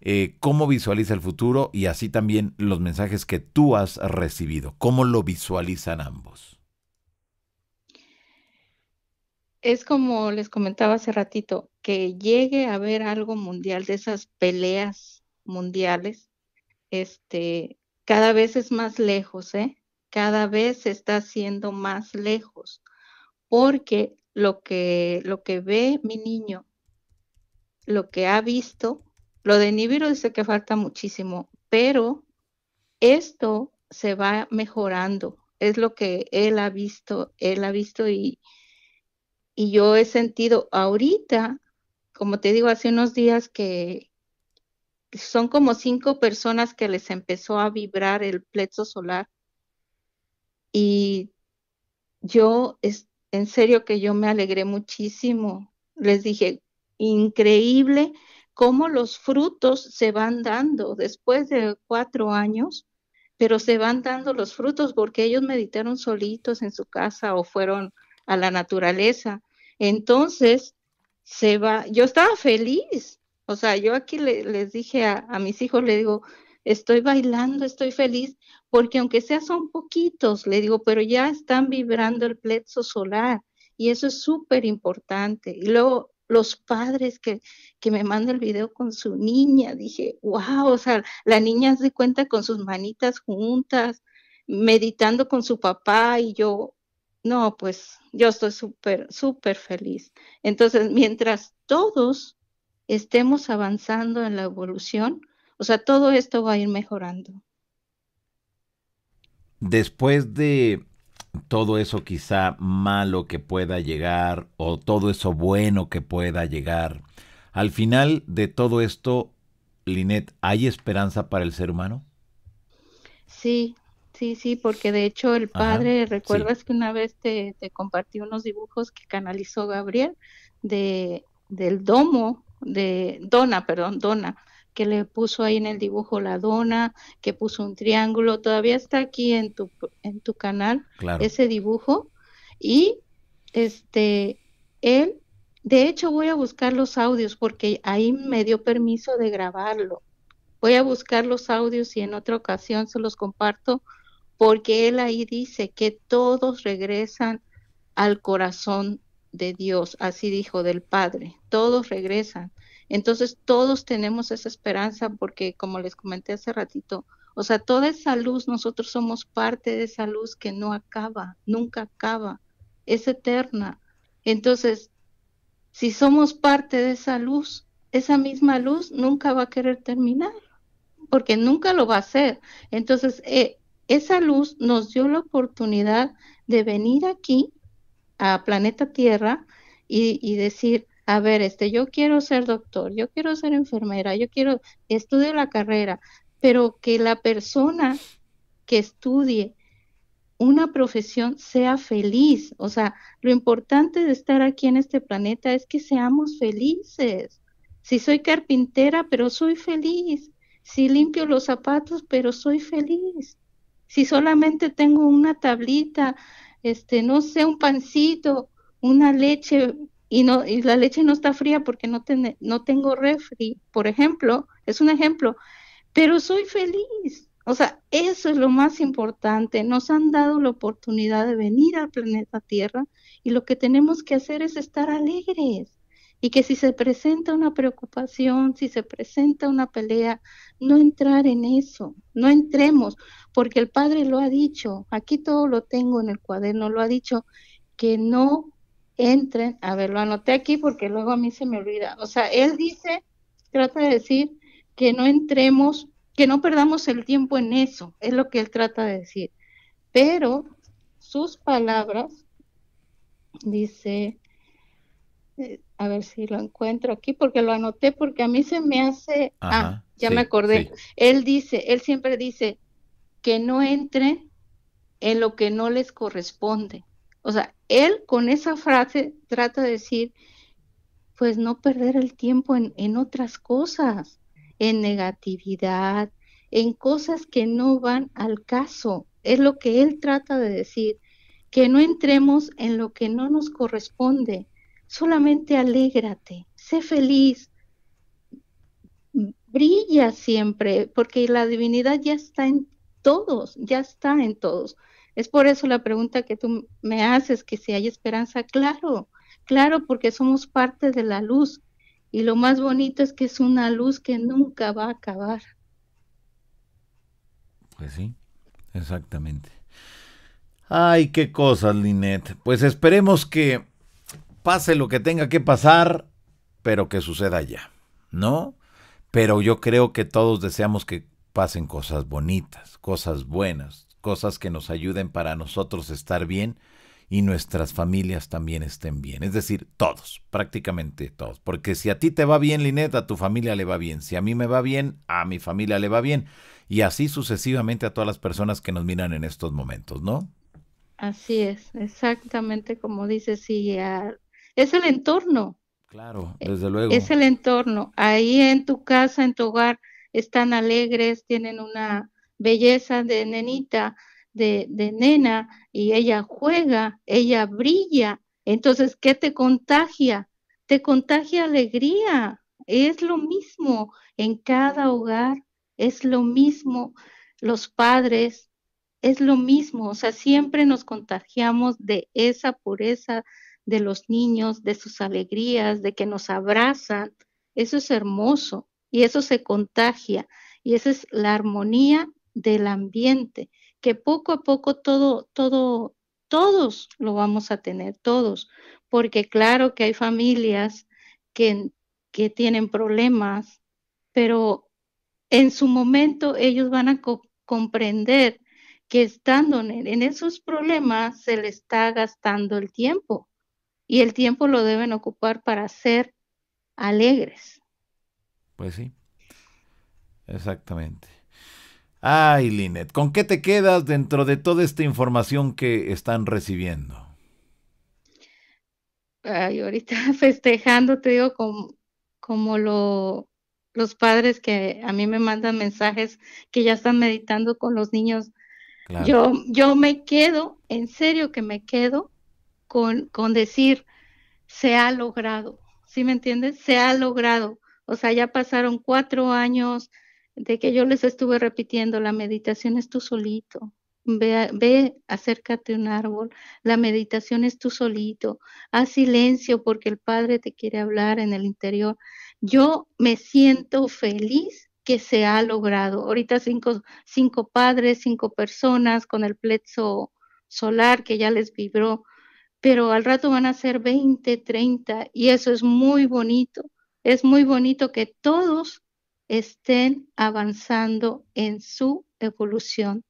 eh, cómo visualiza el futuro y así también los mensajes que tú has recibido, cómo lo visualizan ambos? es como les comentaba hace ratito, que llegue a haber algo mundial de esas peleas mundiales, este, cada vez es más lejos, ¿eh? Cada vez se está haciendo más lejos, porque lo que, lo que ve mi niño, lo que ha visto, lo de Nibiru dice que falta muchísimo, pero esto se va mejorando, es lo que él ha visto, él ha visto y, y yo he sentido ahorita, como te digo, hace unos días que, son como cinco personas que les empezó a vibrar el plexo solar. Y yo, es, en serio que yo me alegré muchísimo. Les dije, increíble cómo los frutos se van dando después de cuatro años, pero se van dando los frutos porque ellos meditaron solitos en su casa o fueron a la naturaleza. Entonces, se va, yo estaba feliz o sea, yo aquí les dije a, mis hijos, le digo, estoy bailando, estoy feliz, porque aunque sea son poquitos, le digo, pero ya están vibrando el plexo solar y eso es súper importante. Y luego los padres que, que me mandan el video con su niña, dije, wow, o sea, la niña se cuenta con sus manitas juntas, meditando con su papá y yo, no, pues yo estoy súper, súper feliz. Entonces, mientras todos estemos avanzando en la evolución, o sea, todo esto va a ir mejorando. Después de todo eso quizá malo que pueda llegar o todo eso bueno que pueda llegar, al final de todo esto, Linet, ¿hay esperanza para el ser humano? Sí, sí, sí, porque de hecho el padre, recuerdas que una vez te, compartí unos dibujos que canalizó Gabriel de, del domo de dona, perdón, dona, que le puso ahí en el dibujo la dona, que puso un triángulo, todavía está aquí en tu, en tu canal ese dibujo. Y este, él, de hecho voy a buscar los audios porque ahí me dio permiso de grabarlo. Voy a buscar los audios y en otra ocasión se los comparto porque él ahí dice que todos regresan al corazón de Dios, así dijo del Padre, todos regresan. Entonces todos tenemos esa esperanza porque como les comenté hace ratito, o sea, toda esa luz, nosotros somos parte de esa luz que no acaba, nunca acaba, es eterna. Entonces, si somos parte de esa luz, esa misma luz nunca va a querer terminar, porque nunca lo va a hacer. Entonces, eh, esa luz nos dio la oportunidad de venir aquí a planeta Tierra y, decir, a ver, este, yo quiero ser doctor, yo quiero ser enfermera, yo quiero estudiar la carrera, pero que la persona que estudie una profesión sea feliz. O sea, lo importante de estar aquí en este planeta es que seamos felices. Si soy carpintera, pero soy feliz. Si limpio los zapatos, pero soy feliz. Si solamente tengo una tablita este, no sé, un pancito, una leche y no y la leche no está fría porque no no tengo refri, por ejemplo, es un ejemplo, pero soy feliz. O sea, eso es lo más importante. Nos han dado la oportunidad de venir al planeta Tierra y lo que tenemos que hacer es estar alegres y que si se presenta una preocupación, si se presenta una pelea, no entrar en eso, no entremos, porque el Padre lo ha dicho, aquí todo lo tengo en el cuaderno, lo ha dicho, que no entren, a ver, lo anoté aquí porque luego a mí se me olvida, o sea, Él dice, trata de decir que no entremos, que no perdamos el tiempo en eso, es lo que Él trata de decir, pero sus palabras, dice, eh, a ver si lo encuentro aquí porque lo anoté porque a mí se me hace, ah, ya me acordé, él dice, él siempre dice que no entre en lo que no les corresponde. O sea, él con esa frase trata de decir, pues no perder el tiempo en, en otras cosas, en negatividad, en cosas que no van al caso. Es lo que él trata de decir, que no entremos en lo que no nos corresponde solamente alégrate, sé feliz, brilla siempre, porque la divinidad ya está en todos, ya está en todos. Es por eso la pregunta que tú me haces, que si hay esperanza, claro, claro, porque somos parte de la luz. Y lo más bonito es que es una luz que nunca va a acabar. Pues sí, exactamente. Ay, qué cosas, Linet. Pues esperemos que pase lo que tenga que pasar, pero que suceda ya, ¿no? Pero yo creo que todos deseamos que pasen cosas bonitas, cosas buenas, cosas que nos ayuden para nosotros estar bien y nuestras familias también estén bien. Es decir, todos, prácticamente todos. Porque si a ti te va bien, Lineta, a tu familia le va bien. Si a mí me va bien, a mi familia le va bien. Y así sucesivamente a todas las personas que nos miran en estos momentos, ¿no? Así es, exactamente como dice, si a es el entorno. Claro, desde eh, luego. Es el entorno. Ahí en tu casa, en tu hogar, están alegres, tienen una belleza de nenita, de, nena, y ella juega, ella brilla. Entonces, ¿qué te contagia? Te contagia alegría. Es lo mismo en cada hogar, es lo mismo los padres, es lo mismo, o sea, siempre nos contagiamos de esa pureza, de los niños, de sus alegrías, de que nos abrazan. Eso es hermoso y eso se contagia y esa es la armonía del ambiente que poco a poco todo todo todos lo vamos a tener todos porque claro que hay familias que, que tienen problemas pero en su momento ellos van a comprender que estando en, en esos problemas se les está gastando el tiempo y el tiempo lo deben ocupar para ser alegres. Pues sí, exactamente. Ay, Linet, ¿con qué te quedas dentro de toda esta información que están recibiendo? Ay, ahorita [LAUGHS] festejando, te digo, como, como lo, los padres que a mí me mandan mensajes que ya están meditando con los niños. Yo, yo me quedo, en serio que me quedo con, decir, se ha logrado, ¿sí me entiendes? Se ha logrado. O sea, ya pasaron cuatro años de que yo les estuve repitiendo, la meditación es tú solito, Ve, ve, acércate a un árbol, la meditación es tú solito, haz silencio porque el Padre te quiere hablar en el interior. Yo me siento feliz que se ha logrado. Ahorita cinco, cinco padres, cinco personas con el plexo solar que ya les vibró pero al rato van a ser 20, 30 y eso es muy bonito. Es muy bonito que todos estén avanzando en su evolución.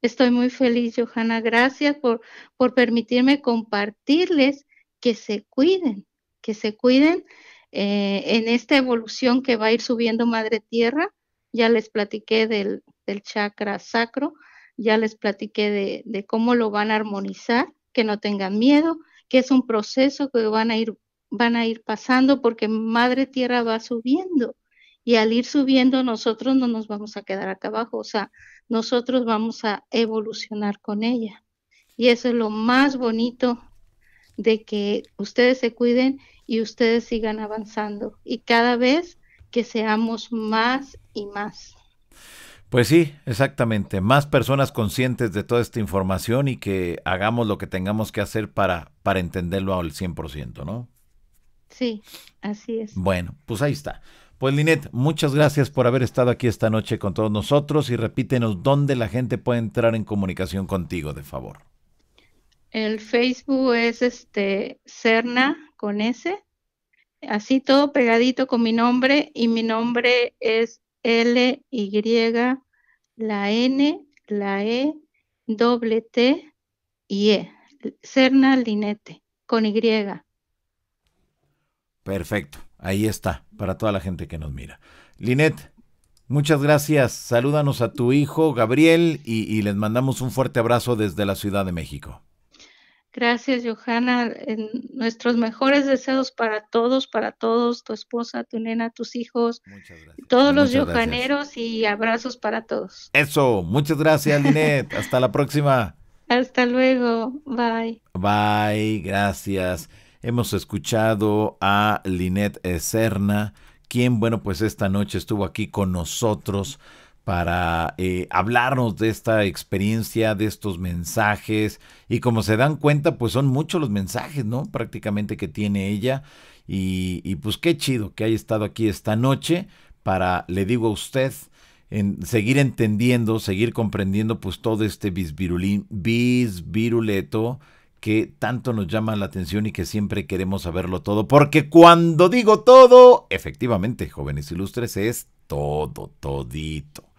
Estoy muy feliz, Johanna. Gracias por, por permitirme compartirles que se cuiden, que se cuiden eh, en esta evolución que va a ir subiendo Madre Tierra. Ya les platiqué del, chakra sacro, ya les platiqué de, de cómo lo van a armonizar que no tengan miedo, que es un proceso que van a ir, van a ir pasando porque Madre Tierra va subiendo y al ir subiendo nosotros no nos vamos a quedar acá abajo, o sea, nosotros vamos a evolucionar con ella. Y eso es lo más bonito de que ustedes se cuiden y ustedes sigan avanzando y cada vez que seamos más y más. Pues sí, exactamente. Más personas conscientes de toda esta información y que hagamos lo que tengamos que hacer para, para entenderlo al 100%, ¿no? Sí, así es. Bueno, pues ahí está. Pues Linet, muchas gracias por haber estado aquí esta noche con todos nosotros y repítenos dónde la gente puede entrar en comunicación contigo, de favor. El Facebook es este Cerna con S, así todo pegadito con mi nombre y mi nombre es L, Y, la N, la E, doble T y E. Serna Linete, con Y. Perfecto, ahí está, para toda la gente que nos mira. Linet, muchas gracias. Salúdanos a tu hijo Gabriel y les mandamos un fuerte abrazo desde la Ciudad de México. Gracias, Johanna. En nuestros mejores deseos para todos, para todos, tu esposa, tu nena, tus hijos, muchas gracias. todos los johaneros y abrazos para todos. Eso, muchas gracias, [LAUGHS] Linet. Hasta la próxima. Hasta luego. Bye. Bye, gracias. Hemos escuchado a Linet eserna quien, bueno, pues esta noche estuvo aquí con nosotros para eh, hablarnos de esta experiencia, de estos mensajes. Y como se dan cuenta, pues son muchos los mensajes, ¿no? Prácticamente que tiene ella. Y, pues qué chido que haya estado aquí esta noche para, le digo a usted, en seguir entendiendo, seguir comprendiendo pues todo este bisviruleto que tanto nos llama la atención y que siempre queremos saberlo todo, porque cuando digo todo, efectivamente, jóvenes ilustres, es todo, todito.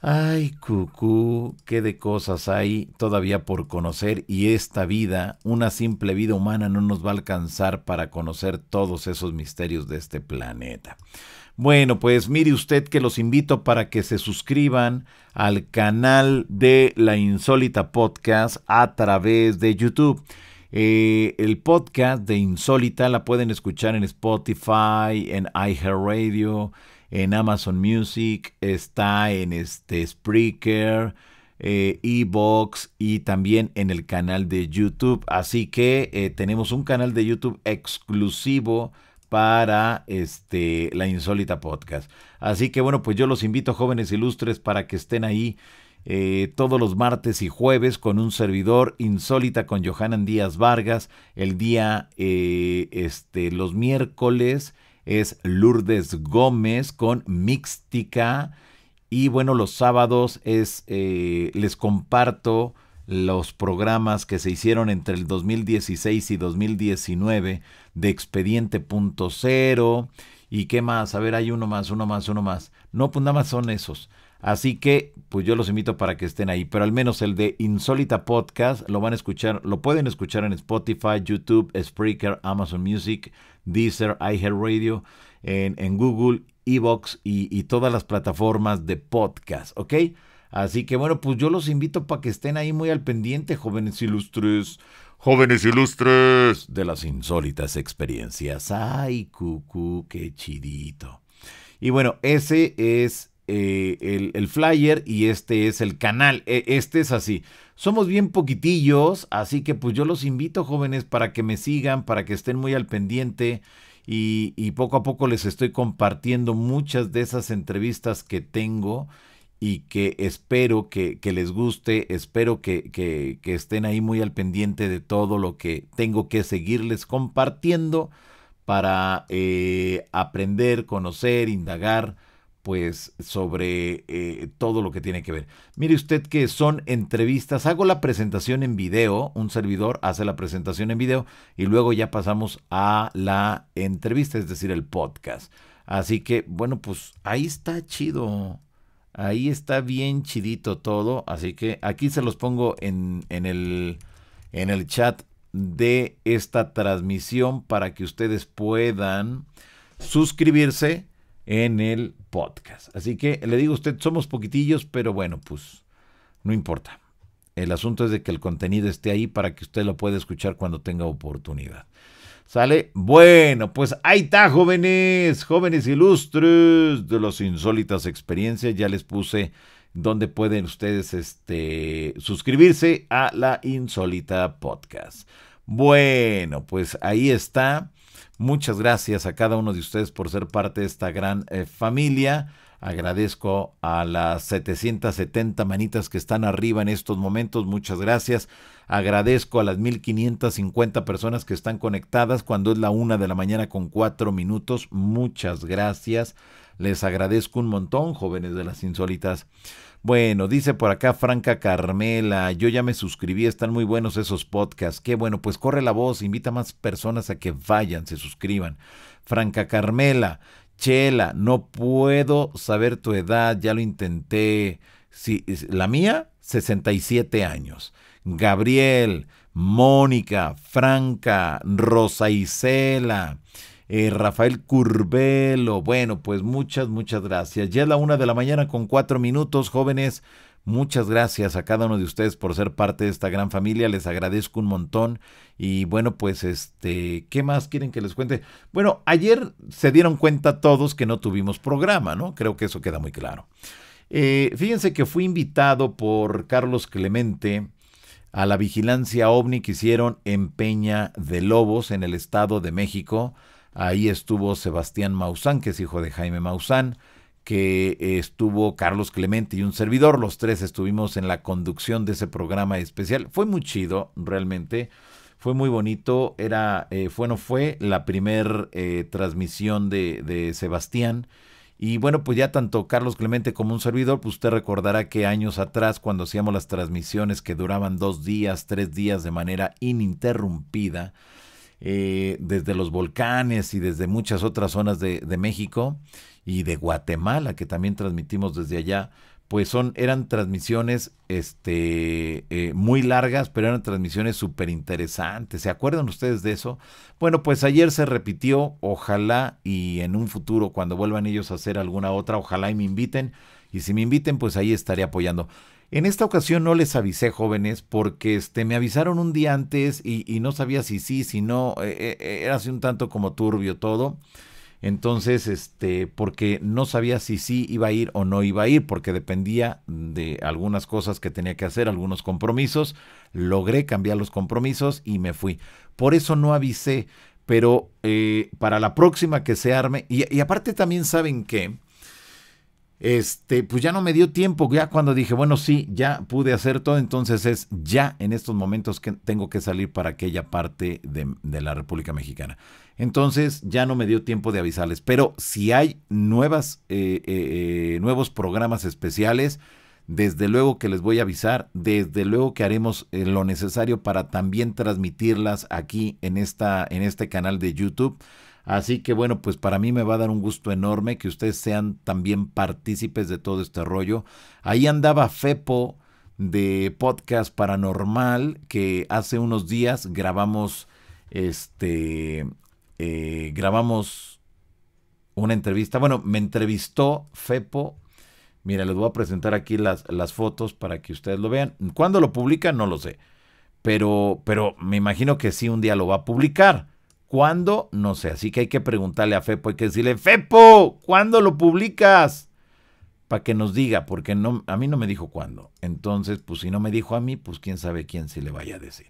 Ay, cucú, qué de cosas hay todavía por conocer y esta vida, una simple vida humana, no nos va a alcanzar para conocer todos esos misterios de este planeta. Bueno, pues mire usted que los invito para que se suscriban al canal de La Insólita Podcast a través de YouTube. Eh, el podcast de Insólita la pueden escuchar en Spotify, en iHeartRadio, en Amazon Music, está en este Spreaker, eh, y también en el canal de YouTube. Así que eh, tenemos un canal de YouTube exclusivo para este, la insólita podcast. Así que bueno, pues yo los invito jóvenes ilustres para que estén ahí eh, todos los martes y jueves con un servidor insólita con Johanan Díaz Vargas, el día, eh, este, los miércoles es Lourdes Gómez con Mixtica. Y bueno, los sábados es, eh, les comparto los programas que se hicieron entre el 2016 y 2019 de Expediente Punto Cero. ¿Y qué más? A ver, hay uno más, uno más, uno más. No, pues nada más son esos. Así que, pues yo los invito para que estén ahí. Pero al menos el de Insólita Podcast lo van a escuchar, lo pueden escuchar en Spotify, YouTube, Spreaker, Amazon Music, Deezer, iHeartRadio, en, en Google, Evox y, y todas las plataformas de podcast, ¿ok? Así que bueno, pues yo los invito para que estén ahí muy al pendiente, jóvenes ilustres, jóvenes ilustres, de las insólitas experiencias. Ay, cucú, qué chidito. Y bueno, ese es eh, el, flyer y este es el canal. E, este es así. Somos bien poquitillos, así que pues yo los invito jóvenes para que me sigan, para que estén muy al pendiente y, poco a poco les estoy compartiendo muchas de esas entrevistas que tengo y que espero que, les guste, espero que, estén ahí muy al pendiente de todo lo que tengo que seguirles compartiendo para eh, aprender, conocer, indagar pues sobre eh, todo lo que tiene que ver. Mire usted que son entrevistas, hago la presentación en video, un servidor hace la presentación en video y luego ya pasamos a la entrevista, es decir, el podcast. Así que bueno, pues ahí está chido. Ahí está bien chidito todo, así que aquí se los pongo en, el, en el chat de esta transmisión para que ustedes puedan suscribirse en el podcast. Así que le digo a usted, somos poquitillos, pero bueno, pues no importa. El asunto es de que el contenido esté ahí para que usted lo pueda escuchar cuando tenga oportunidad. ¿Sale? Bueno, pues ahí está, jóvenes, jóvenes ilustres de las insólitas experiencias. Ya les puse dónde pueden ustedes este, suscribirse a la insólita podcast. Bueno, pues ahí está. Muchas gracias a cada uno de ustedes por ser parte de esta gran eh, familia. Agradezco a las 770 manitas que están arriba en estos momentos. Muchas gracias. Agradezco a las 1550 personas que están conectadas cuando es la una de la mañana con cuatro minutos. Muchas gracias. Les agradezco un montón, jóvenes de las insólitas. Bueno, dice por acá Franca Carmela, yo ya me suscribí, están muy buenos esos podcasts. Qué bueno, pues corre la voz, invita a más personas a que vayan, se suscriban. Franca Carmela, Chela, no puedo saber tu edad, ya lo intenté. la mía, 67 años. Gabriel, Mónica, Franca, Rosa Isela. Eh, Rafael Curbelo. Bueno, pues muchas, muchas gracias. Ya es la una de la mañana con cuatro minutos, jóvenes. Muchas gracias a cada uno de ustedes por ser parte de esta gran familia. Les agradezco un montón. Y bueno, pues este, ¿qué más quieren que les cuente? Bueno, ayer se dieron cuenta todos que no tuvimos programa, ¿no? Creo que eso queda muy claro. Eh, fíjense que fui invitado por Carlos Clemente a la vigilancia ovni que hicieron en Peña de Lobos, en el Estado de México, Ahí estuvo Sebastián Maussan, que es hijo de Jaime Maussan, que estuvo Carlos Clemente y un servidor. Los tres estuvimos en la conducción de ese programa especial. Fue muy chido, realmente. Fue muy bonito. Era, fue, eh, no fue la primera eh, transmisión de, de Sebastián. Y bueno, pues ya tanto Carlos Clemente como un servidor, pues usted recordará que años atrás, cuando hacíamos las transmisiones que duraban dos días, tres días de manera ininterrumpida, eh, desde los volcanes y desde muchas otras zonas de, México y de Guatemala, que también transmitimos desde allá, pues son, eran transmisiones este, eh, muy largas, pero eran transmisiones súper interesantes. ¿Se acuerdan ustedes de eso? Bueno, pues ayer se repitió, ojalá y en un futuro, cuando vuelvan ellos a hacer alguna otra, ojalá y me inviten. Y si me inviten, pues ahí estaré apoyando. En esta ocasión no les avisé, jóvenes, porque este, me avisaron un día antes y, no sabía si sí, si no. Eh, eh, eh, era así un tanto como turbio todo. Entonces, este, porque no sabía si sí iba a ir o no iba a ir, porque dependía de algunas cosas que tenía que hacer, algunos compromisos. Logré cambiar los compromisos y me fui. Por eso no avisé, pero para la próxima que se arme. Y, y aparte también saben que este, pues ya no me dio tiempo, ya cuando dije, bueno, sí, ya pude hacer todo, entonces es ya en estos momentos que tengo que salir para aquella parte de, la República Mexicana. Entonces ya no me dio tiempo de avisarles, pero si hay nuevas, eh, eh, eh, nuevos programas especiales, desde luego que les voy a avisar, desde luego que haremos lo necesario para también transmitirlas aquí en, esta, en este canal de YouTube. Así que bueno, pues para mí me va a dar un gusto enorme que ustedes sean también partícipes de todo este rollo. Ahí andaba Fepo de Podcast Paranormal, que hace unos días grabamos este eh, grabamos una entrevista. Bueno, me entrevistó Fepo. Mira, les voy a presentar aquí las, fotos para que ustedes lo vean. ¿Cuándo lo publica? No lo sé. Pero, pero me imagino que sí un día lo va a publicar. ¿Cuándo? No sé. Así que hay que preguntarle a Fepo, hay que decirle, Fepo, ¿cuándo lo publicas? Para que nos diga, porque no, a mí no me dijo cuándo. Entonces, pues si no me dijo a mí, pues quién sabe quién se le vaya a decir.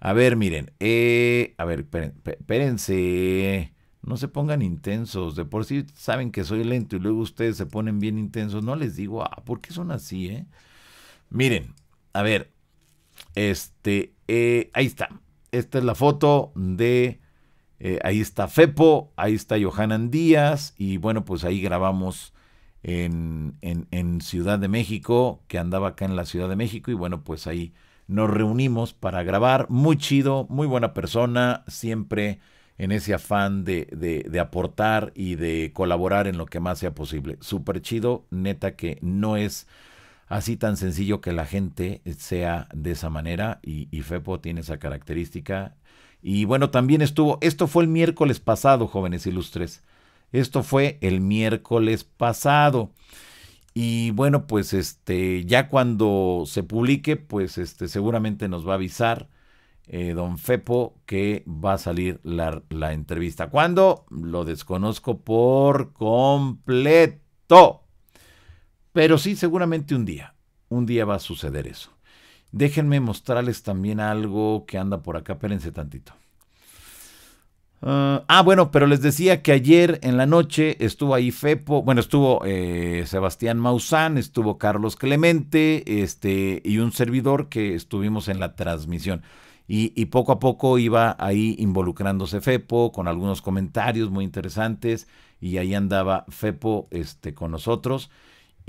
A ver, miren, eh, a ver, espérense, no se pongan intensos, de por sí saben que soy lento y luego ustedes se ponen bien intensos, no les digo, ah, ¿por qué son así, eh? Miren, a ver, este, eh, ahí está, esta es la foto de eh, ahí está Fepo, ahí está Johanan Díaz y bueno, pues ahí grabamos en, Ciudad de México, que andaba acá en la Ciudad de México y bueno, pues ahí nos reunimos para grabar. Muy chido, muy buena persona, siempre en ese afán de, aportar y de colaborar en lo que más sea posible. Súper chido, neta que no es así tan sencillo que la gente sea de esa manera y, y Fepo tiene esa característica y bueno, también estuvo, esto fue el miércoles pasado, jóvenes ilustres. Esto fue el miércoles pasado. Y bueno, pues este, ya cuando se publique, pues este, seguramente nos va a avisar eh, don Fepo que va a salir la, la entrevista. ¿Cuándo? Lo desconozco por completo. Pero sí, seguramente un día. Un día va a suceder eso. Déjenme mostrarles también algo que anda por acá. Espérense tantito. Ah, ah, bueno, pero les decía que ayer en la noche estuvo ahí Fepo, bueno, estuvo eh, Sebastián Maussan, estuvo Carlos Clemente, este, y un servidor que estuvimos en la transmisión. Y, y, poco a poco iba ahí involucrándose Fepo con algunos comentarios muy interesantes, y ahí andaba Fepo este, con nosotros.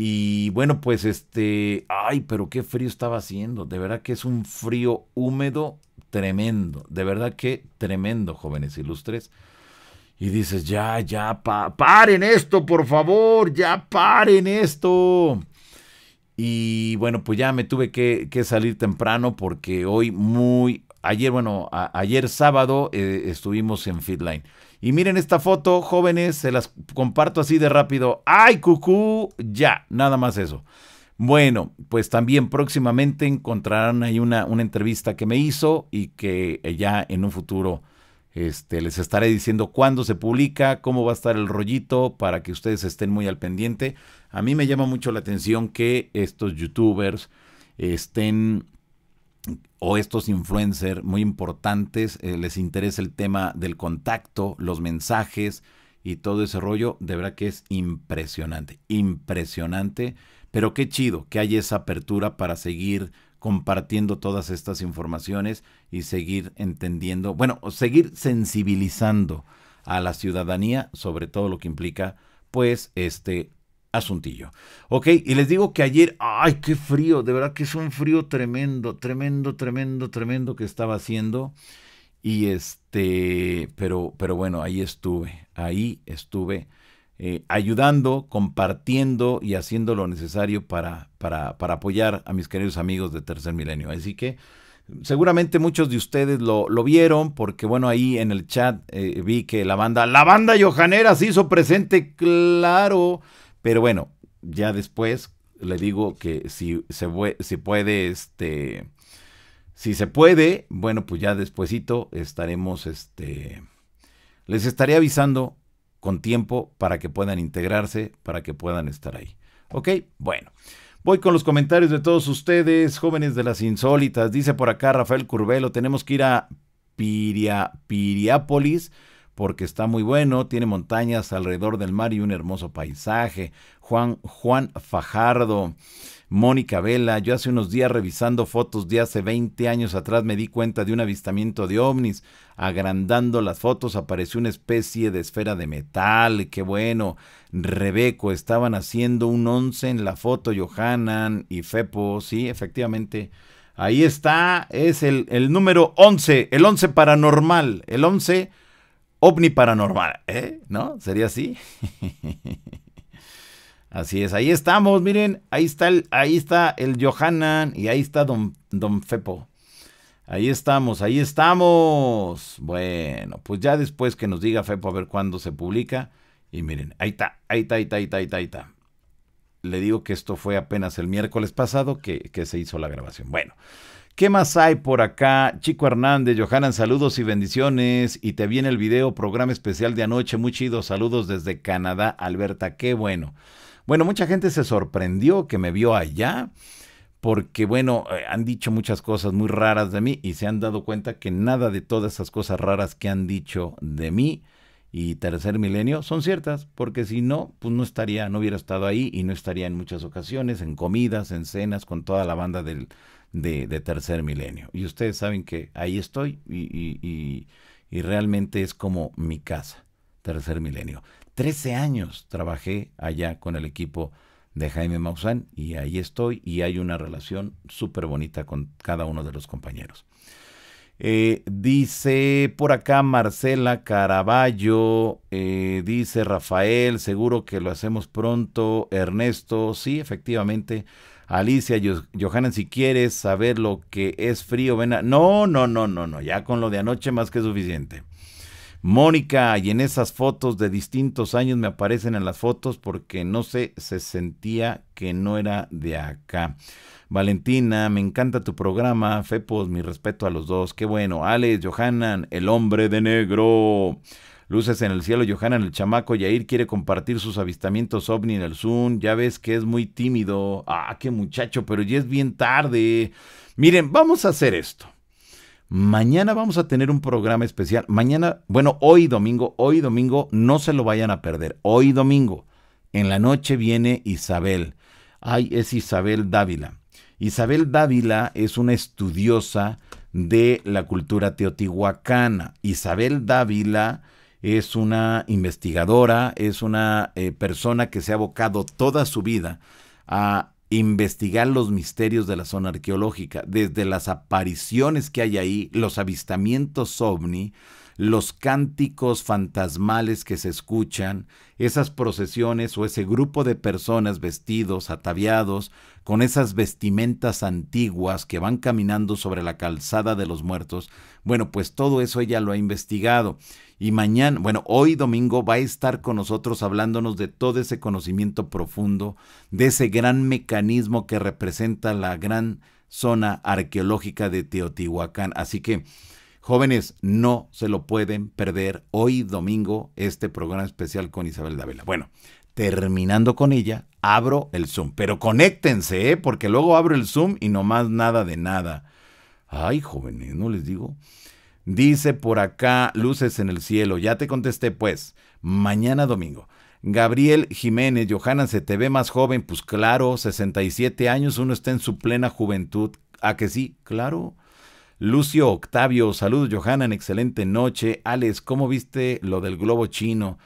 Y bueno, pues este, ay, pero qué frío estaba haciendo. De verdad que es un frío húmedo tremendo. De verdad que tremendo, jóvenes ilustres. Y dices, ya, ya, paren esto, por favor, ya paren esto. Y bueno, pues ya me tuve que, salir temprano porque hoy muy, ayer, bueno, ayer sábado eh, estuvimos en Fitline. Y miren esta foto, jóvenes, se las comparto así de rápido. ¡Ay, cucú! Ya, nada más eso. Bueno, pues también próximamente encontrarán ahí una, una entrevista que me hizo y que ya en un futuro este, les estaré diciendo cuándo se publica, cómo va a estar el rollito para que ustedes estén muy al pendiente. A mí me llama mucho la atención que estos youtubers estén o estos influencers muy importantes eh, les interesa el tema del contacto, los mensajes y todo ese rollo, de verdad que es impresionante, impresionante, pero qué chido que haya esa apertura para seguir compartiendo todas estas informaciones y seguir entendiendo, bueno, seguir sensibilizando a la ciudadanía sobre todo lo que implica pues este asuntillo. Ok, y les digo que ayer, ay, qué frío, de verdad que es un frío tremendo, tremendo, tremendo, tremendo que estaba haciendo. Y este, pero, pero bueno, ahí estuve, ahí estuve eh, ayudando, compartiendo y haciendo lo necesario para, para, para apoyar a mis queridos amigos de Tercer Milenio. Así que seguramente muchos de ustedes lo, vieron, porque bueno, ahí en el chat eh, vi que la banda, la banda johanera se hizo presente, claro pero bueno, ya después le digo que si se puede, este, si se puede, bueno, pues ya despuesito estaremos, este, les estaré avisando con tiempo para que puedan integrarse, para que puedan estar ahí. ¿Ok? Bueno. Voy con los comentarios de todos ustedes, jóvenes de las insólitas. Dice por acá Rafael Curbelo, tenemos que ir a Piria, Piriápolis porque está muy bueno, tiene montañas alrededor del mar y un hermoso paisaje. Juan, Juan Fajardo, Mónica Vela, yo hace unos días revisando fotos de hace 20 años atrás me di cuenta de un avistamiento de ovnis. Agrandando las fotos apareció una especie de esfera de metal, qué bueno. Rebeco, estaban haciendo un once en la foto, Johanan y Fepo, sí, efectivamente. Ahí está, es el, número 11, el 11 paranormal, el 11... Once ovni paranormal, ¿eh? ¿No? ¿Sería así? [LAUGHS] así es, ahí estamos, miren, ahí está el, ahí está el Johanan y ahí está Don, Don Fepo. Ahí estamos, ahí estamos. Bueno, pues ya después que nos diga Fepo a ver cuándo se publica. Y miren, ahí está, ahí está, ahí está, ahí está, ahí está. Ahí está. Le digo que esto fue apenas el miércoles pasado que, que se hizo la grabación. Bueno, ¿Qué más hay por acá? Chico Hernández, Johanan, saludos y bendiciones. Y te viene el video, programa especial de anoche, muy chido. Saludos desde Canadá, Alberta, qué bueno. Bueno, mucha gente se sorprendió que me vio allá, porque bueno, eh, han dicho muchas cosas muy raras de mí y se han dado cuenta que nada de todas esas cosas raras que han dicho de mí y tercer milenio son ciertas, porque si no, pues no estaría, no hubiera estado ahí y no estaría en muchas ocasiones, en comidas, en cenas, con toda la banda del de, tercer milenio. Y ustedes saben que ahí estoy y, realmente es como mi casa, tercer milenio. Trece años trabajé allá con el equipo de Jaime Maussan y ahí estoy y hay una relación súper bonita con cada uno de los compañeros. Eh, dice por acá Marcela Caraballo, eh, dice Rafael, seguro que lo hacemos pronto, Ernesto, sí, efectivamente, Alicia, Johanna, si quieres saber lo que es frío, ven a... No, no, no, no, no, ya con lo de anoche más que suficiente. Mónica, y en esas fotos de distintos años me aparecen en las fotos porque no sé, se sentía que no era de acá. Valentina, me encanta tu programa. Fepos, mi respeto a los dos. Qué bueno. Alex, Johanan, el hombre de negro. Luces en el cielo, en el chamaco, Yair quiere compartir sus avistamientos ovni en el Zoom, ya ves que es muy tímido, ah, qué muchacho, pero ya es bien tarde. Miren, vamos a hacer esto. Mañana vamos a tener un programa especial. Mañana, bueno, hoy domingo, hoy domingo, no se lo vayan a perder. Hoy domingo, en la noche viene Isabel. Ay, es Isabel Dávila. Isabel Dávila es una estudiosa de la cultura teotihuacana. Isabel Dávila es una investigadora, es una eh, persona que se ha abocado toda su vida a investigar los misterios de la zona arqueológica, desde las apariciones que hay ahí, los avistamientos ovni, los cánticos fantasmales que se escuchan, esas procesiones o ese grupo de personas vestidos, ataviados, con esas vestimentas antiguas que van caminando sobre la calzada de los muertos, bueno, pues todo eso ella lo ha investigado y mañana, bueno, hoy domingo va a estar con nosotros hablándonos de todo ese conocimiento profundo, de ese gran mecanismo que representa la gran zona arqueológica de Teotihuacán. Así que, jóvenes, no se lo pueden perder hoy domingo este programa especial con Isabel Dávila. Bueno, terminando con ella, abro el Zoom. Pero conéctense, ¿eh? porque luego abro el Zoom y no más nada de nada. Ay, jóvenes, no les digo. Dice por acá, luces en el cielo. Ya te contesté, pues. Mañana domingo. Gabriel Jiménez, Johanna, se te ve más joven. Pues claro, 67 años, uno está en su plena juventud. ¿A que sí? Claro. Lucio Octavio, saludos, Johanna, excelente noche. Alex, ¿cómo viste lo del globo chino?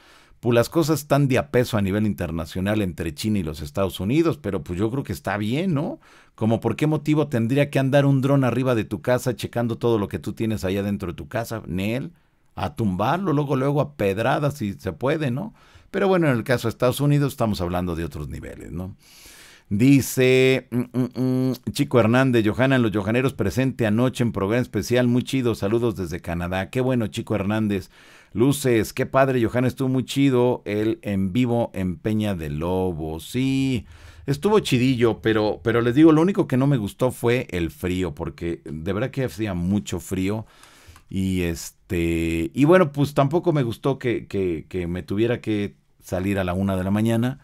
pues las cosas están de a peso a nivel internacional entre China y los Estados Unidos, pero pues yo creo que está bien, ¿no? Como por qué motivo tendría que andar un dron arriba de tu casa checando todo lo que tú tienes allá dentro de tu casa, Nel, a tumbarlo, luego, luego a pedradas si se puede, ¿no? Pero bueno, en el caso de Estados Unidos estamos hablando de otros niveles, ¿no? Dice mm, mm, mm, Chico Hernández, Johanna, los Johaneros presente anoche en programa especial, muy chido, saludos desde Canadá. Qué bueno, Chico Hernández. Luces, qué padre, Johan, estuvo muy chido él en vivo en Peña de Lobo. Sí, estuvo chidillo, pero, pero les digo, lo único que no me gustó fue el frío, porque de verdad que hacía mucho frío. Y este. Y bueno, pues tampoco me gustó que, que, que me tuviera que salir a la una de la mañana.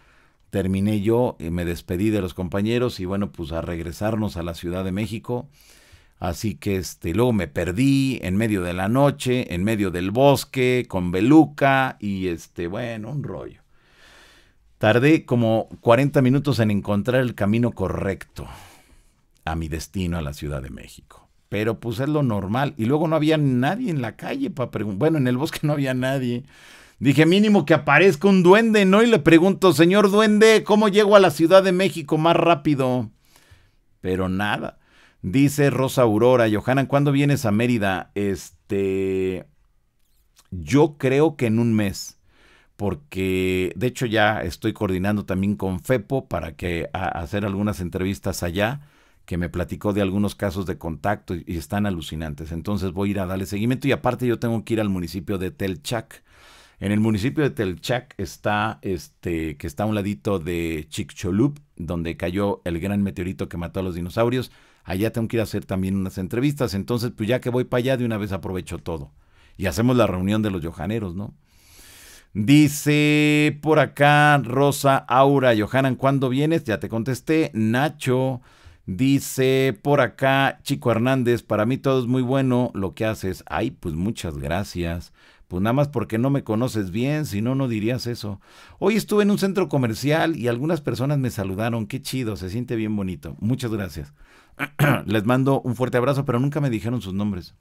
Terminé yo, eh, me despedí de los compañeros y bueno, pues a regresarnos a la Ciudad de México. Así que este, luego me perdí en medio de la noche, en medio del bosque, con Beluca y este, bueno, un rollo. Tardé como 40 minutos en encontrar el camino correcto a mi destino, a la Ciudad de México. Pero pues es lo normal. Y luego no había nadie en la calle para preguntar. Bueno, en el bosque no había nadie. Dije, mínimo que aparezca un duende, ¿no? Y le pregunto, señor duende, ¿cómo llego a la Ciudad de México más rápido? Pero nada. Dice Rosa Aurora, Johanan, ¿cuándo vienes a Mérida? Este, yo creo que en un mes, porque de hecho ya estoy coordinando también con FEPO para que hacer algunas entrevistas allá, que me platicó de algunos casos de contacto y, están alucinantes. Entonces voy a ir a darle seguimiento y aparte yo tengo que ir al municipio de Telchac. En el municipio de Telchac está este que está a un ladito de Chicxulub, donde cayó el gran meteorito que mató a los dinosaurios allá tengo que ir a hacer también unas entrevistas, entonces pues ya que voy para allá de una vez aprovecho todo. Y hacemos la reunión de los yohaneros, ¿no? Dice por acá Rosa Aura, Johanan, ¿cuándo vienes? Ya te contesté. Nacho dice por acá Chico Hernández, para mí todo es muy bueno lo que haces. Ay, pues muchas gracias. Pues nada más porque no me conoces bien, si no, no dirías eso. Hoy estuve en un centro comercial y algunas personas me saludaron. Qué chido, se siente bien bonito. Muchas gracias. [CLEARS THROAT] les mando un fuerte abrazo, pero nunca me dijeron sus nombres.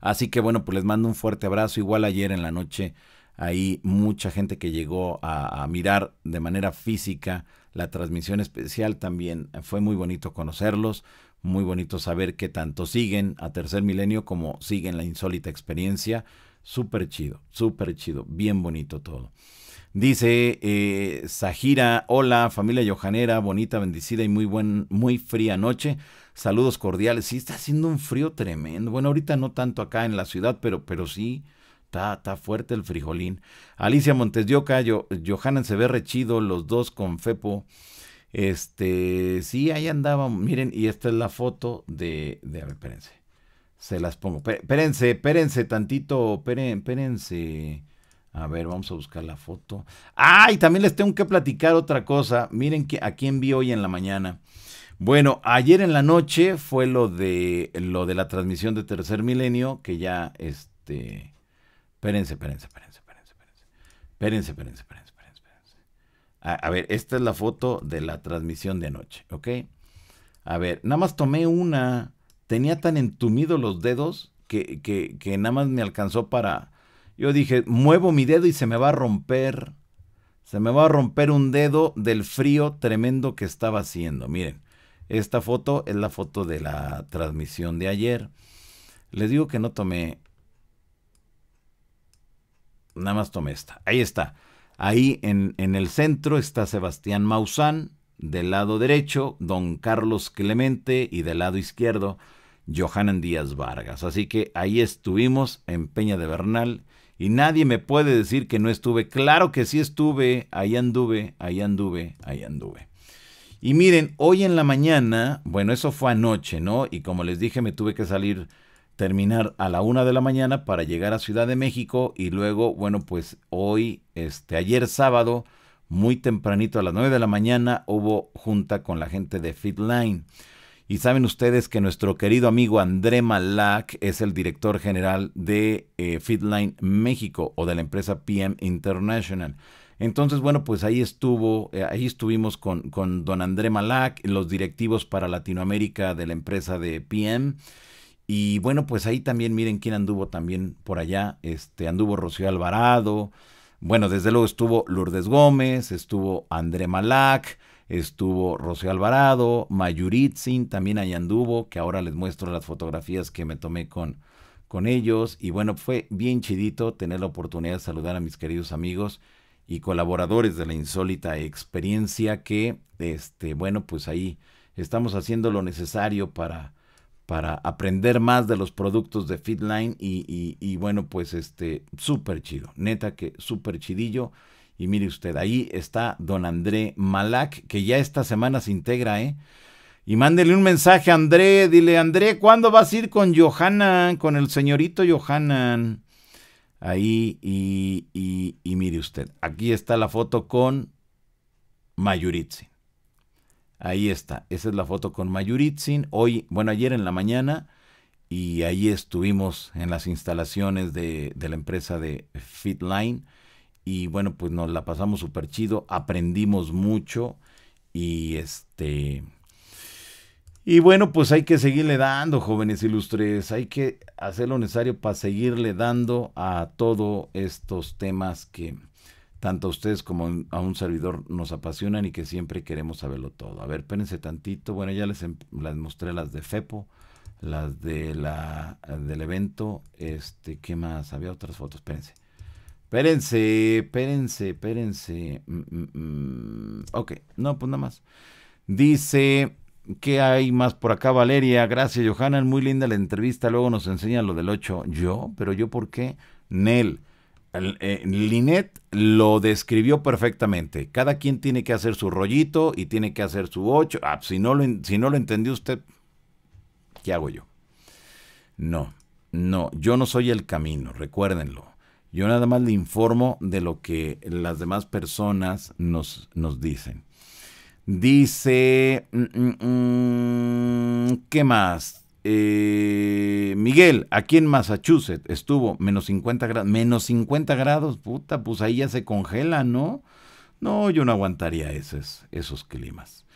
Así que bueno, pues les mando un fuerte abrazo. Igual ayer en la noche hay mucha gente que llegó a, a, mirar de manera física la transmisión especial también. Fue muy bonito conocerlos, muy bonito saber que tanto siguen a Tercer Milenio como siguen la insólita experiencia. Súper chido, súper chido, bien bonito todo. Dice eh, Sahira, hola familia Johanera, bonita, bendecida y muy buen, muy fría noche. Saludos cordiales. Sí, está haciendo un frío tremendo. Bueno, ahorita no tanto acá en la ciudad, pero, pero sí, está, está fuerte el frijolín. Alicia Montes de Johanan se ve rechido, los dos con Fepo. Este, sí, ahí andaba, Miren, y esta es la foto de. de a ver, espérense. Se las pongo. Espérense, espérense tantito. Espérense. A ver, vamos a buscar la foto. Ay, ah, también les tengo que platicar otra cosa. Miren que, a quién vi hoy en la mañana. Bueno, ayer en la noche fue lo de, lo de la transmisión de Tercer Milenio, que ya, este... Espérense, espérense, espérense, espérense, espérense. Espérense, espérense, espérense, espérense. A, ver, esta es la foto de la transmisión de anoche, ¿ok? A ver, nada más tomé una. Tenía tan entumidos los dedos que nada más me alcanzó para yo dije, muevo mi dedo y se me va a romper. Se me va a romper un dedo del frío tremendo que estaba haciendo. Miren, esta foto es la foto de la transmisión de ayer. Les digo que no tomé. Nada más tomé esta. Ahí está. Ahí en, el centro está Sebastián Maussan. Del lado derecho, don Carlos Clemente. Y del lado izquierdo, Johanan Díaz Vargas. Así que ahí estuvimos en Peña de Bernal y nadie me puede decir que no estuve. Claro que sí estuve, ahí anduve, ahí anduve, ahí anduve. Y miren, hoy en la mañana, bueno, eso fue anoche, ¿no? Y como les dije, me tuve que salir, terminar a la una de la mañana para llegar a Ciudad de México y luego, bueno, pues hoy, este, ayer sábado, muy tempranito a las nueve de la mañana, hubo junta con la gente de Fitline. Y saben ustedes que nuestro querido amigo André Malac es el director general de eh, Feedline México o de la empresa PM International. Entonces, bueno, pues ahí estuvo, eh, ahí estuvimos con, con don André Malac los directivos para Latinoamérica de la empresa de PM. Y bueno, pues ahí también miren quién anduvo también por allá. Este, anduvo Rocío Alvarado. Bueno, desde luego estuvo Lourdes Gómez, estuvo André Malac estuvo Rocío Alvarado, Mayuritzin, también ahí anduvo, que ahora les muestro las fotografías que me tomé con, con ellos. Y bueno, fue bien chidito tener la oportunidad de saludar a mis queridos amigos y colaboradores de la insólita experiencia que, este, bueno, pues ahí estamos haciendo lo necesario para, para aprender más de los productos de Fitline y, bueno, pues este, súper chido, neta que súper chidillo. Y mire usted, ahí está don André Malak, que ya esta semana se integra, ¿eh? Y mándele un mensaje a André, dile, André, ¿cuándo vas a ir con Johanan, con el señorito Johanan? Ahí, y, y, mire usted, aquí está la foto con Mayuritsin. Ahí está, esa es la foto con Mayuritsin. Hoy, bueno, ayer en la mañana, y ahí estuvimos en las instalaciones de, de la empresa de Fitline y bueno, pues nos la pasamos súper chido, aprendimos mucho y este... Y bueno, pues hay que seguirle dando, jóvenes ilustres, hay que hacer lo necesario para seguirle dando a todos estos temas que tanto a ustedes como a un servidor nos apasionan y que siempre queremos saberlo todo. A ver, espérense tantito, bueno, ya les, em, mostré las de FEPO, las de la, del evento, este, ¿qué más? Había otras fotos, espérense. Espérense, espérense, espérense. Mm, mm, mm. Ok, no, pues nada más. Dice, ¿qué hay más por acá, Valeria? Gracias, Johanna. Muy linda la entrevista. Luego nos enseñan lo del 8. ¿Yo? ¿Pero yo por qué? Nel. Eh, Linet lo describió perfectamente. Cada quien tiene que hacer su rollito y tiene que hacer su 8. Ah, si no si no lo entendió usted, ¿qué hago yo? No, no, yo no soy el camino, recuérdenlo. Yo nada más le informo de lo que las demás personas nos, nos dicen. Dice, mm, mm, mm, ¿qué más? Eh, Miguel, aquí en Massachusetts estuvo menos 50 grados. Menos 50 grados, puta, pues ahí ya se congela, ¿no? No, yo no aguantaría esos, esos climas.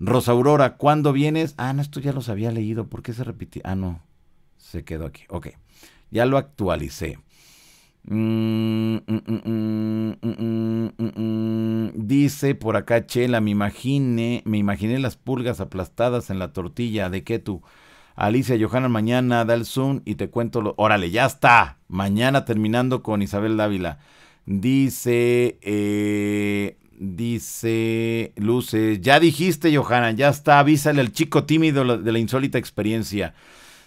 Rosa Aurora, ¿cuándo vienes? Ah, no, esto ya los había leído. ¿Por qué se repitió? Ah, no, se quedó aquí. Ok, ya lo actualicé. Mm, mm, mm, dice por acá Chela, me imaginé, me imaginé las pulgas aplastadas en la tortilla de tú Alicia Johanna, mañana da el Zoom y te cuento lo. Órale, ya está. Mañana terminando con Isabel Dávila. Dice. Eh, dice. Luces. Ya dijiste, Johanna, ya está. Avísale al chico tímido de la insólita experiencia.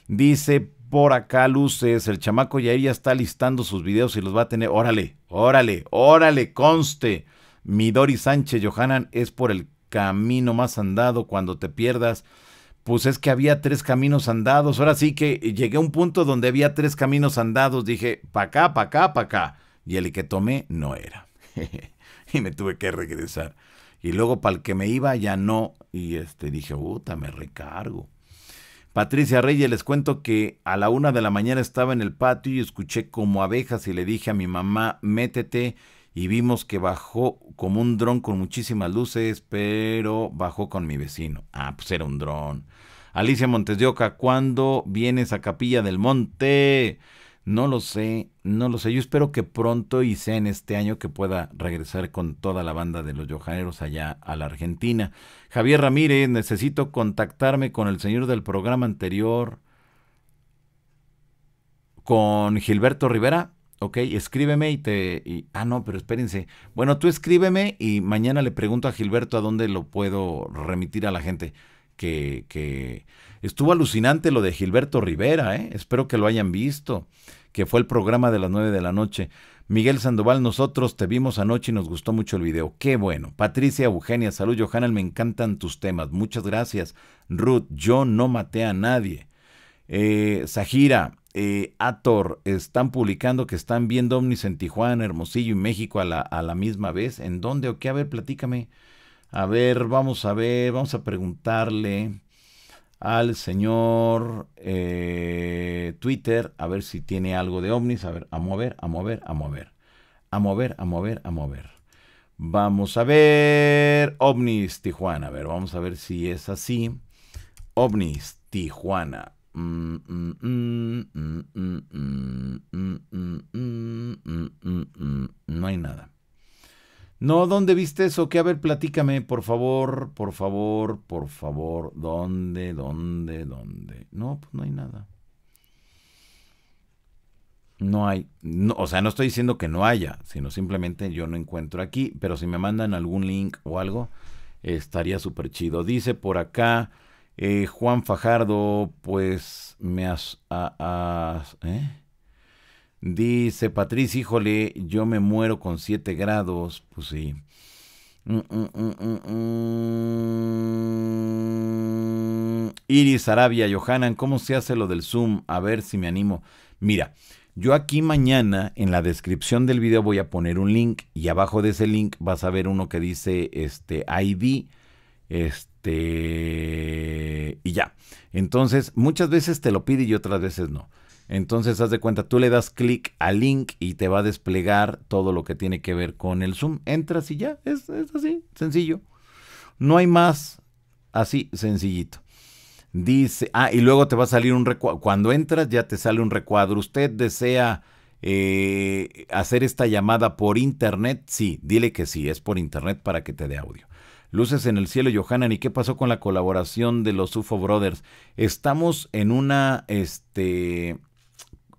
Dice por acá luces. El chamaco ahí ya está listando sus videos y los va a tener. Órale, órale, órale, conste. Midori Sánchez Johanan es por el camino más andado cuando te pierdas. Pues es que había tres caminos andados. Ahora sí que llegué a un punto donde había tres caminos andados. Dije, pa' acá, pa' acá, pa' acá. Y el que tomé no era. [LAUGHS] y me tuve que regresar. Y luego para el que me iba ya no. Y este dije, puta, me recargo. Patricia Reyes, les cuento que a la una de la mañana estaba en el patio y escuché como abejas y le dije a mi mamá, métete. Y vimos que bajó como un dron con muchísimas luces, pero bajó con mi vecino. Ah, pues era un dron. Alicia Montes de Oca, ¿cuándo vienes a Capilla del Monte? No lo sé, no lo sé. Yo espero que pronto y sea en este año que pueda regresar con toda la banda de los Yojaneros allá a la Argentina. Javier Ramírez, necesito contactarme con el señor del programa anterior, con Gilberto Rivera. Ok, escríbeme y te... ah, no, pero espérense. Bueno, tú escríbeme y mañana le pregunto a Gilberto a dónde lo puedo remitir a la gente que... que Estuvo alucinante lo de Gilberto Rivera, ¿eh? espero que lo hayan visto, que fue el programa de las 9 de la noche. Miguel Sandoval, nosotros te vimos anoche y nos gustó mucho el video. Qué bueno. Patricia, Eugenia, salud, Johanna, me encantan tus temas. Muchas gracias. Ruth, yo no maté a nadie. Eh, Sahira, eh, Ator, están publicando que están viendo Omnis en Tijuana, Hermosillo y México a la, misma vez. ¿En dónde o qué? A ver, platícame. A ver, vamos a ver, vamos a preguntarle al señor Twitter a ver si tiene algo de ovnis. A ver, a mover, a mover, a mover. A mover, a mover, a mover. Vamos a ver. Ovnis Tijuana. A ver, vamos a ver si es así. Ovnis Tijuana. No hay nada. No, ¿dónde viste eso? Que a ver, platícame, por favor, por favor, por favor. ¿Dónde, dónde, dónde? No, pues no hay nada. No hay, o sea, no estoy diciendo que no haya, sino simplemente yo no encuentro aquí, pero si me mandan algún link o algo, estaría súper chido. Dice por acá eh, Juan Fajardo, pues me has... ¿eh? Dice Patriz, híjole, yo me muero con 7 grados. Pues sí. Mm, mm, mm, Iris Arabia, Johanan, ¿cómo se hace lo del Zoom? A ver si me animo. Mira, yo aquí mañana en la descripción del video voy a poner un link y abajo de ese link vas a ver uno que dice este ID. Este. Y ya. Entonces, muchas veces te lo pide y otras veces no. Entonces, haz de cuenta, tú le das clic al link y te va a desplegar todo lo que tiene que ver con el Zoom. Entras y ya, es, así, sencillo. No hay más, así, sencillito. Dice, ah, y luego te va a salir un recuadro. Cuando entras ya te sale un recuadro. ¿Usted desea eh, hacer esta llamada por internet? Sí, dile que sí, es por internet para que te dé audio. Luces en el cielo, Johanan. ¿Y qué pasó con la colaboración de los UFO Brothers? Estamos en una, este,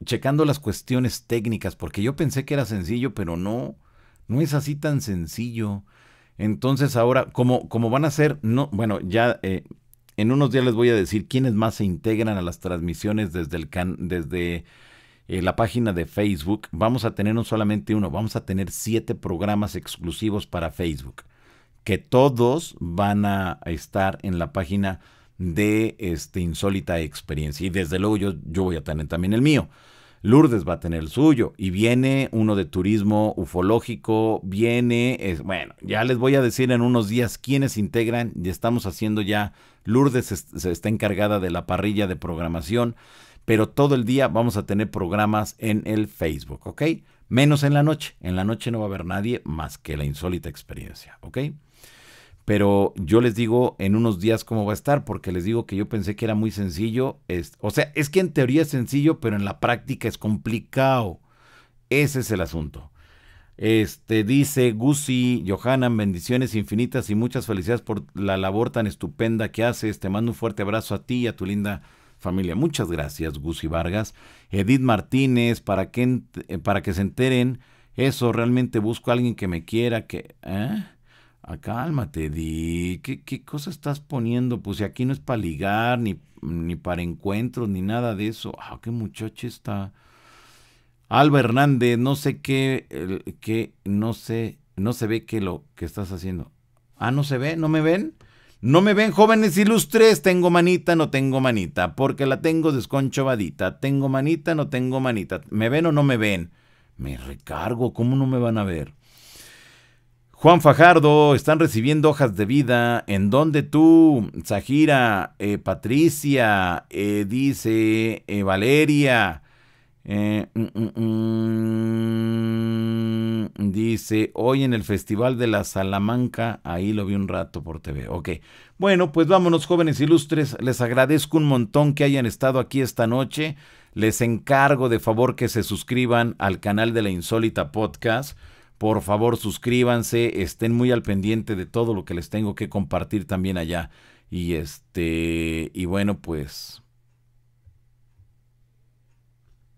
checando las cuestiones técnicas, porque yo pensé que era sencillo, pero no, no es así tan sencillo. Entonces ahora, como, como van a ser, no, bueno, ya eh, en unos días les voy a decir quiénes más se integran a las transmisiones desde, el can, desde eh, la página de Facebook. Vamos a tener no solamente uno, vamos a tener siete programas exclusivos para Facebook, que todos van a estar en la página de esta insólita experiencia. Y desde luego yo, yo voy a tener también el mío. Lourdes va a tener el suyo. Y viene uno de turismo ufológico, viene, es, bueno, ya les voy a decir en unos días quiénes integran. Ya estamos haciendo ya, Lourdes se está encargada de la parrilla de programación, pero todo el día vamos a tener programas en el Facebook, ¿ok? Menos en la noche. En la noche no va a haber nadie más que la insólita experiencia, ¿ok? pero yo les digo en unos días cómo va a estar, porque les digo que yo pensé que era muy sencillo. o sea, es que en teoría es sencillo, pero en la práctica es complicado. Ese es el asunto. Este dice Gusi, Johanna, bendiciones infinitas y muchas felicidades por la labor tan estupenda que haces. Te mando un fuerte abrazo a ti y a tu linda familia. Muchas gracias, Gusi Vargas. Edith Martínez, para que, eh, para que se enteren, eso realmente busco a alguien que me quiera, que. ¿eh? Ah, cálmate, di, ¿qué, cosa estás poniendo? Pues si aquí no es para ligar, ni, ni para encuentros, ni nada de eso. Ah, qué muchacho está. Alba Hernández, no sé qué, no sé, no se ve qué lo que estás haciendo. Ah, no se ve, no me ven. No me ven, jóvenes ilustres, tengo manita, no tengo manita, porque la tengo desconchobadita. tengo manita, no tengo manita. ¿Me ven o no me ven? Me recargo, ¿cómo no me van a ver? Juan Fajardo, están recibiendo hojas de vida en donde tú, Zahira, eh, Patricia, eh, dice eh, Valeria, mm, mm, mm, dice hoy en el Festival de la Salamanca, ahí lo vi un rato por TV. Ok, bueno, pues vámonos jóvenes ilustres, les agradezco un montón que hayan estado aquí esta noche, les encargo de favor que se suscriban al canal de la Insólita Podcast por favor, suscríbanse, estén muy al pendiente de todo lo que les tengo que compartir también allá. Y este, y bueno, pues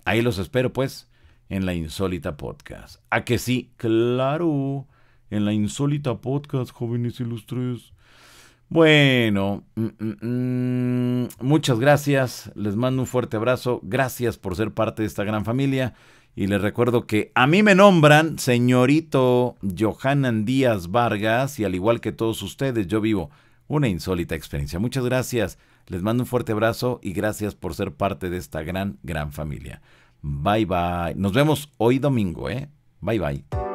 ahí los espero pues en la Insólita Podcast. ¿A que sí? Claro, en la Insólita Podcast, jóvenes ilustres. Bueno, mm, mm, mm, muchas gracias, les mando un fuerte abrazo, gracias por ser parte de esta gran familia. Y les recuerdo que a mí me nombran señorito Johanan Díaz Vargas y al igual que todos ustedes yo vivo una insólita experiencia. Muchas gracias, les mando un fuerte abrazo y gracias por ser parte de esta gran, gran familia. Bye bye. Nos vemos hoy domingo, ¿eh? Bye bye.